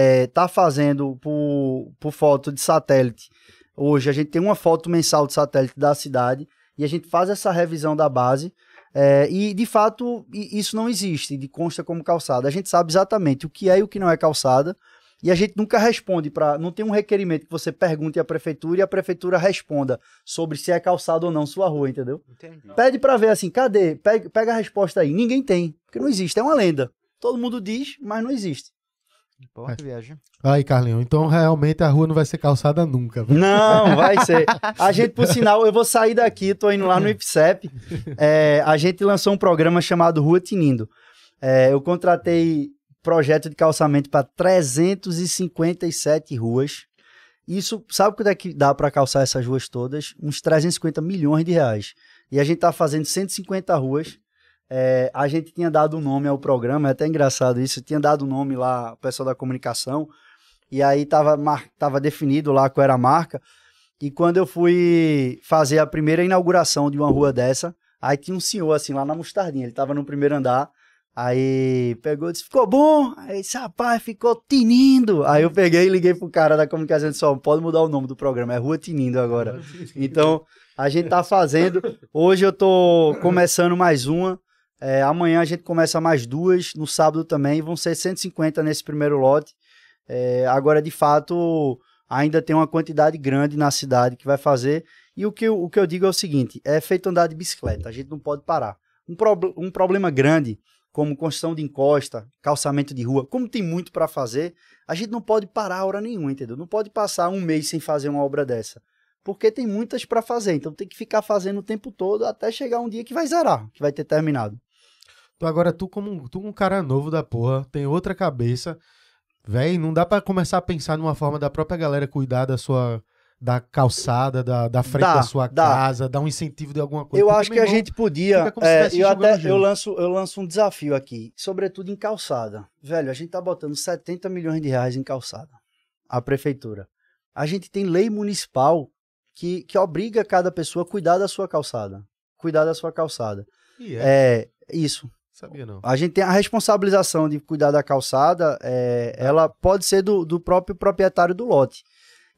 E: eh, é, fazendo por, por foto de satélite. Hoje a gente tem uma foto mensal de satélite da cidade e a gente faz essa revisão da base é, e, de fato, isso não existe, de consta como calçada. A gente sabe exatamente o que é e o que não é calçada, e a gente nunca responde para. Não tem um requerimento que você pergunte à prefeitura e a prefeitura responda sobre se é calçada ou não sua rua, entendeu? Entendi. Pede para ver assim, cadê? Pega, pega a resposta aí. Ninguém tem, porque não existe, é uma lenda. Todo mundo diz, mas não existe.
C: Boa é. viagem.
B: Aí, Carlinhos, então realmente a rua não vai ser calçada nunca. Viu? Não,
C: vai ser. A gente, por sinal,
E: eu vou sair daqui, tô indo lá no IPSEP. É, a gente lançou um programa chamado Rua Tinindo. É, eu contratei projeto de calçamento para 357 ruas. Isso, sabe quanto é que dá para calçar essas ruas todas? Uns 350 milhões de reais. E a gente está fazendo 150 ruas é, a gente tinha dado o nome ao programa, é até engraçado isso, tinha dado o nome lá, o pessoal da comunicação, e aí tava, mar, tava definido lá qual era a marca. E quando eu fui fazer a primeira inauguração de uma rua dessa, aí tinha um senhor assim lá na mostardinha, ele tava no primeiro andar. Aí pegou e disse: ficou bom? Aí disse: rapaz ficou tinindo. Aí eu peguei e liguei pro cara da comunicação e disse: pode mudar o nome do programa, é Rua Tinindo agora. então a gente tá fazendo. Hoje eu tô começando mais uma. É, amanhã a gente começa mais duas, no sábado também, vão ser 150 nesse primeiro lote. É, agora, de fato, ainda tem uma quantidade grande na cidade que vai fazer. E o que, eu, o que eu digo é o seguinte: é feito andar de bicicleta, a gente não pode parar. Um, pro, um problema grande, como construção de encosta, calçamento de rua, como tem muito para fazer, a gente não pode parar a hora nenhuma, entendeu? Não pode passar um mês sem fazer uma obra dessa. Porque tem muitas para fazer, então tem que ficar fazendo o tempo todo até chegar um dia que vai zerar, que vai ter terminado agora, tu
B: como um, tu um cara novo da porra, tem outra cabeça. velho não dá para começar a pensar numa forma da própria galera cuidar da sua da calçada, da, da frente dá, da sua dá. casa, dar um incentivo de alguma coisa. Eu Porque acho que irmão, a gente podia. É, eu até eu
E: lanço, eu lanço um desafio aqui, sobretudo em calçada. Velho, a gente tá botando 70 milhões de reais em calçada. A prefeitura. A gente tem lei municipal que, que obriga cada pessoa a cuidar da sua calçada. Cuidar da sua calçada. Yeah. É. é, isso. Sabia não. A gente tem a responsabilização de cuidar da calçada, é, ela pode ser do, do próprio proprietário do lote.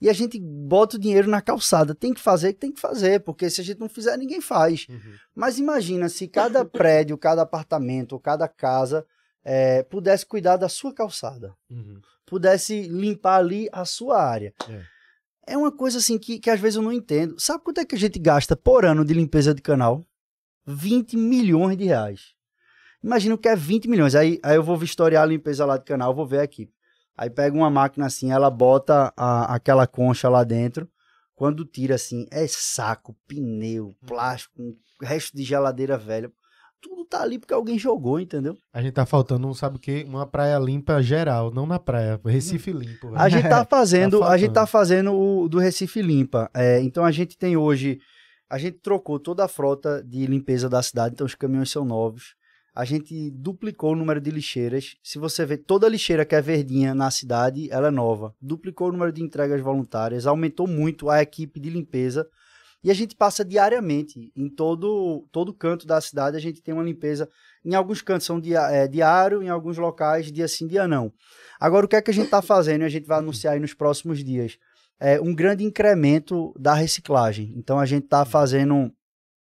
E: E a gente bota o dinheiro na calçada. Tem que fazer, tem que fazer, porque se a gente não fizer, ninguém faz. Uhum. Mas imagina se cada prédio, cada apartamento, cada casa é, pudesse cuidar da sua calçada, uhum. pudesse limpar ali a sua área.
C: É.
E: é uma coisa assim que, que às vezes eu não entendo. Sabe quanto é que a gente gasta por ano de limpeza de canal? 20 milhões de reais. Imagina o que é 20 milhões. Aí, aí eu vou vistoriar a limpeza lá do canal, vou ver aqui. Aí pega uma máquina assim, ela bota a, aquela concha lá dentro. Quando tira assim, é saco, pneu, hum. plástico, resto de geladeira velha. Tudo tá ali porque alguém jogou, entendeu?
B: A gente tá faltando, não sabe o quê? Uma praia limpa geral, não na praia, Recife hum. limpo. A gente tá, tá fazendo, tá a gente tá
E: fazendo o do Recife limpa. É, então a gente tem hoje, a gente trocou toda a frota de limpeza da cidade, então os caminhões são novos a gente duplicou o número de lixeiras. Se você vê, toda lixeira que é verdinha na cidade, ela é nova. Duplicou o número de entregas voluntárias, aumentou muito a equipe de limpeza. E a gente passa diariamente, em todo, todo canto da cidade, a gente tem uma limpeza. Em alguns cantos são dia, é, diário, em alguns locais, dia sim, dia não. Agora, o que é que a gente está fazendo? A gente vai anunciar aí nos próximos dias. É, um grande incremento da reciclagem. Então, a gente está fazendo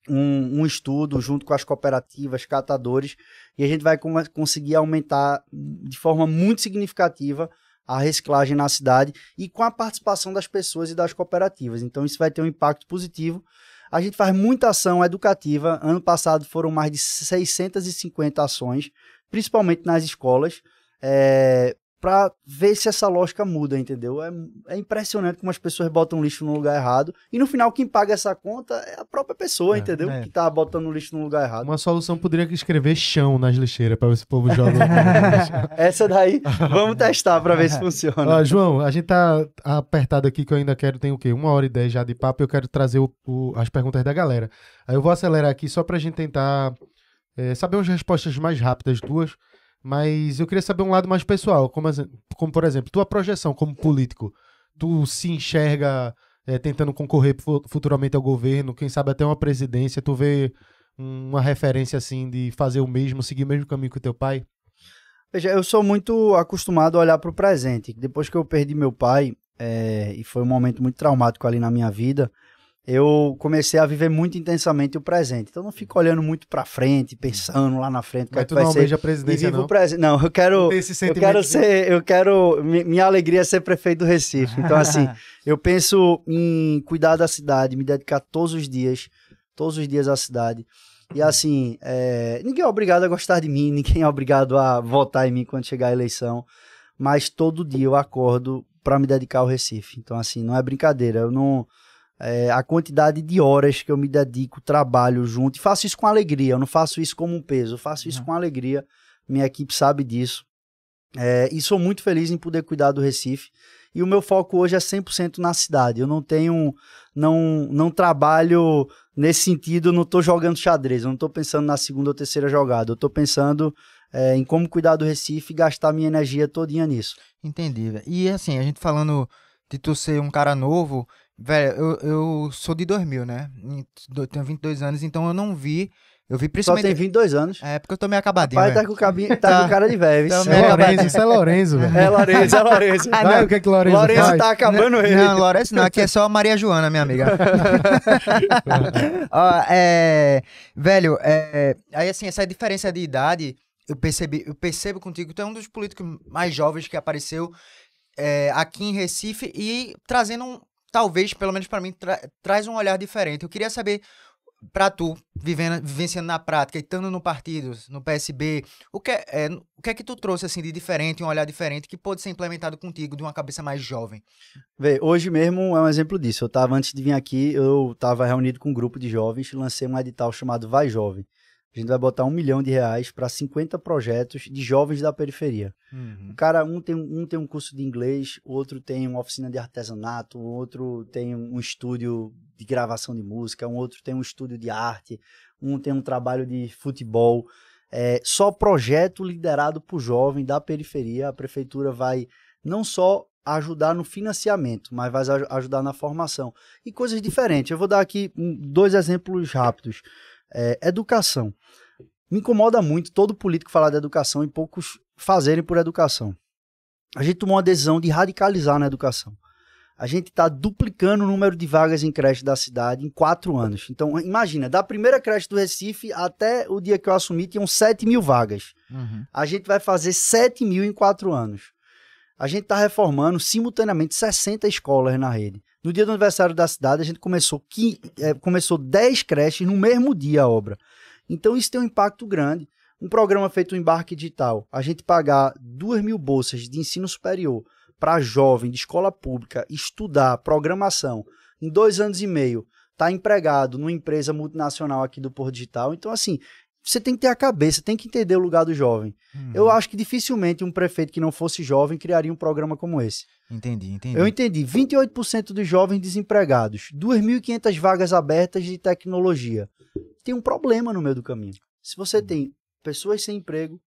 E: um, um, estudo junto com as cooperativas, catadores, e a gente vai conseguir aumentar de forma muito significativa a reciclagem na cidade e com a participação das pessoas e das cooperativas. Então, isso vai ter um impacto positivo. A gente faz muita ação educativa. Ano passado foram mais de 650 ações, principalmente nas escolas. É, para ver se essa lógica muda, entendeu? É, é, impressionante como as pessoas botam lixo no lugar errado. E no final, quem paga essa conta é a própria pessoa, é, entendeu? É. Que tá botando lixo no lugar errado. Uma
B: solução poderia escrever chão nas lixeiras para ver se o povo joga.
E: essa daí, vamos testar para ver se funciona. Ó,
B: João, a gente tá apertado aqui que eu ainda quero, tem o quê? Uma hora e dez já de papo. Eu quero trazer o, o, as perguntas da galera. Aí eu vou acelerar aqui só para a gente tentar eh, saber as respostas mais rápidas duas. Mas eu queria saber um lado mais pessoal, como, como por exemplo, tua projeção como político, tu se enxerga é, tentando concorrer futuramente ao governo, quem sabe até uma presidência, tu vê uma referência assim de fazer o mesmo, seguir o mesmo caminho que o teu
E: pai? Veja, eu sou muito acostumado a olhar para o presente. Depois que eu perdi meu pai, é, e foi um momento muito traumático ali na minha vida, eu comecei a viver muito intensamente o presente. Então não fico olhando muito para frente, pensando lá na frente Mas é tu não almeja a presidência, vivo não? presen... Não, eu quero eu quero ser, eu quero minha alegria é ser prefeito do Recife. Então assim, eu penso em cuidar da cidade, me dedicar todos os dias, todos os dias à cidade. E assim, é... ninguém é obrigado a gostar de mim, ninguém é obrigado a votar em mim quando chegar a eleição, mas todo dia eu acordo para me dedicar ao Recife. Então assim, não é brincadeira, eu não é, a quantidade de horas que eu me dedico, trabalho junto, e faço isso com alegria, eu não faço isso como um peso, eu faço isso com alegria, minha equipe sabe disso. É, e sou muito feliz em poder cuidar do Recife. E o meu foco hoje é 100% na cidade. Eu não tenho, não, não trabalho nesse sentido, não estou jogando xadrez, eu não estou pensando na segunda ou terceira jogada, eu estou pensando é, em como cuidar do Recife e gastar minha energia todinha nisso.
C: Entendi. E assim, a gente falando de tu ser um cara novo Velho, eu, eu sou de 2000, né? tenho 22 anos, então eu não vi. Eu vi principalmente. Só tem 22 anos. É, porque eu tô meio acabadinho. Pai tá com, cabinho, tá, tá, com cara de velho. Tá é isso é Lourenço, velho. É Lourenço, é Lourenço. Ah, não, o que é que Lourenço Lourenço faz? tá acabando não, ele. Não, Lourenço não, aqui é só a Maria Joana, minha amiga. Ó, é, velho, é, aí assim, essa diferença de idade, eu percebi, eu percebo contigo, tu é um dos políticos mais jovens que apareceu é, aqui em Recife e trazendo um, talvez, pelo menos para mim, tra traz um olhar diferente. Eu queria saber para tu, vivendo, vivenciando na prática e estando no partido, no PSB, o que é, o que é que tu trouxe assim de diferente, um olhar diferente que pode ser implementado contigo de uma cabeça mais jovem?
E: Vê, hoje mesmo é um exemplo disso. Eu estava antes de vir aqui, eu estava reunido com um grupo de jovens, lancei um edital chamado Vai Jovem, a gente vai botar um milhão de reais para 50 projetos de jovens da periferia. Uhum. O cara, um tem, um tem um curso de inglês, o outro tem uma oficina de artesanato, o outro tem um estúdio de gravação de música, um outro tem um estúdio de arte, um tem um trabalho de futebol. É, só projeto liderado por jovem da periferia. A prefeitura vai não só ajudar no financiamento, mas vai aj ajudar na formação. E coisas diferentes. Eu vou dar aqui um, dois exemplos rápidos. É, educação. Me incomoda muito todo político falar de educação e poucos fazerem por educação. A gente tomou uma decisão de radicalizar na educação. A gente está duplicando o número de vagas em creche da cidade em quatro anos. Então, imagina, da primeira creche do Recife até o dia que eu assumi, tinham 7 mil vagas. Uhum. A gente vai fazer 7 mil em quatro anos. A gente está reformando simultaneamente 60 escolas na rede. No dia do aniversário da cidade, a gente começou, que, é, começou 10 creches no mesmo dia a obra. Então isso tem um impacto grande. Um programa feito em embarque digital, a gente pagar 2 mil bolsas de ensino superior para jovem de escola pública estudar programação em dois anos e meio, está empregado numa empresa multinacional aqui do Porto Digital. Então, assim, você tem que ter a cabeça, tem que entender o lugar do jovem. Uhum. Eu acho que dificilmente um prefeito que não fosse jovem criaria um programa como esse.
C: Entendi, entendi. Eu
E: entendi. 28% dos jovens desempregados, 2.500 vagas abertas de tecnologia. Tem um problema no meio do caminho. Se você uhum. tem pessoas sem emprego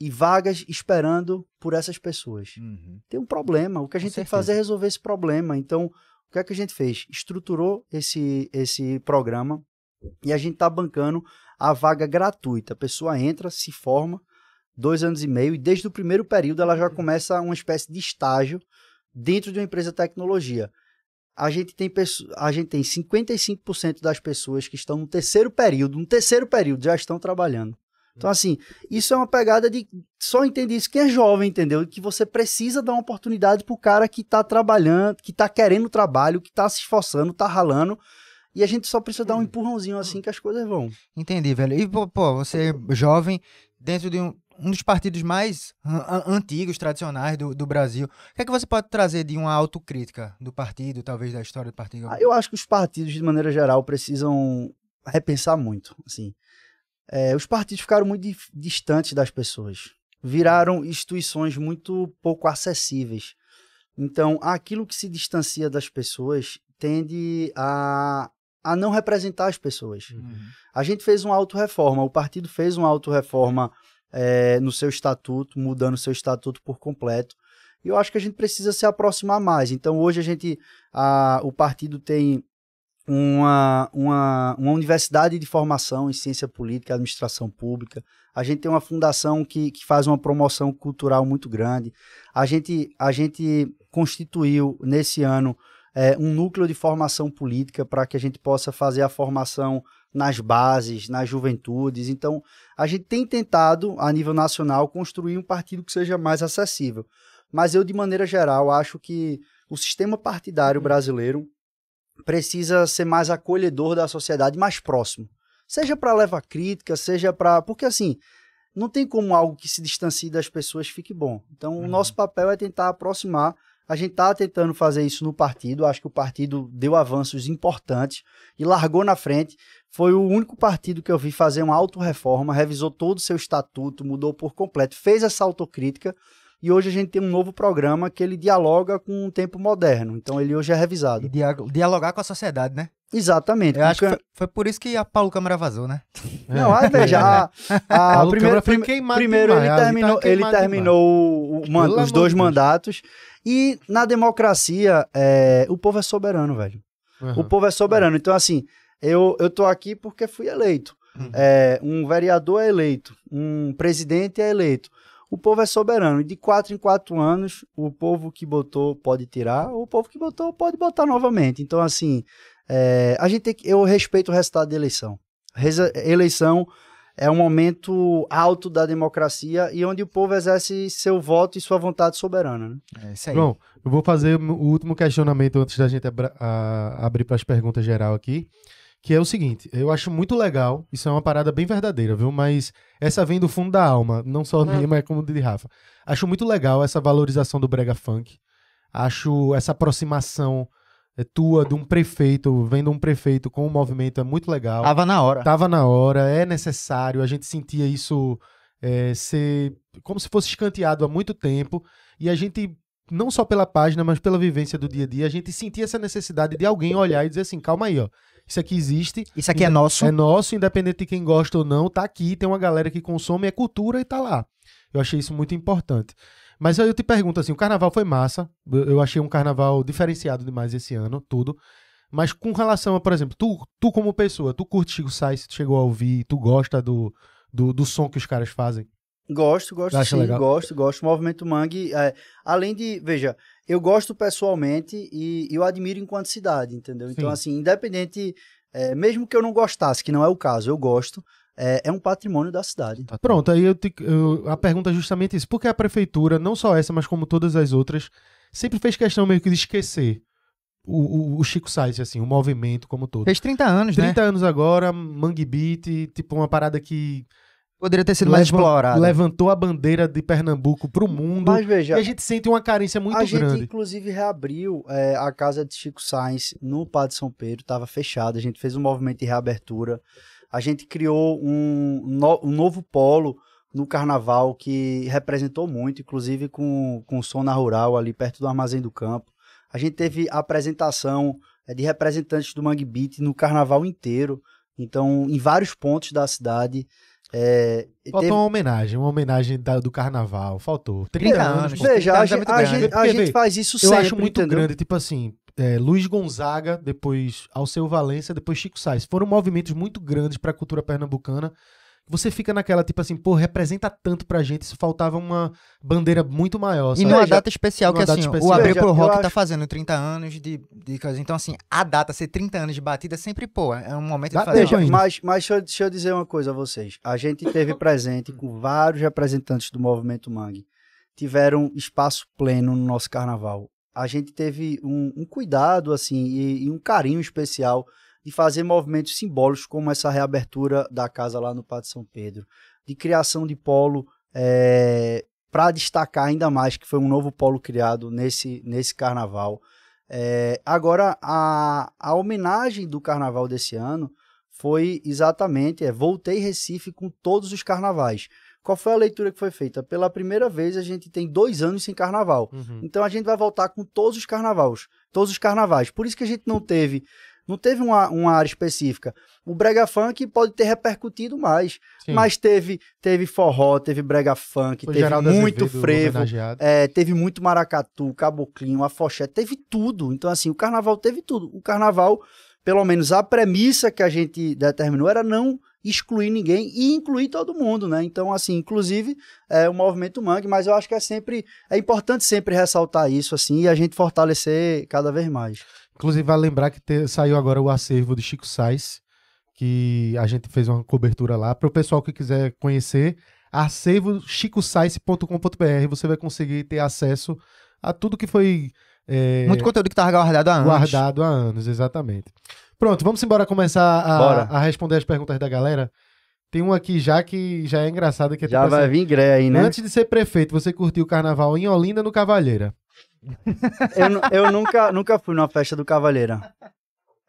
E: e vagas esperando por essas pessoas, uhum. tem um problema. O que a gente Com tem certeza. que fazer é resolver esse problema. Então, o que é que a gente fez? Estruturou esse, esse programa e a gente está bancando a vaga gratuita. A pessoa entra, se forma, dois anos e meio, e desde o primeiro período ela já começa uma espécie de estágio dentro de uma empresa de tecnologia. A gente tem, a gente tem 55% das pessoas que estão no terceiro período, no terceiro período já estão trabalhando. Então, assim, isso é uma pegada de. Só entender isso quem é jovem, entendeu? Que você precisa dar uma oportunidade para o cara que está trabalhando, que está querendo trabalho, que está se esforçando, está ralando e a gente só precisa dar um hum.
C: empurrãozinho assim hum. que as coisas vão. Entendi, velho. E, pô, você é jovem, dentro de um, um dos partidos mais antigos, tradicionais do, do, Brasil. O que é que você pode trazer de uma autocrítica do partido, talvez da história do partido? Ah, eu
E: acho que os partidos, de maneira geral, precisam repensar muito. Assim. É, os partidos ficaram muito di distantes das pessoas, viraram instituições muito pouco acessíveis. Então, aquilo que se distancia das pessoas tende a a não representar as pessoas. Uhum. A gente fez uma autorreforma, o partido fez uma autorreforma é, no seu estatuto, mudando o seu estatuto por completo. E eu acho que a gente precisa se aproximar mais. Então hoje a gente, a, o partido tem uma, uma, uma universidade de formação em ciência política, administração pública. A gente tem uma fundação que, que faz uma promoção cultural muito grande. A gente, a gente constituiu nesse ano é, um núcleo de formação política para que a gente possa fazer a formação nas bases, nas juventudes. Então, a gente tem tentado, a nível nacional, construir um partido que seja mais acessível. Mas eu, de maneira geral, acho que o sistema partidário brasileiro precisa ser mais acolhedor da sociedade, mais próximo. Seja para levar crítica, seja para. Porque, assim, não tem como algo que se distancie das pessoas fique bom. Então, uhum. o nosso papel é tentar aproximar a gente está tentando fazer isso no partido. Acho que o partido deu avanços importantes e largou na frente. Foi o único partido que eu vi fazer uma autorreforma, revisou todo o seu estatuto, mudou por completo, fez essa autocrítica. E hoje a gente tem um novo programa que ele dialoga com o tempo moderno. Então ele hoje é revisado. E dialogar com a sociedade, né? Exatamente. Eu acho que foi, foi,
C: por isso que a Paulo Câmara vazou, né? Não, é. veja, a, a, a primeiro, prim, primeiro demais, ele tá terminou, ele terminou
E: o, os dois Deus. mandatos e na democracia é, o povo é soberano, velho. Uhum. O povo é soberano. É. Então, assim, eu, eu tô aqui porque fui eleito. Uhum. É, um vereador é eleito, um presidente é eleito. O povo é soberano. E de quatro em quatro anos, o povo que botou pode tirar, o povo que botou pode botar novamente. Então, assim, é, a gente tem que, eu respeito o resultado da eleição. Reza, eleição é um momento alto da democracia e onde o povo exerce seu voto e sua vontade soberana. Né? É isso aí. Bom,
B: eu vou fazer o último questionamento antes da gente abra, a, abrir para as perguntas geral aqui, que é o seguinte, eu acho muito legal, isso é uma parada bem verdadeira, viu? Mas essa vem do fundo da alma, não só ah. minha, mas como de Rafa. Acho muito legal essa valorização do brega funk, acho essa aproximação é tua, de um prefeito, vendo um prefeito com o um movimento é muito legal. Tava na hora. Tava na hora, é necessário, a gente sentia isso é, ser como se fosse escanteado há muito tempo, e a gente, não só pela página, mas pela vivência do dia a dia, a gente sentia essa necessidade de alguém olhar e dizer assim, calma aí, ó, isso aqui existe. Isso aqui é nosso. É nosso, independente de quem gosta ou não, tá aqui, tem uma galera que consome, é cultura e tá lá. Eu achei isso muito importante. Mas eu te pergunto assim, o carnaval foi massa. Eu achei um carnaval diferenciado demais esse ano, tudo. Mas com relação a, por exemplo, tu, tu como pessoa, tu curte Chico Sainz, tu chegou a ouvir, tu gosta do, do, do som que os caras fazem?
E: Gosto, gosto, Acha sim, legal? gosto, gosto. Movimento Mangue, é, além de, veja, eu gosto pessoalmente e eu admiro enquanto cidade, entendeu? Então, sim. Então, assim, independente, é, mesmo que eu não gostasse, que não é o caso, eu gosto, é, é um patrimônio da cidade. Pronto,
B: aí eu, te, eu a pergunta é justamente isso. Por que a prefeitura, não só essa, mas como todas as outras, sempre fez questão meio que de esquecer o, o, o, Chico Sainz, assim, o movimento como todo. Fez 30 anos, 30 né? 30 anos agora, Mangue Beat, tipo uma parada que... Poderia ter sido mais explorada. Levantou a bandeira de Pernambuco para o mundo. Mas veja... E a gente sente uma carência muito a grande. A gente,
E: inclusive, reabriu é, a casa de Chico Sainz no Padre São Pedro, estava fechada, a gente fez um movimento de reabertura a gente criou um, no, um novo polo no carnaval que representou muito, inclusive com, com Sona Rural ali perto do Armazém do Campo. A gente teve apresentação eh, de representantes do Mangue Beat no carnaval inteiro. Então, em vários pontos da cidade. É, Faltou teve... uma homenagem, uma homenagem da, do carnaval. Faltou. 30 anos. Veja, a, é a, a, gente, a gente faz isso eu sempre. Eu acho muito entendeu? grande,
B: tipo assim, é, Luiz Gonzaga, depois Alceu Valença, depois Chico Sainz. Foram movimentos muito grandes para a cultura pernambucana. Você fica naquela, tipo assim, pô, representa tanto pra gente, se faltava uma bandeira muito maior. Sabe? E numa é, data especial, numa que data assim, especial. o Abril pro Rock tá acho... tá
C: fazendo 30 anos de, de coisa. Então, assim, a data ser 30 anos de batida é sempre, pô, é um momento da de fazer. mas
E: mas deixa eu, deixa, eu, dizer uma coisa a vocês. A gente teve presente com vários representantes do movimento Mangue. Tiveram espaço pleno no nosso carnaval a gente teve um, um cuidado assim e, e, um carinho especial de fazer movimentos simbólicos como essa reabertura da casa lá no Pátio São Pedro, de criação de polo é, eh, para destacar ainda mais que foi um novo polo criado nesse, nesse carnaval. É, agora, a, a homenagem do carnaval desse ano foi exatamente é, Voltei Recife com todos os carnavais. Qual foi a leitura que foi feita? Pela primeira vez, a gente tem dois anos sem carnaval. Uhum. Então a gente vai voltar com todos os carnavais. Todos os carnavais. Por isso que a gente não teve. Não teve uma, uma área específica. O brega funk pode ter repercutido mais, Sim. mas teve teve forró, teve brega funk, o teve Geraldo muito Azevedo, frevo, é, teve muito maracatu, caboclinho, afoxé, teve tudo. Então assim, o carnaval teve tudo. O carnaval, pelo menos a premissa que a gente determinou era não excluir ninguém e incluir todo mundo, né? Então, assim, inclusive é o movimento mangue, mas eu acho que é sempre é importante sempre ressaltar isso assim e a gente fortalecer cada vez mais.
B: Inclusive, vale lembrar que te, saiu agora o acervo de Chico Sais, que a gente fez uma cobertura lá para o pessoal que quiser conhecer acervochicosais.com.br, você vai conseguir ter acesso a tudo que foi é... muito conteúdo que estava guardado há anos. Guardado há anos, exatamente. Pronto, vamos embora começar a, a, responder as perguntas da galera. Tem um aqui já que já é engraçado. Que é já tipo vai assim, vir gré aí, né? Antes de ser prefeito, você curtiu o carnaval em Olinda no Cavalheira?
E: eu, eu nunca, nunca fui numa festa do Cavalheira.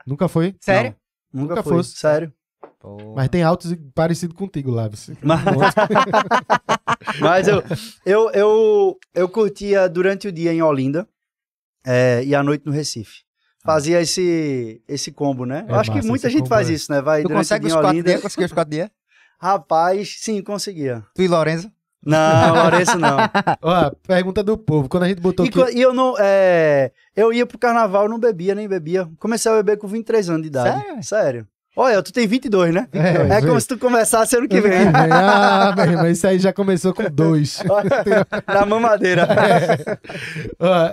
E: Nunca foi? Sério? Não, nunca, nunca fui. Fosse. Sério. Porra. Mas tem altos parecido contigo lá. Você... Mas, Mas eu, eu, eu, eu curtia durante o dia em Olinda é, e à noite no Recife fazia esse, esse combo, né? É eu acho que muita gente faz é. isso, né? Vai tu consegue os quatro dias? Conseguiu os quatro dias? Rapaz, sim, conseguia. Tu e Lourenço? Não, Lourenço não.
B: pergunta do povo. Quando a gente botou. E, e eu
E: não. É, eu ia pro carnaval, não bebia, nem bebia. Comecei a beber com 23 anos de idade. Sério? Sério. Olha, tu tem 22, né? É, é como se tu começasse ano que vem. ah, mas
B: isso aí já começou com dois.
C: Na mamadeira.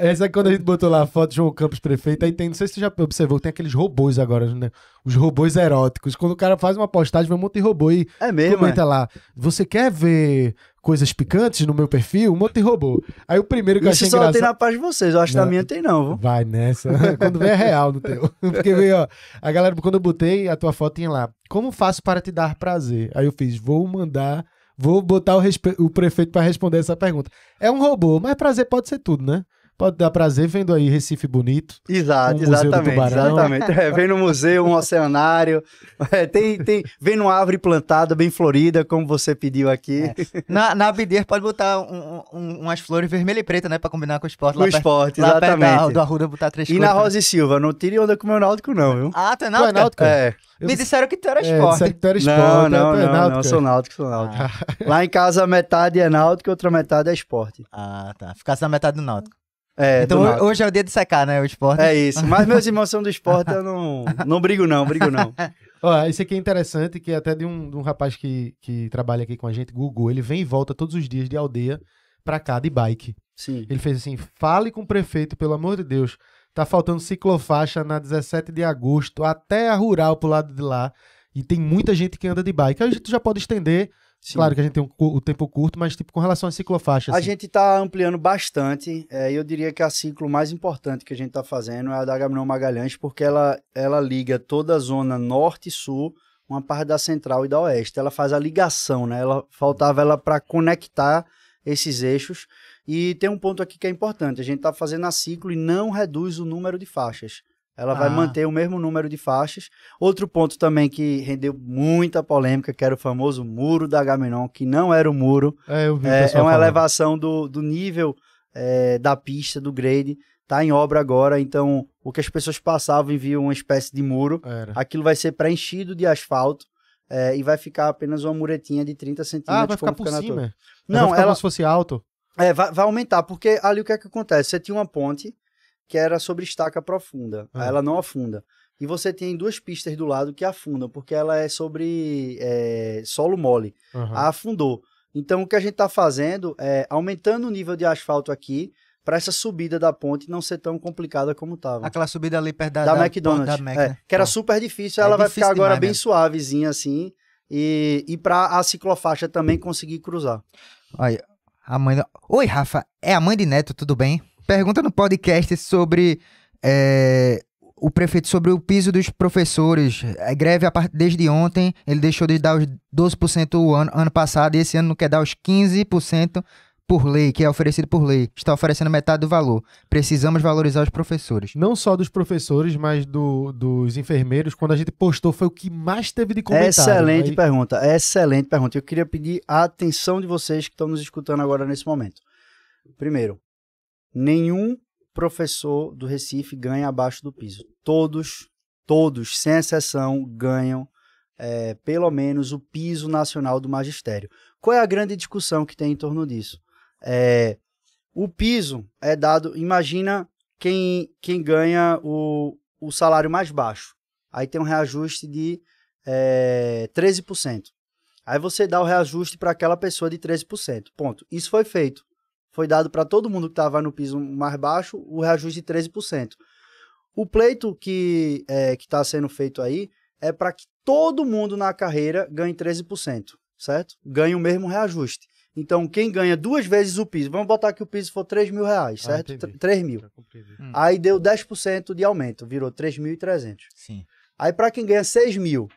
B: É. essa é quando a gente botou lá a foto de João Campos prefeito, aí tem, não sei se tu já observou, tem aqueles robôs agora, né? os robôs eróticos. Quando o cara faz uma postagem, vai um monte de robô e é mesmo, comenta é? lá. Você quer ver coisas picantes no meu perfil? Um monte de robô. Aí o primeiro que Isso eu achei só tem na parte de vocês, eu acho que na minha tem não. Viu? Vai nessa. quando vem é real no teu. Porque vem, ó, a galera, quando eu botei a tua foto tinha lá, como faço para te dar prazer? Aí eu fiz, vou mandar... Vou botar o, o prefeito para responder essa pergunta. É um robô, mas prazer pode ser tudo, né? pode dar prazer vendo aí Recife bonito.
E: Exato, um exatamente, exatamente. É, vem no museu, um oceanário, é, tem, tem, vem numa árvore plantada bem florida, como você pediu aqui. É.
C: Na, na Abideir pode botar um, um, umas flores vermelha e preta, né, para combinar com o esporte. No esporte, lá exatamente. Lá do Arruda botar três E na Rosa e
E: Silva, não tire onda com o meu náutico não, viu? Ah, tu é náutico? Tu é náutico? É. Eu... Me é, disseram que tu era esporte. É, que tu era esporte. Não, não, é, não, não, sou náutico, sou náutico. Ah. Lá em casa metade é
C: náutico, outra metade é esporte. Ah, tá. Ficasse na metade do náutico. É, então hoje é o dia de secar, né? O esporte. É isso. Mas meus irmãos
E: são do esporte, eu não, não brigo, não, brigo não. Ó, isso
B: aqui é interessante, que é até de um, de um rapaz que, que trabalha aqui com a gente, Gugu, ele vem e volta todos os dias de aldeia pra cá de bike. Sim. Ele fez assim: fale com o prefeito, pelo amor de Deus. Tá faltando ciclofaixa na 17 de agosto, até a rural pro lado de lá. E tem muita gente que anda de bike. Aí a gente já pode estender Sim. Claro que a gente tem um, o tempo curto, mas tipo com relação à ciclofaixa. Assim. A
E: gente está ampliando bastante. É, eu diria que a ciclo mais importante que a gente está fazendo é a da Gabriel Magalhães, porque ela, ela liga toda a zona norte e sul, uma parte da central e da oeste. Ela faz a ligação, né? Ela faltava ela para conectar esses eixos. E tem um ponto aqui que é importante: a gente está fazendo a ciclo e não reduz o número de faixas. Ela ah. vai manter o mesmo número de faixas. Outro ponto também que rendeu muita polêmica, que era o famoso muro da Gaminon que não era o muro. É, eu vi é, é uma elevação do, do nível é, da pista, do grade. Está em obra agora, então o que as pessoas passavam e viam uma espécie de muro, era. aquilo vai ser preenchido de asfalto. É, e vai ficar apenas uma muretinha de 30 centímetros. Ah, vai ficar por cima? Não, vai ficar ela... como se fosse alto? É, vai, vai, aumentar, porque ali o que é que acontece? Você tinha uma ponte que era sobre estaca profunda. Ah. Ela não afunda. E você tem duas pistas do lado que afundam, porque ela é sobre é, solo mole. Uhum. afundou. Então, o que a gente está fazendo é aumentando o nível de asfalto aqui para essa subida da ponte não ser tão complicada como estava.
C: Aquela subida ali perto da, da, da McDonald's. Da Mac, né? é, né? Que era ah.
E: super difícil. É ela vai ficar agora bem mesmo. Né? suavezinha assim. E, e para a ciclofaixa também conseguir cruzar.
C: a mãe. Oi, Rafa. É a mãe de Neto, tudo bem? pergunta no podcast sobre é, o prefeito, sobre o piso dos professores. A greve a part... desde ontem, ele deixou de dar os 12% o ano, ano passado e esse ano não quer dar os 15% por lei, que é oferecido por lei. Está oferecendo metade do valor. Precisamos valorizar os professores. Não só dos professores, mas do, dos enfermeiros. Quando a gente postou, foi o que mais
B: teve de comentário. Excelente aí...
E: pergunta, excelente pergunta. Eu queria pedir a atenção de vocês que estão nos escutando agora nesse momento. Primeiro, nenhum professor do Recife ganha abaixo do piso. Todos, todos, sem exceção, ganham é, pelo menos o piso nacional do magistério. Qual é a grande discussão que tem em torno disso? É, o piso é dado, imagina quem, quem ganha o, o salário mais baixo. Aí tem um reajuste de é, 13%. Aí você dá o reajuste para aquela pessoa de 13%. Ponto. Isso foi feito foi dado para todo mundo que estava no piso mais baixo o reajuste de 13%. O pleito que é, está sendo feito aí é para que todo mundo na carreira ganhe 13%, certo? Ganhe o mesmo reajuste. Então, quem ganha duas vezes o piso, vamos botar que o piso for 3 mil reais, ah, certo? Ah, 3 mil. Hum. Aí deu 10% de aumento, virou 3.300. Sim. Aí, para quem ganha 6 mil,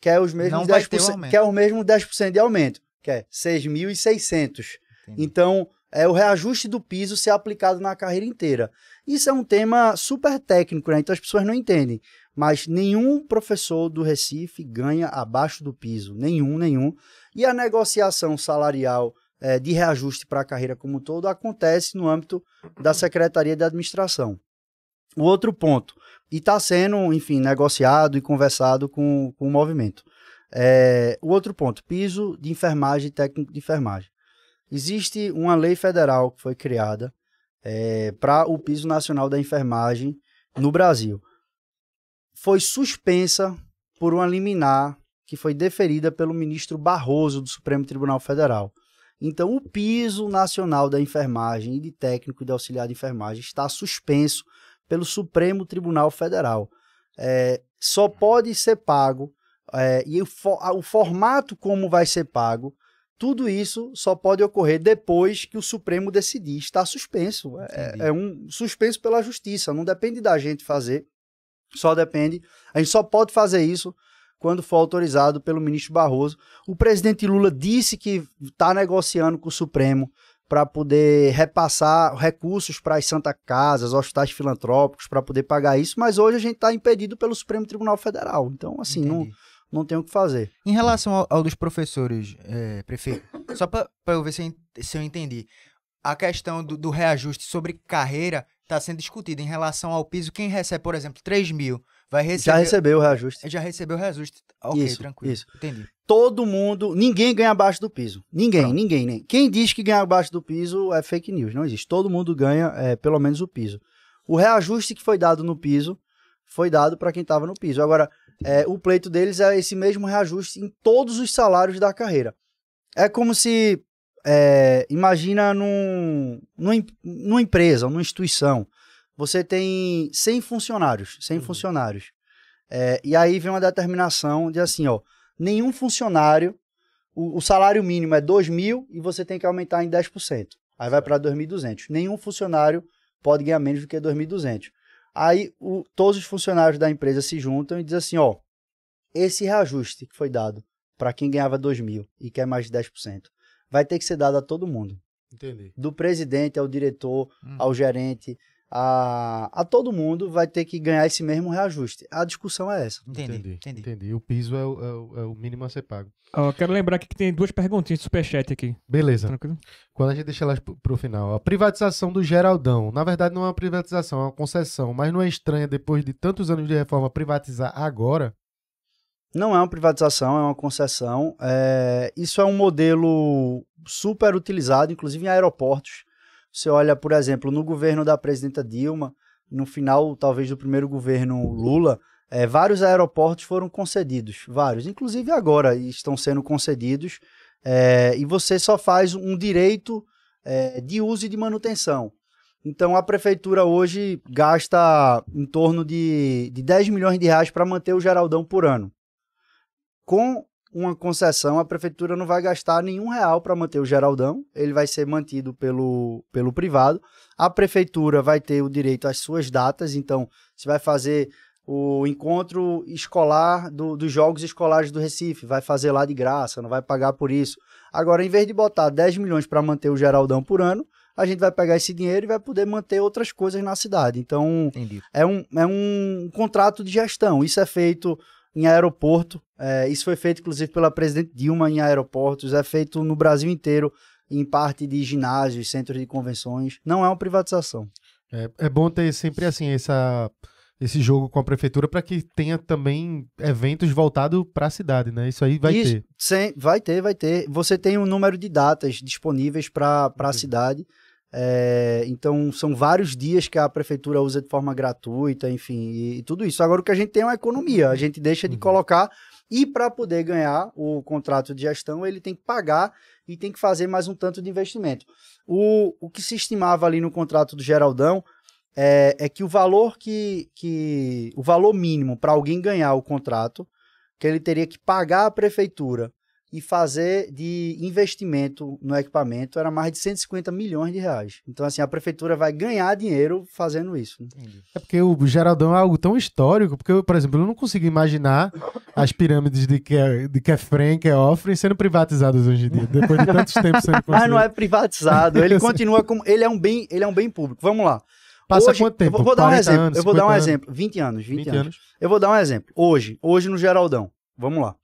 E: quer os mesmos Não 10%, um quer os mesmos 10% de aumento, quer 6.600. Então, é o reajuste do piso ser aplicado na carreira inteira. Isso é um tema super técnico, né? Então as pessoas não entendem. Mas nenhum professor do Recife ganha abaixo do piso. Nenhum, nenhum. E a negociação salarial é, de reajuste para a carreira como um todo acontece no âmbito da Secretaria de Administração. O outro ponto, e está sendo, enfim, negociado e conversado com, com o movimento. É, o outro ponto, piso de enfermagem e técnico de enfermagem. Existe uma lei federal que foi criada é, para o piso nacional da enfermagem no Brasil. Foi suspensa por uma liminar que foi deferida pelo ministro Barroso do Supremo Tribunal Federal. Então, o piso nacional da enfermagem e de técnico e de auxiliar de enfermagem está suspenso pelo Supremo Tribunal Federal. É, só pode ser pago, é, e o, o, formato como vai ser pago tudo isso só pode ocorrer depois que o Supremo decidir. Está suspenso. É, é, é, um suspenso pela justiça. Não depende da gente fazer. Só depende. A gente só pode fazer isso quando for autorizado pelo ministro Barroso. O presidente Lula disse que está negociando com o Supremo para poder repassar recursos para as Santa Casas, hospitais filantrópicos, para poder pagar isso, mas hoje a gente está impedido pelo Supremo Tribunal Federal. Então, assim, Entendi. não não
C: tem o que fazer. Em relação ao, ao dos professores, é, prefeito, só para eu ver se eu, se eu entendi, a questão do, do reajuste sobre carreira está sendo discutida em relação ao piso. Quem recebe, por exemplo, 3 mil, vai receber. Já recebeu o reajuste. Já recebeu o reajuste. Ok, isso, tranquilo. Isso. Entendi. Todo mundo, ninguém ganha abaixo do piso. Ninguém, Pronto. ninguém, nem. Quem diz que
E: ganha abaixo do piso é fake news, não existe. Todo mundo ganha é, pelo menos o piso. O reajuste que foi dado no piso foi dado para quem estava no piso. Agora, é, o pleito deles é esse mesmo reajuste em todos os salários da carreira. É como se, é, imagina num, num, numa empresa, numa instituição, você tem 100 funcionários, 100 uhum. funcionários. É, e aí vem uma determinação de assim, ó, nenhum funcionário, o, o salário mínimo é 2 mil e você tem que aumentar em 10%. Aí vai para 2.200. Nenhum funcionário pode ganhar menos do que 2.200. Aí o, todos os funcionários da empresa se juntam e dizem assim: ó, esse reajuste que foi dado para quem ganhava 2 mil e quer mais de 10%, vai ter que ser dado a todo mundo. Entendi. Do presidente ao diretor, hum. ao gerente, a, a todo mundo vai ter que ganhar esse mesmo reajuste. A discussão é essa. Entendi, entendi.
B: entendi. entendi. O piso é o, é o, é o mínimo a ser pago.
D: eu quero lembrar que tem duas perguntinhas de superchat aqui. Beleza. Tranquilo?
B: Quando a gente deixa elas para o final. A privatização do Geraldão. Na verdade, não é uma privatização, é uma concessão. Mas não é estranha, depois de tantos anos de reforma, privatizar agora?
E: Não é uma privatização, é uma concessão. É... Isso é um modelo super utilizado, inclusive em aeroportos você olha, por exemplo, no governo da presidenta Dilma, no final, talvez, do primeiro governo Lula, é, vários aeroportos foram concedidos, vários, inclusive agora estão sendo concedidos, é, e você só faz um direito é, de uso e de manutenção. Então a prefeitura hoje gasta em torno de, de 10 milhões de reais para manter o Geraldão por ano. Com uma concessão, a prefeitura não vai gastar nenhum real para manter o Geraldão, ele vai ser mantido pelo, pelo privado. A prefeitura vai ter o direito às suas datas, então você vai fazer o encontro escolar do, dos Jogos Escolares do Recife, vai fazer lá de graça, não vai pagar por isso. Agora, em vez de botar 10 milhões para manter o Geraldão por ano, a gente vai pegar esse dinheiro e vai poder manter outras coisas na cidade. Então, Entendi. é um, é um contrato de gestão. Isso é feito em aeroporto. É, isso foi feito, inclusive, pela presidente Dilma em aeroportos, é feito no Brasil inteiro, em parte de ginásios, centros de convenções. Não é uma privatização.
B: É, é bom ter sempre assim essa, esse jogo com a prefeitura para que tenha também eventos voltados para a cidade, né? Isso aí vai isso, ter.
E: Sem, vai ter, vai ter. Você tem um número de datas disponíveis para a cidade. É, então, são vários dias que a prefeitura usa de forma gratuita, enfim, e, e tudo isso. Agora, o que a gente tem é uma economia, a gente deixa de uhum. colocar e para poder ganhar o contrato de gestão, ele tem que pagar e tem que fazer mais um tanto de investimento. O, o que se estimava ali no contrato do Geraldão é, é que o valor que, que o valor mínimo para alguém ganhar o contrato que ele teria que pagar à prefeitura e fazer de investimento no equipamento era mais de 150 milhões de reais. Então, assim, a prefeitura vai ganhar dinheiro fazendo isso. Entendi.
B: É porque o Geraldão é algo tão histórico, porque, por exemplo, eu não consigo imaginar as pirâmides de, Ke é, de Kefren, é Keofren, é sendo privatizadas hoje em dia, depois de tantos tempos sendo Mas não é privatizado, ele continua
E: como... Ele é um bem, ele é um bem público. Vamos lá. Passa hoje, quanto tempo? Eu vou, dar um exemplo. Anos, eu vou dar um anos. exemplo. 20 anos, 20, 20 anos. anos. Eu vou dar um exemplo. Hoje, hoje no Geraldão. Vamos lá.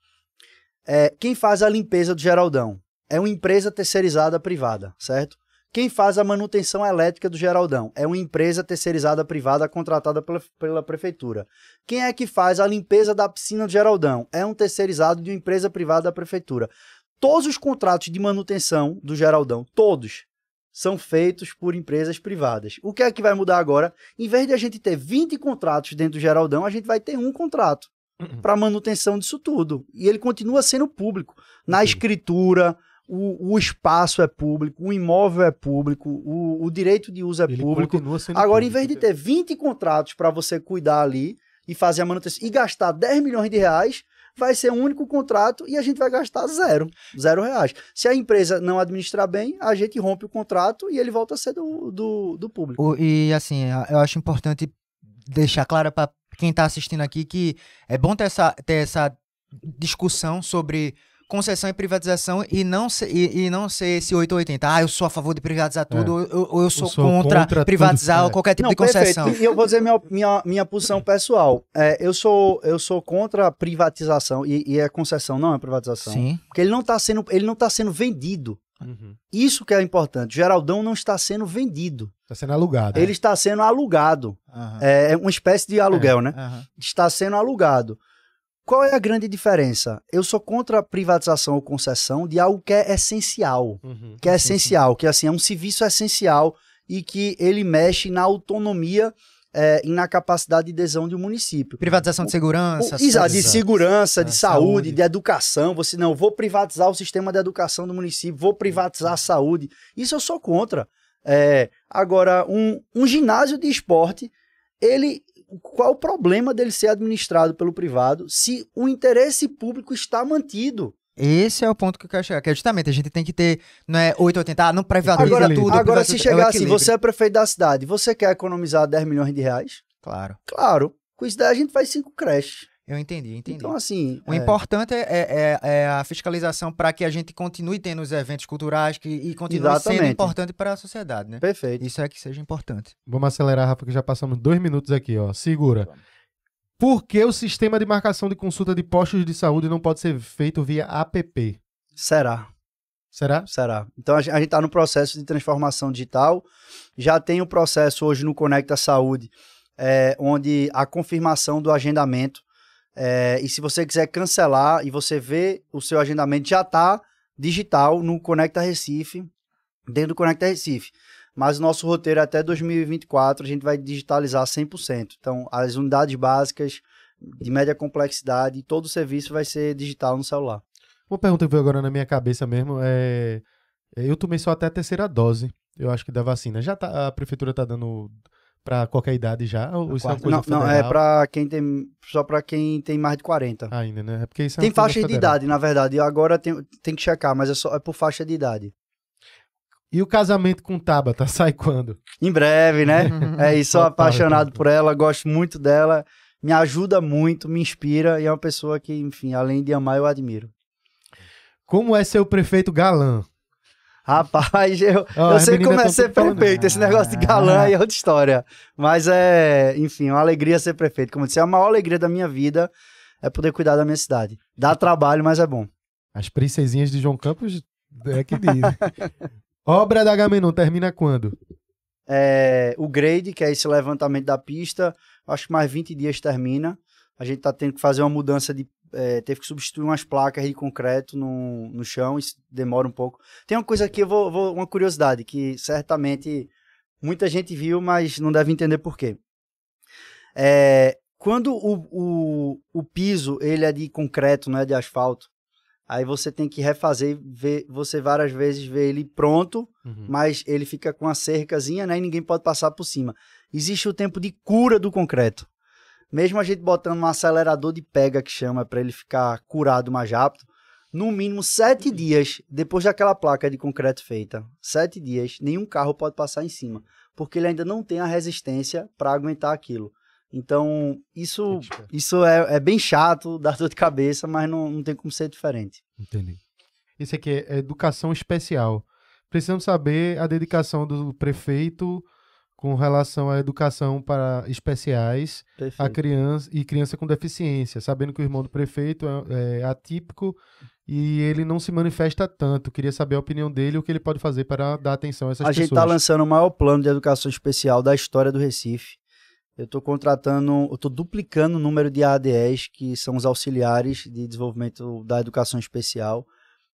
E: É, quem faz a limpeza do Geraldão? É uma empresa terceirizada privada, certo? Quem faz a manutenção elétrica do Geraldão? É uma empresa terceirizada privada contratada pela, pela, prefeitura. Quem é que faz a limpeza da piscina do Geraldão? É um terceirizado de uma empresa privada da prefeitura. Todos os contratos de manutenção do Geraldão, todos, são feitos por empresas privadas. O que é que vai mudar agora? Em vez de a gente ter 20 contratos dentro do Geraldão, a gente vai ter um contrato. Uhum. para manutenção disso tudo. E ele continua sendo público. Na escritura, o, o espaço é público, o imóvel é público, o, o direito de uso é ele público. Agora, público. em vez de né? ter 20 contratos para você cuidar ali e fazer a manutenção e gastar 10 milhões de reais, vai ser um único contrato e a gente vai gastar zero, zero reais. Se a empresa não administrar bem, a gente rompe o contrato e ele volta a ser do, do, do público.
C: O, e assim, eu acho importante deixar claro para quem está assistindo aqui que é bom ter essa, ter essa discussão sobre concessão e privatização e não ser, e, e, não ser esse 880. Ah, eu sou a favor de privatizar é. tudo, é. ou, ou, eu sou, eu sou contra, contra, privatizar tudo, é. qualquer tipo não, de concessão. Perfeito.
E: E eu vou dizer minha, minha, minha posição pessoal. É, eu, sou, eu sou contra a privatização, e, e é concessão, não é privatização. Sim. Porque ele não está sendo, ele não tá sendo vendido. Uhum. Isso que é importante. Geraldão não está sendo vendido. Está sendo alugado. É. Ele é? está sendo alugado. Uhum. É uma espécie de aluguel, é. né? Uhum. Está sendo alugado. Qual é a grande diferença? Eu sou contra a privatização ou concessão de algo que é essencial. Uhum. Que é essencial, que assim, é um serviço essencial e que ele mexe na autonomia é, capacidade de adesão de um município. Privatização de segurança. O, o, exato, de segurança, de é, saúde, saúde, de educação. Você não, vou privatizar o sistema de educação do município, vou privatizar a saúde. Isso eu sou contra. É, agora, um, um ginásio de esporte, ele qual o problema dele ser administrado pelo privado se o interesse público
C: está mantido? Esse é o ponto que eu quero chegar, que é justamente a gente tem que ter, não é 880, ah, não privatiza agora, tudo. Agora, se é chegar assim, você
E: é prefeito da cidade, você quer economizar 10 milhões de reais?
C: Claro. Claro. Com isso daí a gente faz cinco creches. Eu entendi, entendi. Então, assim. O é... importante é, é, é, é a fiscalização para que a gente continue tendo os eventos culturais que, e continue Exatamente. sendo importante para a sociedade, né? Perfeito. Isso é que seja importante.
B: Vamos acelerar, Rafa, que já passamos dois minutos aqui, ó. Segura. Vamos. Por que o sistema de marcação de consulta de postos de saúde não pode ser feito via app? Será? Será? Será.
E: Então a gente está no processo de transformação digital. Já tem o um processo hoje no Conecta Saúde, é, onde a confirmação do agendamento. É, e se você quiser cancelar e você vê o seu agendamento, já está digital no Conecta Recife, dentro do Conecta Recife mas o nosso roteiro é até 2024 a gente vai digitalizar 100%. Então, as unidades básicas de média complexidade, todo o serviço vai ser digital no celular.
B: Uma pergunta que veio agora na minha cabeça mesmo é, é eu tomei só até a terceira dose, eu acho que da vacina. Já tá, a prefeitura está dando para qualquer idade já? Ou isso é coisa não, federal? não, é
E: para quem tem só para quem tem mais de 40. Ainda, né? É porque isso é Tem faixa de idade, na verdade. agora tem, tem que checar, mas é só é por faixa de idade. E o casamento com Tabata sai quando? Em breve, né? é isso, sou apaixonado por ela, gosto muito dela, me ajuda muito, me inspira e é uma pessoa que, enfim, além de amar, eu admiro. Como é o prefeito galã? Rapaz, eu, oh, eu sei como é ser prefeito. Esse negócio de galã é outra história. Mas é, enfim, uma alegria ser prefeito. Como eu disse, é a maior alegria da minha vida é poder cuidar da minha cidade. Dá trabalho, mas é bom.
B: As princesinhas de João Campos
E: é que diz. Obra
B: da Agamenon termina quando?
E: É, o grade, que é esse levantamento da pista, acho que mais 20 dias termina. A gente está tendo que fazer uma mudança de. É, teve que substituir umas placas de concreto no, no chão, isso demora um pouco. Tem uma coisa aqui, eu vou, vou, uma curiosidade, que certamente muita gente viu, mas não deve entender por quê. É, quando o, o, o, piso ele é de concreto, não é de asfalto, Aí você tem que refazer, ver, você várias vezes vê ele pronto, uhum. mas ele fica com a cercazinha, né? E ninguém pode passar por cima. Existe o tempo de cura do concreto. Mesmo a gente botando um acelerador de pega que chama para ele ficar curado mais rápido, no mínimo sete dias depois daquela placa de concreto feita, sete dias, nenhum carro pode passar em cima, porque ele ainda não tem a resistência para aguentar aquilo. Então, isso, isso é, é, bem chato, dá dor de cabeça, mas não, não tem como ser diferente.
B: Entendi. Isso aqui é educação especial. Precisamos saber a dedicação do prefeito com relação à educação para especiais a criança e criança com deficiência, sabendo que o irmão do prefeito é, é atípico e ele não se manifesta tanto. Queria saber a opinião dele o que ele pode fazer para dar atenção a essas a tá pessoas. A gente está lançando
E: o maior plano de educação especial da história do Recife eu estou contratando, eu estou duplicando o número de ADEs, que são os auxiliares de desenvolvimento da educação especial.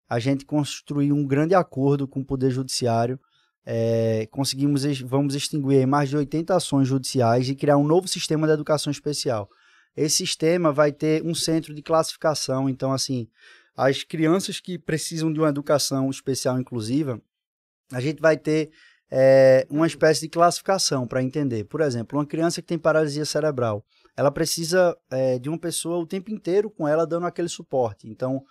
E: A gente construiu um grande acordo com o Poder Judiciário. É, conseguimos, vamos extinguir mais de 80 ações judiciais e criar um novo sistema de educação especial. Esse sistema vai ter um centro de classificação, então, assim, as crianças que precisam de uma educação especial inclusiva, a gente vai ter é, uma espécie de classificação para entender. Por exemplo, uma criança que tem paralisia cerebral, ela precisa é, de uma pessoa o tempo inteiro com ela dando aquele suporte. Então,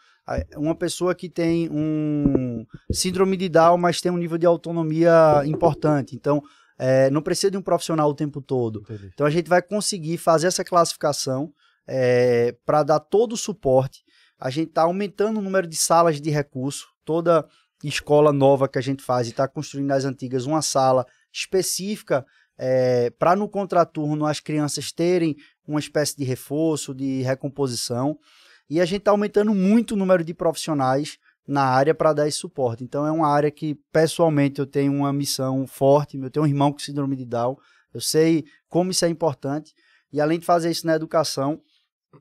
E: uma pessoa que tem um síndrome de Down, mas tem um nível de autonomia importante. Então, é, não precisa de um profissional o tempo todo. Então, a gente vai conseguir fazer essa classificação é, para dar todo o suporte. A gente está aumentando o número de salas de recurso. Toda escola nova que a gente faz e está construindo nas antigas uma sala específica é, para no contraturno as crianças terem uma espécie de reforço, de recomposição. E a gente está aumentando muito o número de profissionais na área para dar esse suporte. Então é uma área que pessoalmente eu tenho uma missão forte, eu tenho um irmão com síndrome de Down, eu sei como isso é importante. E além de fazer isso na educação,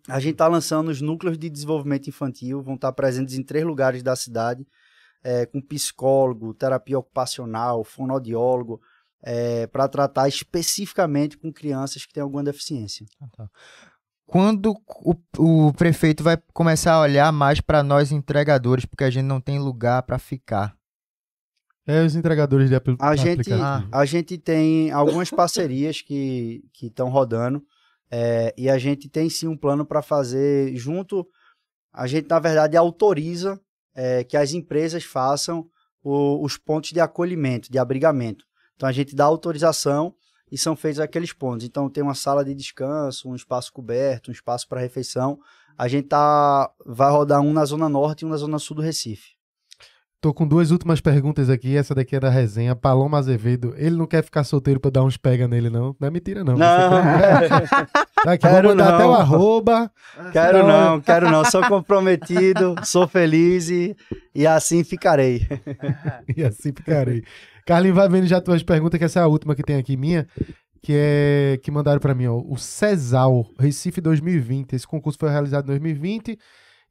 E: a gente está lançando os núcleos de desenvolvimento infantil, vão estar tá presentes em três lugares da cidade é, com psicólogo, terapia ocupacional, fonoaudiólogo, é, para tratar especificamente com crianças que têm alguma deficiência. Ah, tá.
C: Quando o, o prefeito vai começar a olhar mais para nós entregadores, porque a gente não tem lugar para ficar? É, os entregadores de apl a gente, aplicativo. Ah.
E: A gente tem algumas parcerias que estão rodando é, e a gente tem sim um plano para fazer junto. A gente, na verdade, autoriza é, que as empresas façam o, os pontos de acolhimento, de abrigamento. Então a gente dá autorização e são feitos aqueles pontos. Então tem uma sala de descanso, um espaço coberto, um espaço para refeição. A gente tá vai rodar um na zona norte e um na zona sul do Recife.
B: Tô com duas últimas perguntas aqui. Essa daqui é da resenha. Paloma Azevedo, ele não quer ficar solteiro pra dar uns pega nele, não? Não é mentira, não. Não. Quer... aqui, quero vou não. até o arroba.
E: Quero então... não, quero não. Sou comprometido, sou feliz e, e assim ficarei. e assim ficarei.
B: Carlinhos, vai vendo já tuas perguntas, que essa é a última que tem aqui minha que é que mandaram para mim, ó, o Cesal Recife 2020. Esse concurso foi realizado em 2020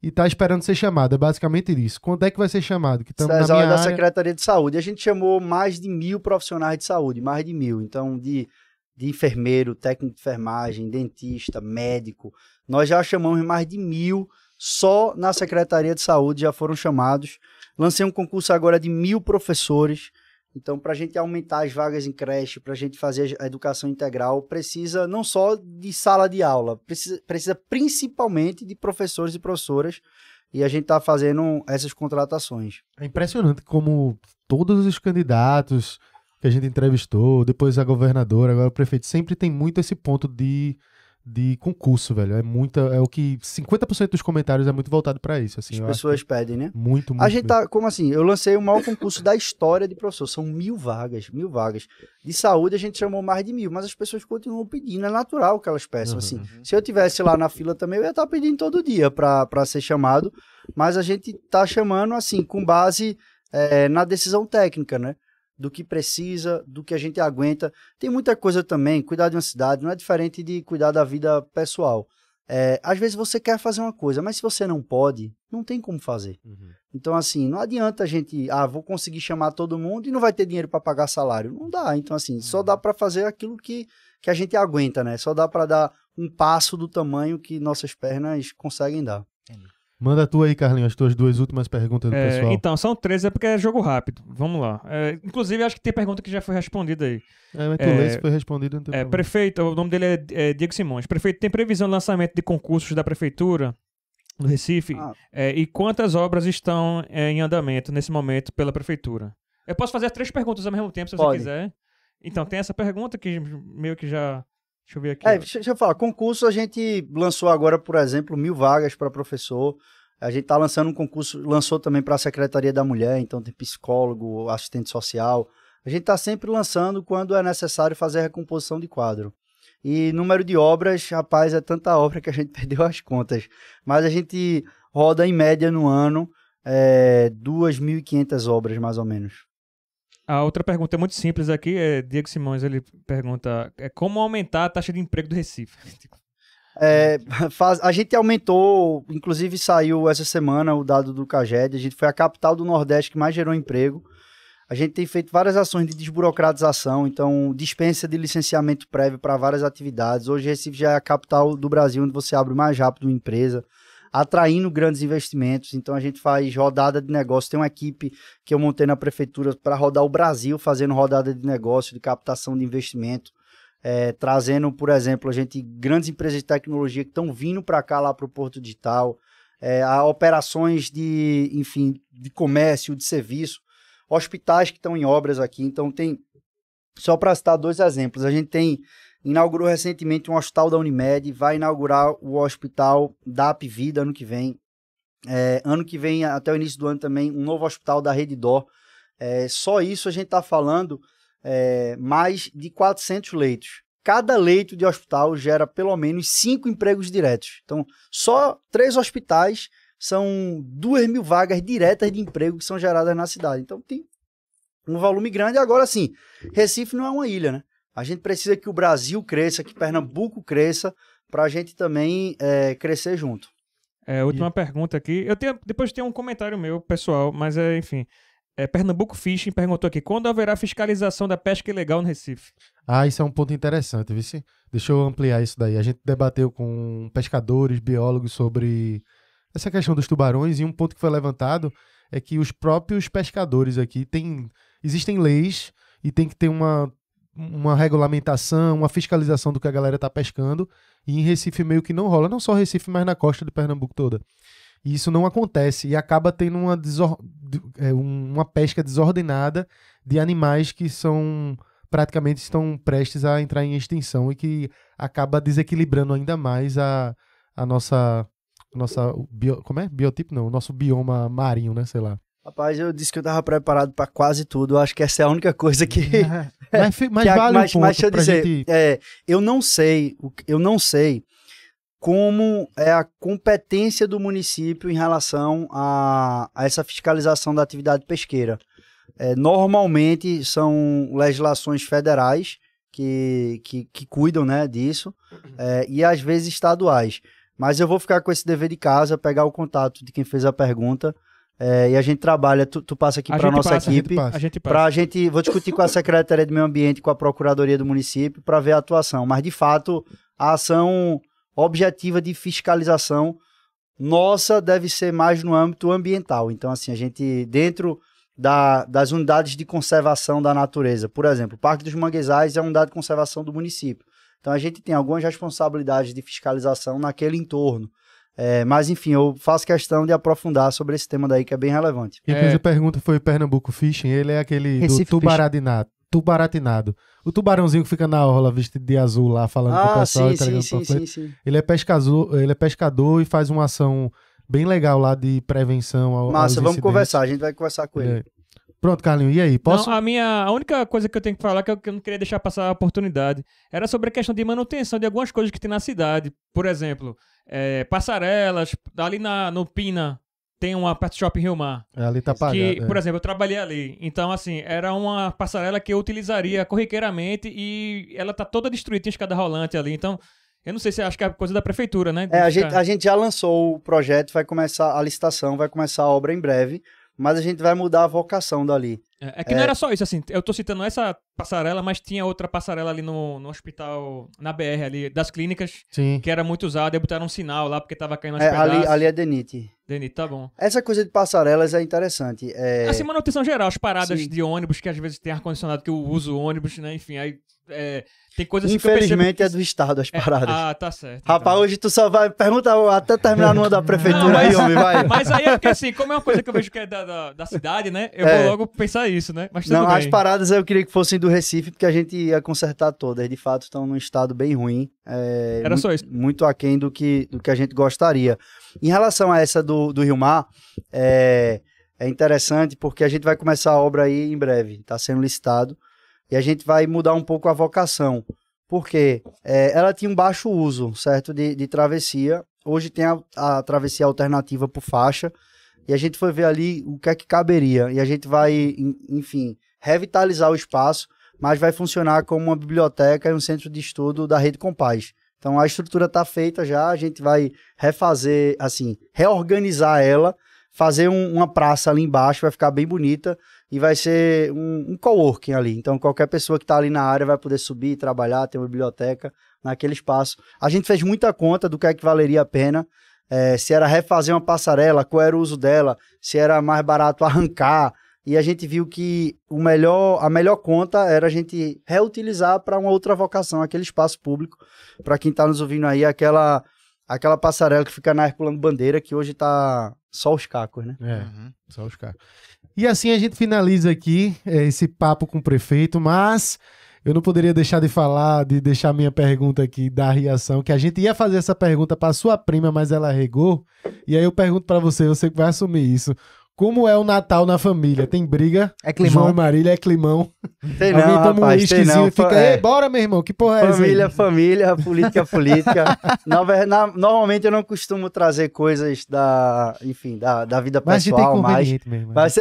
B: e tá esperando ser chamado. É basicamente isso. Quando é que vai ser chamado? Que estamos na minha da área...
E: Secretaria de Saúde. A gente chamou mais de mil profissionais de saúde, mais de mil. Então, de, de enfermeiro, técnico de enfermagem, dentista, médico. Nós já chamamos mais de mil. Só na Secretaria de Saúde já foram chamados. Lancei um concurso agora de mil professores então, para a gente aumentar as vagas em creche, para a gente fazer a educação integral, precisa não só de sala de aula, precisa, precisa principalmente de professores e professoras. E a gente está fazendo essas contratações. É
B: impressionante como todos os candidatos que a gente entrevistou, depois a governadora, agora o prefeito, sempre tem muito esse ponto de de concurso, velho. É muita, é o que 50% dos comentários é muito voltado para isso, assim. As pessoas pedem, né? Muito, muito. A gente tá,
E: como assim? Eu lancei o maior concurso da história de professor, são mil vagas, mil vagas. De saúde a gente chamou mais de mil, mas as pessoas continuam pedindo, é natural que elas peçam, assim. uhum. assim. Se eu tivesse lá na fila também, eu ia estar tá pedindo todo dia para ser chamado, mas a gente tá chamando, assim, com base é, na decisão técnica, né? do que precisa, do que a gente aguenta. Tem muita coisa também. Cuidar de uma cidade não é diferente de cuidar da vida pessoal. É, às vezes você quer fazer uma coisa, mas se você não pode, não tem como fazer. Uhum. Então, assim, não adianta a gente, ah, vou conseguir chamar todo mundo e não vai ter dinheiro para pagar salário. Não dá. Então, assim, uhum. só dá para fazer aquilo que, que a gente aguenta, né? Só dá para dar um passo do tamanho que nossas pernas conseguem dar.
B: Entendi. Manda a tua aí, Carlinhos, as tuas duas últimas perguntas do é, pessoal.
D: Então, são três, é porque é jogo rápido. Vamos lá. É, inclusive, acho que tem pergunta que já foi respondida aí. É, mas tu é, lê se foi respondido. Não tem é, prefeito, o nome dele é, é, Diego Simões. Prefeito, tem previsão de lançamento de concursos da prefeitura no Recife? Ah. É, e quantas obras estão é, em andamento nesse momento pela prefeitura? Eu posso fazer três perguntas ao mesmo tempo, se Pode. você quiser. Então, tem essa pergunta que meio que já Deixa eu ver aqui. É, deixa,
E: deixa, eu falar. Concurso, a gente lançou agora, por exemplo, mil vagas para professor. A gente está lançando um concurso, lançou também para a Secretaria da Mulher, então tem psicólogo, assistente social. A gente está sempre lançando quando é necessário fazer a recomposição de quadro. E número de obras, rapaz, é tanta obra que a gente perdeu as contas. Mas a gente roda, em média, no ano, é, eh, 2.500 obras, mais ou menos.
D: A outra pergunta é muito simples aqui. É, Diego Simões ele pergunta: é como aumentar a taxa de emprego do Recife? É, faz, a gente aumentou, inclusive saiu essa semana
E: o dado do Caged. A gente foi a capital do Nordeste que mais gerou emprego. A gente tem feito várias ações de desburocratização, então dispensa de licenciamento prévio para várias atividades. Hoje Recife já é a capital do Brasil onde você abre mais rápido uma empresa atraindo grandes investimentos. Então a gente faz rodada de negócio. Tem uma equipe que eu montei na prefeitura para rodar o Brasil, fazendo rodada de negócio, de captação de investimento. É, trazendo, por exemplo, a gente grandes empresas de tecnologia que estão vindo para cá lá para o Porto Digital, é, operações de, enfim, de comércio, de serviço, hospitais que estão em obras aqui. Então tem só para citar dois exemplos, a gente tem inaugurou recentemente um hospital da Unimed, vai inaugurar o hospital da Apvida ano que vem. É, ano que vem, até o início do ano também, um novo hospital da Rede Dó. É, só isso a gente está falando é, mais de 400 leitos. Cada leito de hospital gera pelo menos cinco empregos diretos. Então, só três hospitais são 2 mil vagas diretas de emprego que são geradas na cidade. Então, tem um volume grande. Agora, sim, Recife não é uma ilha, né? A gente precisa que o Brasil cresça, que Pernambuco cresça, para a gente também é, crescer junto.
D: É, última e... pergunta aqui. Eu tenho, depois tem um comentário meu, pessoal, mas é, enfim. É, Pernambuco Fishing perguntou aqui: quando haverá fiscalização da pesca ilegal no Recife?
B: Ah, isso é um ponto interessante, vice. Deixa eu ampliar isso daí. A gente debateu com pescadores, biólogos sobre essa questão dos tubarões e um ponto que foi levantado é que os próprios pescadores aqui têm existem leis e tem que ter uma uma regulamentação, uma fiscalização do que a galera tá pescando, e em Recife meio que não rola, não só Recife, mas na costa de Pernambuco toda. E isso não acontece, e acaba tendo uma, é, uma pesca desordenada de animais que são praticamente estão prestes a entrar em extinção e que acaba desequilibrando ainda mais a, a nossa nossa bio, como é biotipo não o nosso bioma marinho né sei lá
E: Rapaz, eu disse que eu tava preparado para quase tudo. Eu acho que essa é a única coisa que. É, mas, vale a, vale mas, deixa eu dizer, gente... é, eu não sei, eu não sei como é a competência do município em relação a, a essa fiscalização da atividade pesqueira. É, normalmente são legislações federais que, que, que cuidam né, disso é, e às vezes estaduais. Mas eu vou ficar com esse dever de casa, pegar o contato de quem fez a pergunta é, e a gente trabalha, tu, tu passa aqui para nossa passa, equipe, para a gente, passa. gente, vou discutir com a Secretaria de Meio Ambiente, com a Procuradoria do município para ver a atuação. Mas de fato, a ação objetiva de fiscalização nossa deve ser mais no âmbito ambiental. Então, assim, a gente dentro da, das unidades de conservação da natureza, por exemplo, o Parque dos Manguezais é a unidade de conservação do município. Então, a gente tem algumas responsabilidades de fiscalização naquele entorno. É, mas, enfim, eu faço questão de aprofundar sobre esse tema daí, que é bem relevante. Quem é... a
B: pergunta foi Pernambuco Fishing, ele é aquele Recife do tubaradinato. Tubaratinado. O tubarãozinho que fica na orla vestido de azul lá, falando ah, com o ah, pessoal, sim, entregando sim, sim, sim, Ele é, pescador, ele é pescador e faz uma ação bem legal lá de prevenção ao Massa, vamos conversar,
E: a gente vai conversar com ele. É.
B: Pronto, Carlinhos, e aí? Posso?
D: Não, a minha a única coisa que eu tenho que falar, que eu, que eu não queria deixar passar a oportunidade, era sobre a questão de manutenção de algumas coisas que tem na cidade. Por exemplo, é, passarelas, ali na, no Pina tem uma pet shop em Rio Mar. É, ali tá pagado. Que, é. por exemplo, eu trabalhei ali. Então, assim, era uma passarela que eu utilizaria corriqueiramente e ela tá toda destruída, tem escada rolante ali. Então, eu não sei se é, acho que é coisa da prefeitura, né? É, a gente, a
E: gente já lançou o projeto, vai começar a licitação, vai começar a obra em breve mas a gente vai mudar a vocação dali.
D: É, é que é... não era só isso, assim, eu tô citando essa passarela, mas tinha outra passarela ali no, no hospital, na BR ali, das clínicas, Sim. que era muito usada, e botaram um sinal lá porque tava caindo as é, pedaços. ali, ali é Denite. Denite, tá bom.
E: Essa coisa de passarelas é interessante. É... Assim, manutenção geral, as paradas Sim.
D: de ônibus, que às vezes tem ar-condicionado, que eu uso ônibus, né, enfim, aí é, tem coisas Infelizmente
E: que é do Estado as é, paradas. É, ah, tá certo. Rapaz, então. hoje tu só vai perguntar até terminar numa da prefeitura não, mas, aí, homem, vai. Mas aí é porque assim,
D: como é uma coisa que eu vejo que é da, da, da cidade, né? Eu é. vou logo pensar isso, né? Mas Não, bem. as paradas
E: eu queria que fossem do Recife, porque a gente ia consertar todas. De fato, estão num estado bem ruim. É, Era muito, só isso. Muito aquém do que, do que a gente gostaria. Em relação a essa do, do Rio Mar, é, é interessante porque a gente vai começar a obra aí em breve. Está sendo listado. E a gente vai mudar um pouco a vocação. Porque é, ela tinha um baixo uso, certo? De, de travessia. Hoje tem a, a travessia alternativa por faixa. E a gente foi ver ali o que é que caberia. E a gente vai, enfim, revitalizar o espaço, mas vai funcionar como uma biblioteca e um centro de estudo da Rede Compaz. Então a estrutura está feita já, a gente vai refazer, assim, reorganizar ela, fazer um, uma praça ali embaixo, vai ficar bem bonita e vai ser um, um coworking ali. Então, qualquer pessoa que está ali na área vai poder subir, trabalhar, ter uma biblioteca naquele espaço. A gente fez muita conta do que é que valeria a pena, é, se era refazer uma passarela, qual era o uso dela, se era mais barato arrancar. E a gente viu que o melhor, a melhor conta era a gente reutilizar para uma outra vocação, aquele espaço público. Para quem está nos ouvindo aí, aquela aquela passarela que fica na Herculano Bandeira, que hoje está só os cacos, né? É, uhum. só os cacos.
B: E assim a gente finaliza aqui é, esse papo com o prefeito, mas eu não poderia deixar de falar, de deixar minha pergunta aqui da reação, que a gente ia fazer essa pergunta para sua prima, mas ela regou. E aí eu pergunto para você, você que vai assumir isso. Como é o Natal na família? Tem briga? É climão. João e Marília é climão.
C: Tem não, Alguém toma rapaz, um tem não. fica, ei, é. bora,
E: meu irmão, que porra
B: é essa? Família,
C: família, política,
B: política.
E: na, na, normalmente eu não costumo trazer coisas da, enfim, da, da vida mas pessoal, mas... Mesmo, né? mas,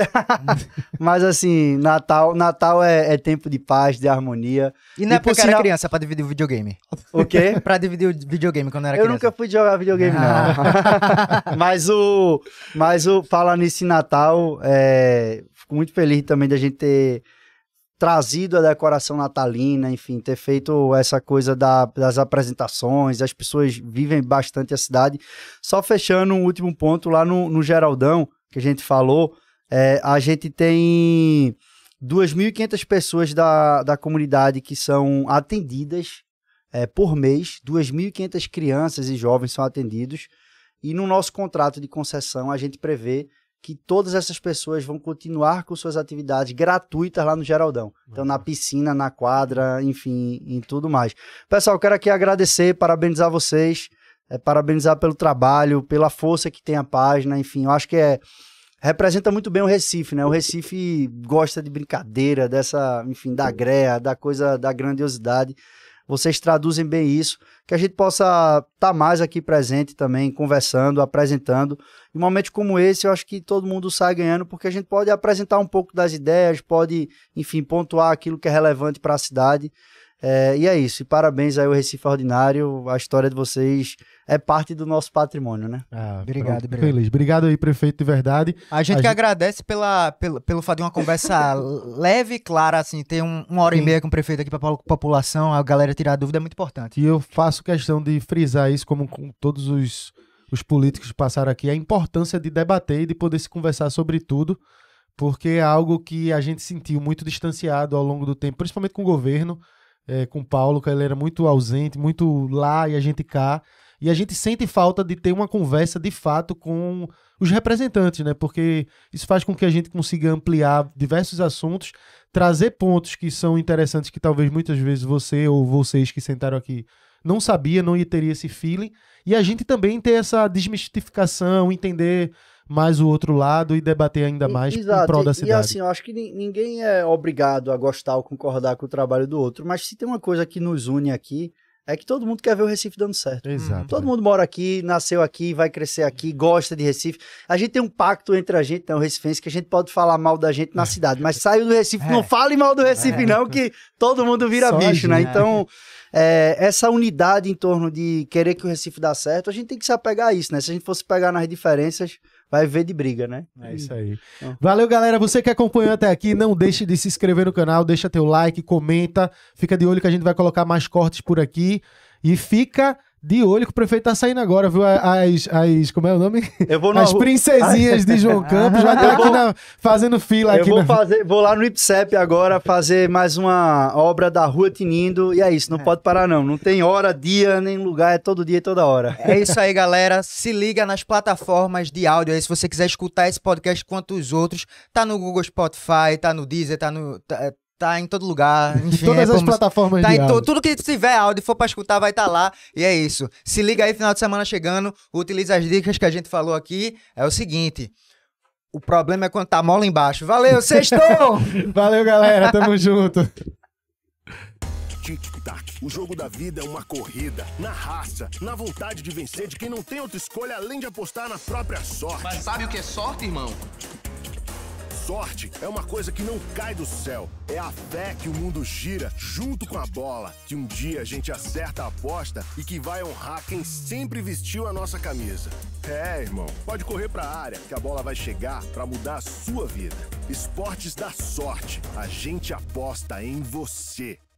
E: mas assim, Natal, Natal é, é, tempo de paz, de harmonia. E não é porque era criança pra dividir o videogame. O quê?
C: pra dividir o videogame quando era eu
E: criança. Eu nunca fui jogar videogame, não. Ah. mas o... Mas o... fala nisso, Natal Natal. É, fico muito feliz também da gente ter trazido a decoração natalina, enfim, ter feito essa coisa da, das apresentações, as pessoas vivem bastante a cidade. Só fechando um último ponto, lá no, no Geraldão, que a gente falou, é, a gente tem 2.500 pessoas da, da comunidade que são atendidas é, por mês, 2.500 crianças e jovens são atendidos, e no nosso contrato de concessão a gente prevê que todas essas pessoas vão continuar com suas atividades gratuitas lá no Geraldão. Então, na uhum. piscina, na quadra, enfim, em tudo mais. Pessoal, quero aqui agradecer, parabenizar vocês, é, parabenizar pelo trabalho, pela força que tem a página, enfim, eu acho que é representa muito bem o Recife, né? O Recife gosta de brincadeira, dessa, enfim, da greia, da coisa da grandiosidade vocês traduzem bem isso, que a gente possa estar tá mais aqui presente também, conversando, apresentando. Em momentos momento como esse, eu acho que todo mundo sai ganhando, porque a gente pode apresentar um pouco das ideias, pode, enfim, pontuar aquilo que é relevante para a cidade. É, e é isso. E parabéns aí ao Recife Ordinário. A história
C: de vocês é parte do nosso patrimônio, né? Ah, obrigado, obrigado. Feliz.
B: Obrigado aí, prefeito, de
C: verdade. A gente a que gente... agradece pela, pelo, pelo fato de uma conversa leve e clara, assim, ter um, uma hora Sim. e meia com o prefeito aqui para a população, a galera tirar a dúvida é muito importante. E eu faço questão de
B: frisar isso, como com todos os, os políticos que passaram aqui, a importância de debater e de poder se conversar sobre tudo porque é algo que a gente sentiu muito distanciado ao longo do tempo, principalmente com o governo é, com o Paulo, que ele era muito ausente, muito lá e a gente cá. E a gente sente falta de ter uma conversa de fato com os representantes, né? Porque isso faz com que a gente consiga ampliar diversos assuntos, trazer pontos que são interessantes que talvez muitas vezes você ou vocês que sentaram aqui não sabia, não teria esse feeling. E a gente também ter essa desmistificação, entender mais o outro lado e debater ainda mais Exato. em prol da cidade. E, e assim,
E: eu acho que ninguém é obrigado a gostar ou concordar com o trabalho do outro, mas se tem uma coisa que nos une aqui, é que todo mundo quer ver o Recife dando certo. Exato. Todo mundo mora aqui, nasceu aqui, vai crescer aqui, gosta de Recife. A gente tem um pacto entre a gente, né, o recifense, que a gente pode falar mal da gente na cidade, mas saiu do Recife, é. não fale mal do Recife é. não, que todo mundo vira Só bicho, né? gente, né? Então, é, essa unidade em torno de querer que o Recife dá certo, a gente tem que se apegar a isso, né? Se a gente fosse pegar nas diferenças, vai ver de briga, né? É isso aí. Então.
B: Valeu, galera. Você que acompanhou até aqui, não deixe de se inscrever no canal, deixa teu like, comenta, fica de olho que a gente vai colocar mais cortes por aqui e fica de olho que o prefeito tá saindo agora, viu? As, as como é o nome? Eu vou As princesinhas de João ah. Campos vai estar tá aqui
E: na, fazendo fila eu aqui. Eu vou na... fazer, vou lá no IPSEP agora fazer mais uma obra da Rua Tinindo e é isso, não é. pode parar não, não tem hora, dia, nem lugar, é todo dia e toda hora.
C: É isso aí, galera, se liga nas plataformas de áudio aí, se você quiser escutar esse podcast quanto os outros, tá no Google Spotify, tá no Deezer, tá no tá, Tá em todo lugar, enfim. Todas é as plataformas tá de áudio. Tudo que tiver áudio, e for pra escutar, vai estar tá lá. E é isso. Se liga aí, final de semana chegando. Utiliza as dicas que a gente falou aqui. É o seguinte. O problema é quando tá mola embaixo. Valeu, sextou!
B: Valeu, galera. Tamo junto.
A: Tic-tac. O jogo da vida é uma corrida, na raça, na vontade de vencer de quem não tem outra escolha além de apostar na própria sorte. Mas sabe o que é sorte, irmão? sorte é uma coisa que não cai do céu. É a fé que o mundo gira junto com a bola. Que um dia a gente acerta a aposta e que vai honrar quem sempre vestiu a nossa camisa. É, irmão, pode correr pra área que a bola vai chegar para mudar a sua vida. Esportes da sorte. A gente aposta em você.